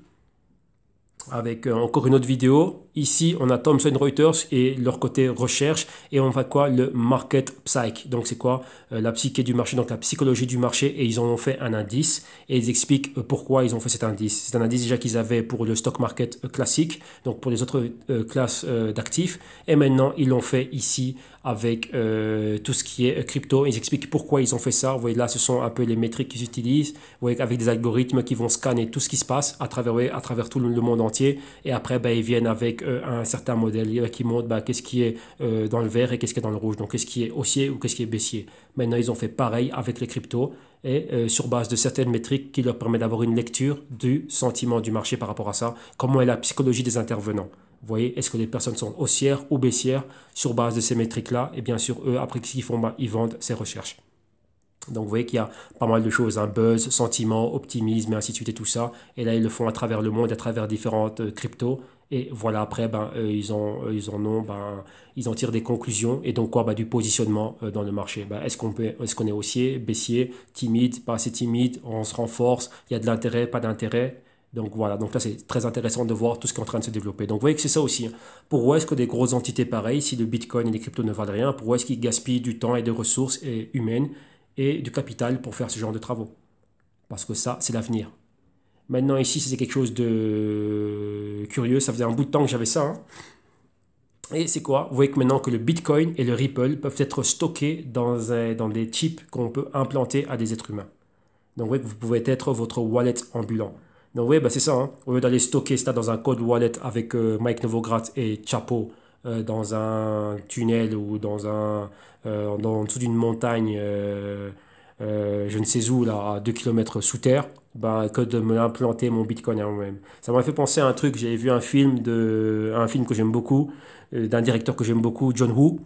avec euh, encore une autre vidéo Ici, on a Thomson Reuters et leur côté recherche et on va quoi le market psych. Donc c'est quoi euh, la psyché du marché, donc la psychologie du marché et ils en ont fait un indice et ils expliquent euh, pourquoi ils ont fait cet indice. C'est un indice déjà qu'ils avaient pour le stock market euh, classique, donc pour les autres classes d'actifs et maintenant ils l'ont fait ici avec tout ce qui est crypto. Ils expliquent pourquoi ils ont fait ça. Vous voyez là, ce sont un peu les métriques qu'ils utilisent. Vous voyez avec des algorithmes qui vont scanner tout ce qui se passe à travers, à travers tout le monde entier et après ben, ils viennent avec euh, un certain modèle qui montre bah, qu'est-ce qui est euh, dans le vert et qu'est-ce qui est dans le rouge, donc qu'est-ce qui est haussier ou qu'est-ce qui est baissier. Maintenant, ils ont fait pareil avec les cryptos et euh, sur base de certaines métriques qui leur permettent d'avoir une lecture du sentiment du marché par rapport à ça, comment est la psychologie des intervenants. Vous voyez, est-ce que les personnes sont haussières ou baissières sur base de ces métriques-là Et bien sûr, eux, après, qu'est-ce qu'ils font bah, Ils vendent ces recherches. Donc vous voyez qu'il y a pas mal de choses, un hein. buzz, sentiment, optimisme et ainsi de suite et tout ça. Et là, ils le font à travers le monde, à travers différentes cryptos et voilà, après, ben, euh, ils, ont, euh, ils en ont, ben, ils en tirent des conclusions. Et donc, quoi ben, Du positionnement euh, dans le marché. Ben, est-ce qu'on est, qu'on est haussier, baissier, timide, pas assez timide, on se renforce, il y a de l'intérêt, pas d'intérêt donc voilà, donc là c'est très intéressant de voir tout ce qui est en train de se développer. Donc vous voyez que c'est ça aussi. Hein. Pourquoi est-ce que des grosses entités pareilles, si le Bitcoin et les cryptos ne valent rien, pourquoi est-ce qu'ils gaspillent du temps et des ressources humaines et du capital pour faire ce genre de travaux Parce que ça, c'est l'avenir. Maintenant, ici, c'est quelque chose de curieux. Ça faisait un bout de temps que j'avais ça. Hein. Et c'est quoi Vous voyez que maintenant que le Bitcoin et le Ripple peuvent être stockés dans, dans des chips qu'on peut implanter à des êtres humains. Donc, vous que vous pouvez être votre wallet ambulant. Donc, vous voyez, bah, c'est ça. Hein. Au lieu d'aller stocker ça dans un code wallet avec euh, Mike Novogratz et Chapeau dans un tunnel ou dans un, euh, en dessous d'une montagne, euh, je ne sais où, là, à 2 km sous terre, bah, que de me implanter mon Bitcoin à hein, moi-même. Ça m'a fait penser à un truc, j'avais vu un film, de, un film que j'aime beaucoup, euh, d'un directeur que j'aime beaucoup, John Woo,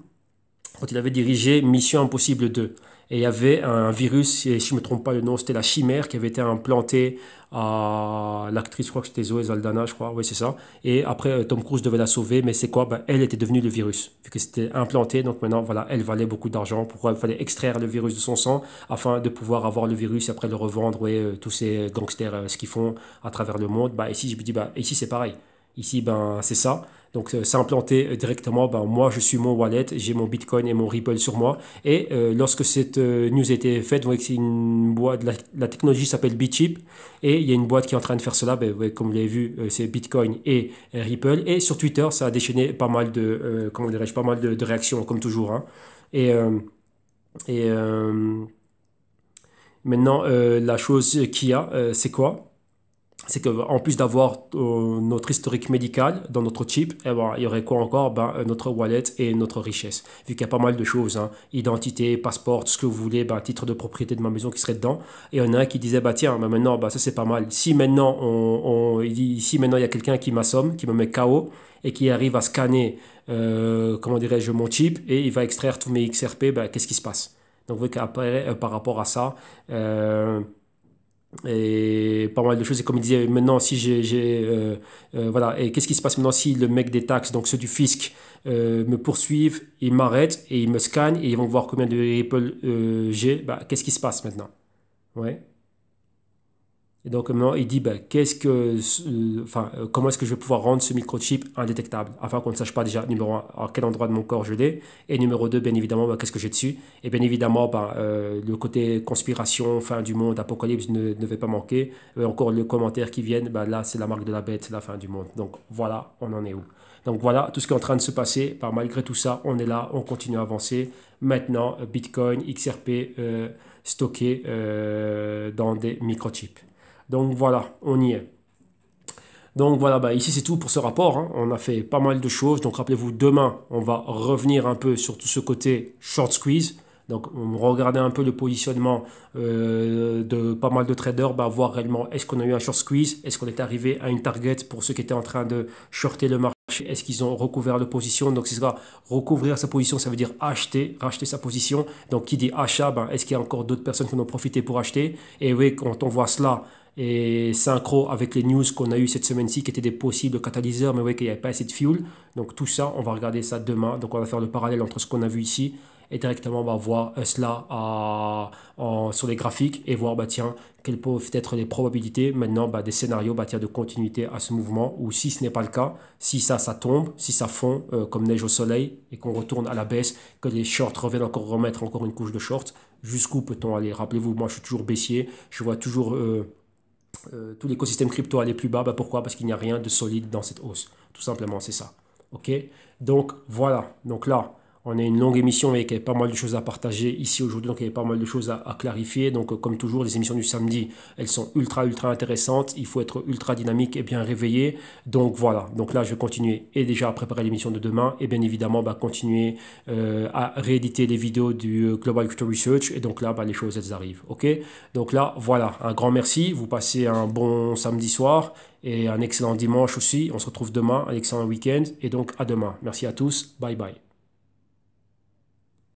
quand il avait dirigé Mission Impossible 2 et il y avait un virus, et si je ne me trompe pas le nom, c'était la chimère qui avait été implantée à l'actrice, je crois que c'était Zoé Zaldana, je crois, oui c'est ça. Et après, euh, Tom Cruise devait la sauver, mais c'est quoi ben, Elle était devenue le virus, vu que c'était implanté, donc maintenant, voilà, elle valait beaucoup d'argent, pourquoi euh, il fallait extraire le virus de son sang, afin de pouvoir avoir le virus et après le revendre, oui, euh, tous ces gangsters, ce qu'ils font à travers le monde. Bah, ben, ici, je me dis, bah, ici c'est pareil. Ici, ben, c'est ça. Donc ça euh, s'implanter euh, directement, ben, moi je suis mon wallet, j'ai mon Bitcoin et mon Ripple sur moi. Et euh, lorsque cette news a été faite, vous voyez que une boîte, la, technologie s'appelle Bitchip et il y a une boîte qui est en train de faire cela. Ben, comme vous l'avez vu, c'est Bitcoin et, Ripple. Et sur Twitter, ça a déchaîné pas mal de, comment dirais-je, pas mal de, réactions comme toujours. Hein. Et, et maintenant, la chose qu'il y a, c'est quoi c'est qu'en plus d'avoir euh, notre historique médical dans notre chip, eh ben, il y aurait quoi encore ben, euh, Notre wallet et notre richesse. Vu qu'il y a pas mal de choses, hein. identité, passeport, ce que vous voulez, ben, titre de propriété de ma maison qui serait dedans. Et il y en a un qui disait, bah, tiens, maintenant, bah, ça c'est pas mal. Si maintenant, on, maintenant il y a quelqu'un qui m'assomme, qui me met KO et qui arrive à scanner, euh, comment dirais-je, mon chip et il va extraire tous mes XRP, qu'est-ce qui se passe Donc vous voyez qu'après, par rapport à ça et pas mal de choses. Et comme il disait, maintenant, si j'ai. Euh, euh, voilà, et qu'est-ce qui se passe maintenant si le mec des taxes, donc ceux du fisc, euh, me poursuivent, ils m'arrêtent et ils me scannent et ils vont voir combien de Ripple j'ai bah, Qu'est-ce qui se passe maintenant Ouais. Et donc maintenant, il dit ben, qu'est-ce que, euh, enfin, euh, comment est-ce que je vais pouvoir rendre ce microchip indétectable afin qu'on ne sache pas déjà numéro un à quel endroit de mon corps je l'ai et numéro deux bien évidemment ben, qu'est-ce que j'ai dessus et bien évidemment ben, euh, le côté conspiration, fin du monde, apocalypse ne, devait va pas manquer. Et encore les commentaires qui viennent, ben, là c'est la marque de la bête, la fin du monde. Donc voilà, on en est où. Donc voilà tout ce qui est en train de se passer. malgré tout ça, on est là, on continue à avancer. Maintenant, Bitcoin, XRP stocké dans des microchips. Donc voilà, on y est. Donc voilà, bah ici c'est tout pour ce rapport. Hein. On a fait pas mal de choses. Donc rappelez-vous, demain, on va revenir un peu sur tout ce côté short squeeze. Donc on un peu le positionnement euh, de pas mal de traders, bah, voir réellement est-ce qu'on a eu un short squeeze, est-ce qu'on est arrivé à une target pour ceux qui étaient en train de shorter le marché est-ce qu'ils ont recouvert leur position Donc, c'est ça, recouvrir sa position, ça veut dire acheter, racheter sa position. Donc, qui dit achat, bah, est-ce qu'il y a encore d'autres personnes qui en ont profité pour acheter Et oui, quand on voit cela, et synchro avec les news qu'on a eu cette semaine-ci qui étaient des possibles catalyseurs, mais ouais, qu'il n'y avait pas assez de fuel. Donc tout ça, on va regarder ça demain. Donc on va faire le parallèle entre ce qu'on a vu ici et directement on bah, va voir euh, cela à, en, sur les graphiques et voir bah, tiens, quelles peuvent être les probabilités maintenant bah, des scénarios bah, de continuité à ce mouvement ou si ce n'est pas le cas, si ça, ça tombe, si ça fond euh, comme neige au soleil et qu'on retourne à la baisse, que les shorts reviennent encore remettre encore une couche de shorts, jusqu'où peut-on aller Rappelez-vous, moi je suis toujours baissier, je vois toujours... Euh, euh, tout l'écosystème crypto aller plus bas. Bah, pourquoi Parce qu'il n'y a rien de solide dans cette hausse. Tout simplement, c'est ça. OK Donc voilà. Donc là, on a une longue émission et qu'il y a pas mal de choses à partager ici aujourd'hui, donc il y a pas mal de choses à, clarifier. Donc, euh, comme toujours, les émissions du samedi, elles sont ultra, ultra intéressantes. Il faut être ultra dynamique et bien réveillé. Donc, voilà. Donc là, je vais continuer et déjà à préparer l'émission de demain et bien évidemment, bah, continuer euh, à rééditer les vidéos du euh, Global Culture Research. Et donc là, bah, les choses, elles arrivent. OK Donc là, voilà. Un grand merci. Vous passez un bon samedi soir et un excellent dimanche aussi. On se retrouve demain, un excellent week-end et donc à demain. Merci à tous. Bye bye.